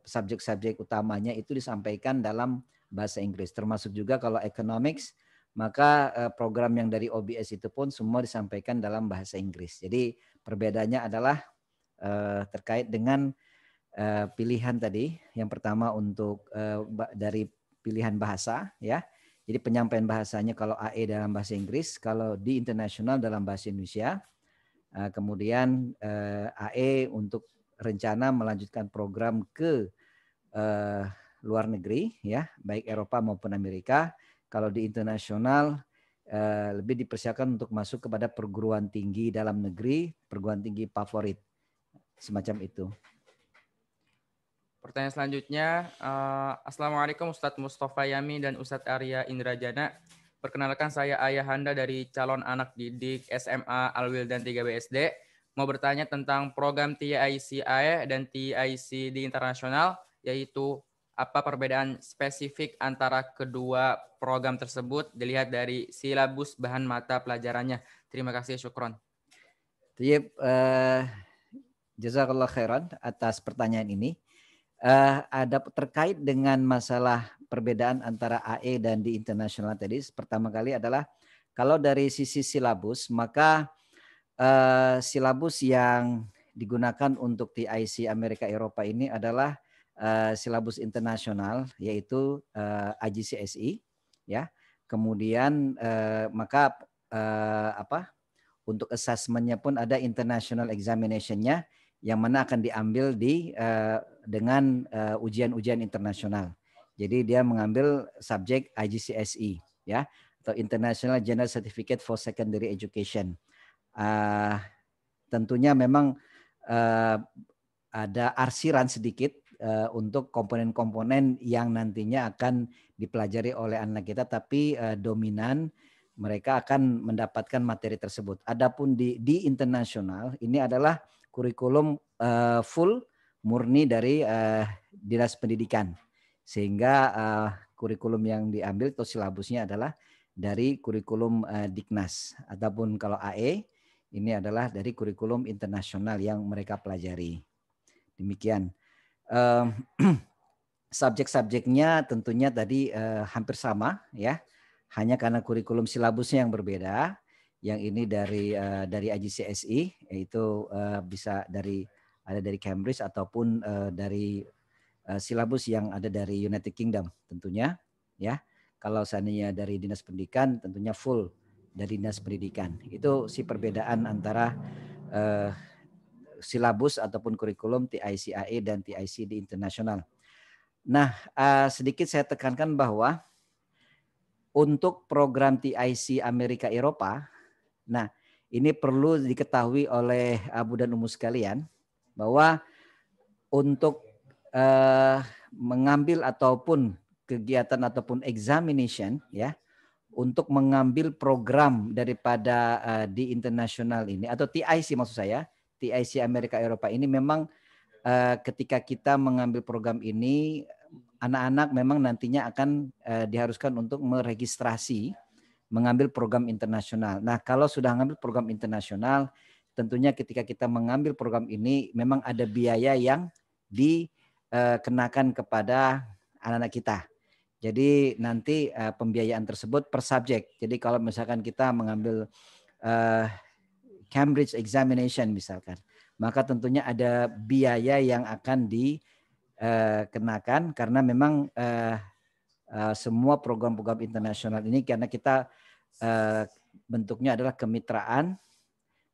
subjek-subjek utamanya itu disampaikan dalam bahasa Inggris. Termasuk juga kalau economics, maka uh, program yang dari OBS itu pun semua disampaikan dalam bahasa Inggris. Jadi perbedaannya adalah uh, terkait dengan Eh, pilihan tadi. Yang pertama untuk uh, dari pilihan bahasa ya. Jadi penyampaian bahasanya kalau AE dalam bahasa Inggris, kalau di internasional dalam bahasa Indonesia. Uh, kemudian uh, AE untuk rencana melanjutkan program ke uh, luar negeri ya, baik Eropa maupun Amerika. Kalau di internasional lebih dipersiapkan untuk masuk kepada perguruan tinggi dalam negeri, perguruan tinggi favorit, semacam itu. Pertanyaan selanjutnya, uh, Assalamualaikum Ustadz Mustafa Yami dan Ustadz Arya Indrajana. Perkenalkan saya Ayahanda dari calon anak didik SMA Alwil dan 3 BSD. Mau bertanya tentang program AE dan TIC di internasional, yaitu apa perbedaan spesifik antara kedua program tersebut dilihat dari silabus bahan mata pelajarannya. Terima kasih, Syukron. Jadi, uh, eh, jazakallah khairan atas pertanyaan ini uh, ada terkait dengan masalah perbedaan antara AE dan di internasional tadi. Pertama kali adalah kalau dari sisi silabus maka uh, silabus yang digunakan untuk TIC Amerika Eropa ini adalah uh, silabus internasional yaitu uh, IGCSE ya. Kemudian uh, maka uh, apa? Untuk assessment-nya pun ada international examination-nya yang mana akan diambil di uh, dengan eh, ujian-ujian uh, internasional. Jadi dia mengambil subjek IGCSE ya atau International General Certificate for Secondary Education. Uh, tentunya memang uh, ada arsiran sedikit uh, untuk komponen-komponen yang nantinya akan dipelajari oleh anak kita tapi uh, dominan mereka akan mendapatkan materi tersebut. Adapun di di internasional ini adalah kurikulum uh, full murni dari uh, dinas pendidikan sehingga uh, kurikulum yang diambil atau silabusnya adalah dari kurikulum uh, Diknas ataupun kalau AE ini adalah dari kurikulum internasional yang mereka pelajari demikian uh, <clears throat> subjek-subjeknya tentunya tadi uh, hampir sama ya hanya karena kurikulum silabusnya yang berbeda yang ini dari uh, dari IGCSE yaitu uh, bisa dari ada dari Cambridge ataupun uh, dari uh, silabus yang ada dari United Kingdom tentunya ya. Kalau seandainya dari Dinas Pendidikan tentunya full dari Dinas Pendidikan. Itu si perbedaan antara uh, silabus ataupun kurikulum TICAE dan TIC di internasional. Nah, uh, sedikit saya tekankan bahwa untuk program TIC Amerika Eropa Nah, ini perlu diketahui oleh Abu dan Umus sekalian bahwa untuk eh, mengambil ataupun kegiatan ataupun examination ya untuk mengambil program daripada uh, di internasional ini atau TIC maksud saya TIC Amerika Eropa ini memang uh, ketika kita mengambil program ini anak-anak memang nantinya akan uh, diharuskan untuk meregistrasi mengambil program internasional. Nah, kalau sudah mengambil program internasional, tentunya ketika kita mengambil program ini memang ada biaya yang dikenakan eh, kepada anak-anak kita. Jadi nanti eh, pembiayaan tersebut per subjek. Jadi kalau misalkan kita mengambil eh, Cambridge Examination misalkan, maka tentunya ada biaya yang akan dikenakan karena memang Eh, semua program-program internasional ini karena kita uh, bentuknya adalah kemitraan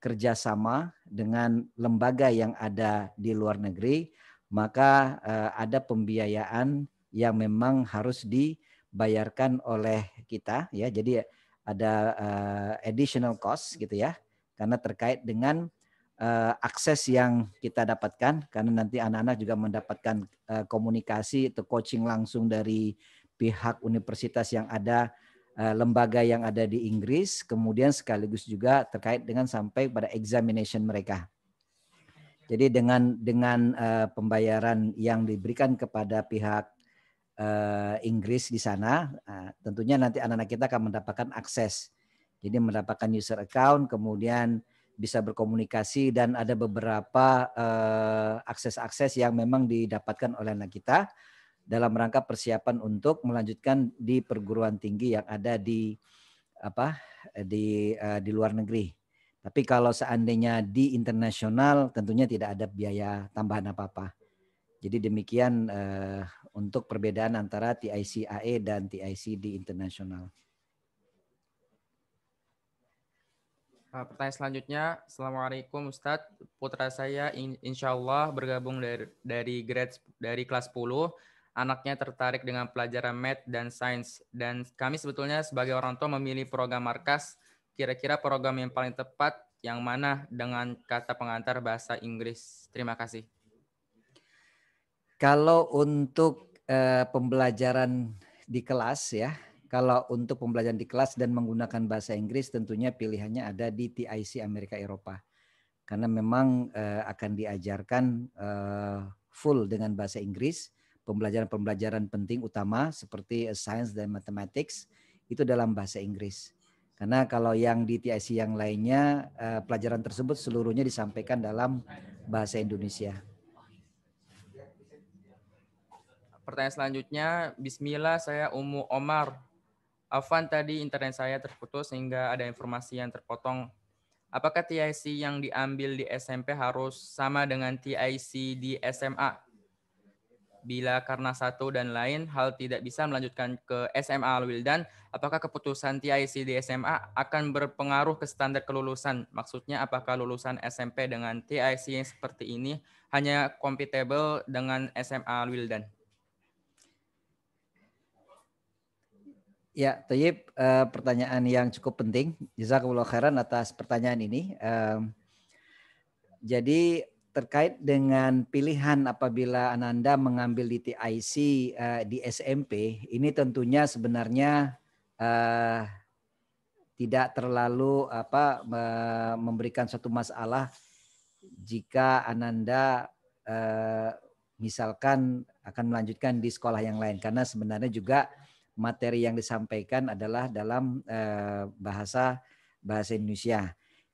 kerjasama dengan lembaga yang ada di luar negeri, maka uh, ada pembiayaan yang memang harus dibayarkan oleh kita ya. Jadi ada uh, additional cost gitu ya, karena terkait dengan uh, akses yang kita dapatkan karena nanti anak-anak juga mendapatkan uh, komunikasi atau coaching langsung dari pihak universitas yang ada eh, lembaga yang ada di Inggris, kemudian sekaligus juga terkait dengan sampai pada examination mereka. Jadi dengan dengan eh, pembayaran yang diberikan kepada pihak eh, Inggris di sana, tentunya nanti anak-anak kita akan mendapatkan akses. Jadi mendapatkan user account, kemudian bisa berkomunikasi dan ada beberapa akses-akses uh, akses -akses yang memang didapatkan oleh anak kita dalam rangka persiapan untuk melanjutkan di perguruan tinggi yang ada di apa di uh, di luar negeri. Tapi kalau seandainya di internasional tentunya tidak ada biaya tambahan apa-apa. Jadi demikian uh, untuk perbedaan antara TICAE dan TIC di internasional. Nah, pertanyaan selanjutnya, Assalamualaikum Ustadz. Putra saya insya Allah bergabung dari, dari grade dari kelas 10 anaknya tertarik dengan pelajaran math dan sains. Dan kami sebetulnya sebagai orang tua memilih program markas, kira-kira program yang paling tepat yang mana dengan kata pengantar bahasa Inggris. Terima kasih. Kalau untuk uh, pembelajaran di kelas ya, kalau untuk pembelajaran di kelas dan menggunakan bahasa Inggris tentunya pilihannya ada di TIC Amerika Eropa. Karena memang uh, akan diajarkan uh, full dengan bahasa Inggris pembelajaran-pembelajaran penting utama seperti eh, science dan mathematics itu dalam bahasa Inggris. Karena kalau yang di TIC yang lainnya eh, pelajaran tersebut seluruhnya disampaikan dalam bahasa Indonesia. Pertanyaan selanjutnya, Bismillah saya Umu Omar. Afan tadi internet saya terputus sehingga ada informasi yang terpotong. Apakah TIC yang diambil di SMP harus sama dengan TIC di SMA? bila karena satu dan lain hal tidak bisa melanjutkan ke SMA Al-Wildan, apakah keputusan TIC di SMA akan berpengaruh ke standar kelulusan? Maksudnya apakah lulusan SMP dengan TIC yang seperti ini hanya compatible dengan SMA Al-Wildan? Ya, Tayyip, uh, pertanyaan yang cukup penting. Jazakumullah khairan atas pertanyaan ini. jadi terkait dengan pilihan apabila Ananda mengambil DTIC uh, di eh, SMP, ini tentunya sebenarnya uh, tidak terlalu apa uh, memberikan suatu masalah jika Ananda uh, misalkan akan melanjutkan di sekolah yang lain karena sebenarnya juga materi yang disampaikan adalah dalam uh, bahasa bahasa Indonesia.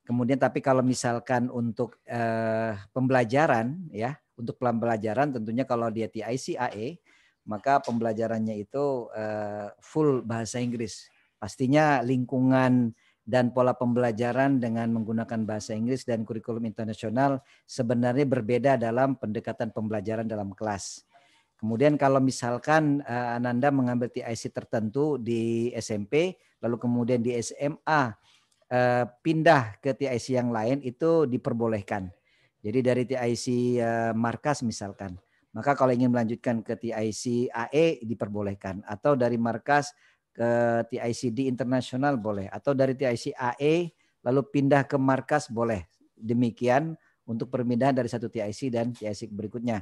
Kemudian tapi kalau misalkan untuk eh, pembelajaran ya, untuk pembelajaran tentunya kalau dia TICAE maka pembelajarannya itu eh, full bahasa Inggris. Pastinya lingkungan dan pola pembelajaran dengan menggunakan bahasa Inggris dan kurikulum internasional sebenarnya berbeda dalam pendekatan pembelajaran dalam kelas. Kemudian kalau misalkan uh, Ananda mengambil TIC tertentu di SMP, lalu kemudian di SMA eh, pindah ke TIC yang lain itu diperbolehkan. Jadi dari TIC eh, markas misalkan, maka kalau ingin melanjutkan ke TIC AE diperbolehkan atau dari markas ke TIC di internasional boleh atau dari TIC AE lalu pindah ke markas boleh. Demikian untuk perpindahan dari satu TIC dan TIC berikutnya.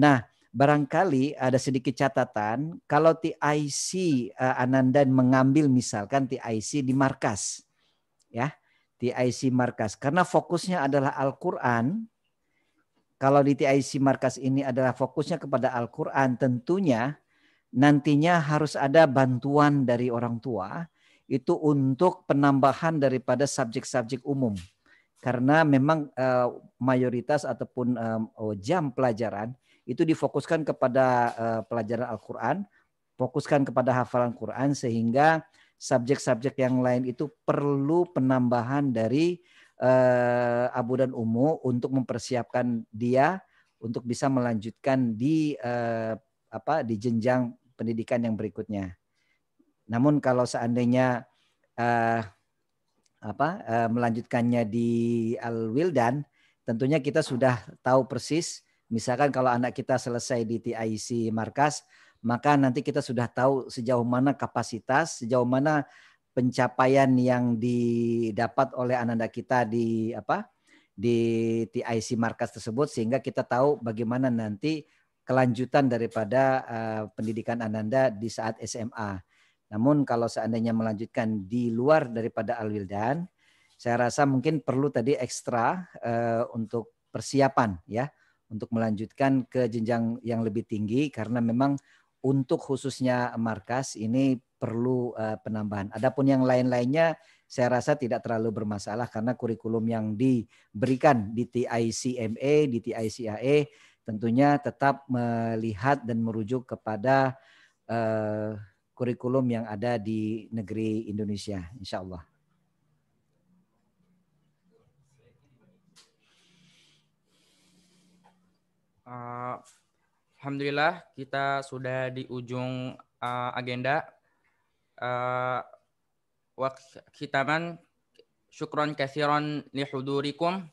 Nah, barangkali ada sedikit catatan kalau TIC uh, eh, Ananda mengambil misalkan TIC di markas ya di IC Markas karena fokusnya adalah Al-Qur'an. Kalau di TIC Markas ini adalah fokusnya kepada Al-Qur'an, tentunya nantinya harus ada bantuan dari orang tua itu untuk penambahan daripada subjek-subjek umum. Karena memang uh, mayoritas ataupun uh, jam pelajaran itu difokuskan kepada uh, pelajaran Al-Qur'an, fokuskan kepada hafalan Quran sehingga subjek-subjek yang lain itu perlu penambahan dari uh, Abu dan Umu untuk mempersiapkan dia untuk bisa melanjutkan di uh, apa di jenjang pendidikan yang berikutnya. Namun kalau seandainya uh, apa uh, melanjutkannya di Al Wildan, tentunya kita sudah tahu persis. Misalkan kalau anak kita selesai di TIC markas, maka nanti kita sudah tahu sejauh mana kapasitas, sejauh mana pencapaian yang didapat oleh ananda kita di apa di TIC markas tersebut sehingga kita tahu bagaimana nanti kelanjutan daripada uh, pendidikan ananda di saat SMA. Namun kalau seandainya melanjutkan di luar daripada Alwildan, saya rasa mungkin perlu tadi ekstra uh, untuk persiapan ya untuk melanjutkan ke jenjang yang lebih tinggi karena memang untuk khususnya markas ini perlu eh, penambahan. Adapun yang lain-lainnya saya rasa tidak terlalu bermasalah karena kurikulum yang diberikan di TICMA, di TICAE tentunya tetap melihat dan merujuk kepada eh, kurikulum yang ada di negeri Indonesia, insya Allah. Uh, Alhamdulillah kita sudah di ujung uh, agenda. Uh, khitaman syukron kathiran lihudurikum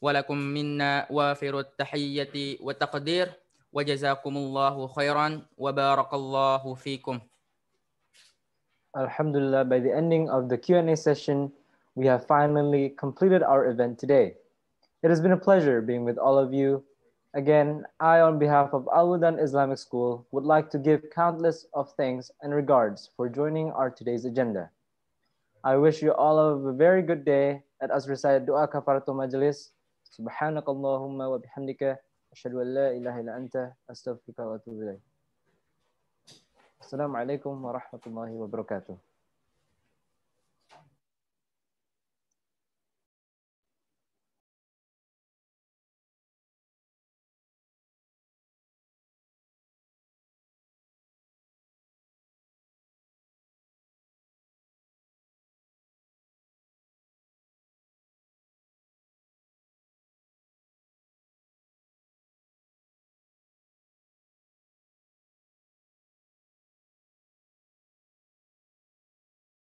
walakum minna wafirut tahiyyati wa taqdir wa jazakumullahu khairan wa barakallahu fikum. Alhamdulillah, by the ending of the Q&A session, we have finally completed our event today. It has been a pleasure being with all of you Again, I, on behalf of Al-Wudan Islamic School, would like to give countless of thanks and regards for joining our today's agenda. I wish you all of a very good day. Let us recite Dua Kafaratul Majlis. Subhanakallahumma wa bihamdika. Ashadu an la ilaha ila anta. Astaghfirullah wa atubu ilayhi. Assalamualaikum warahmatullahi wabarakatuh.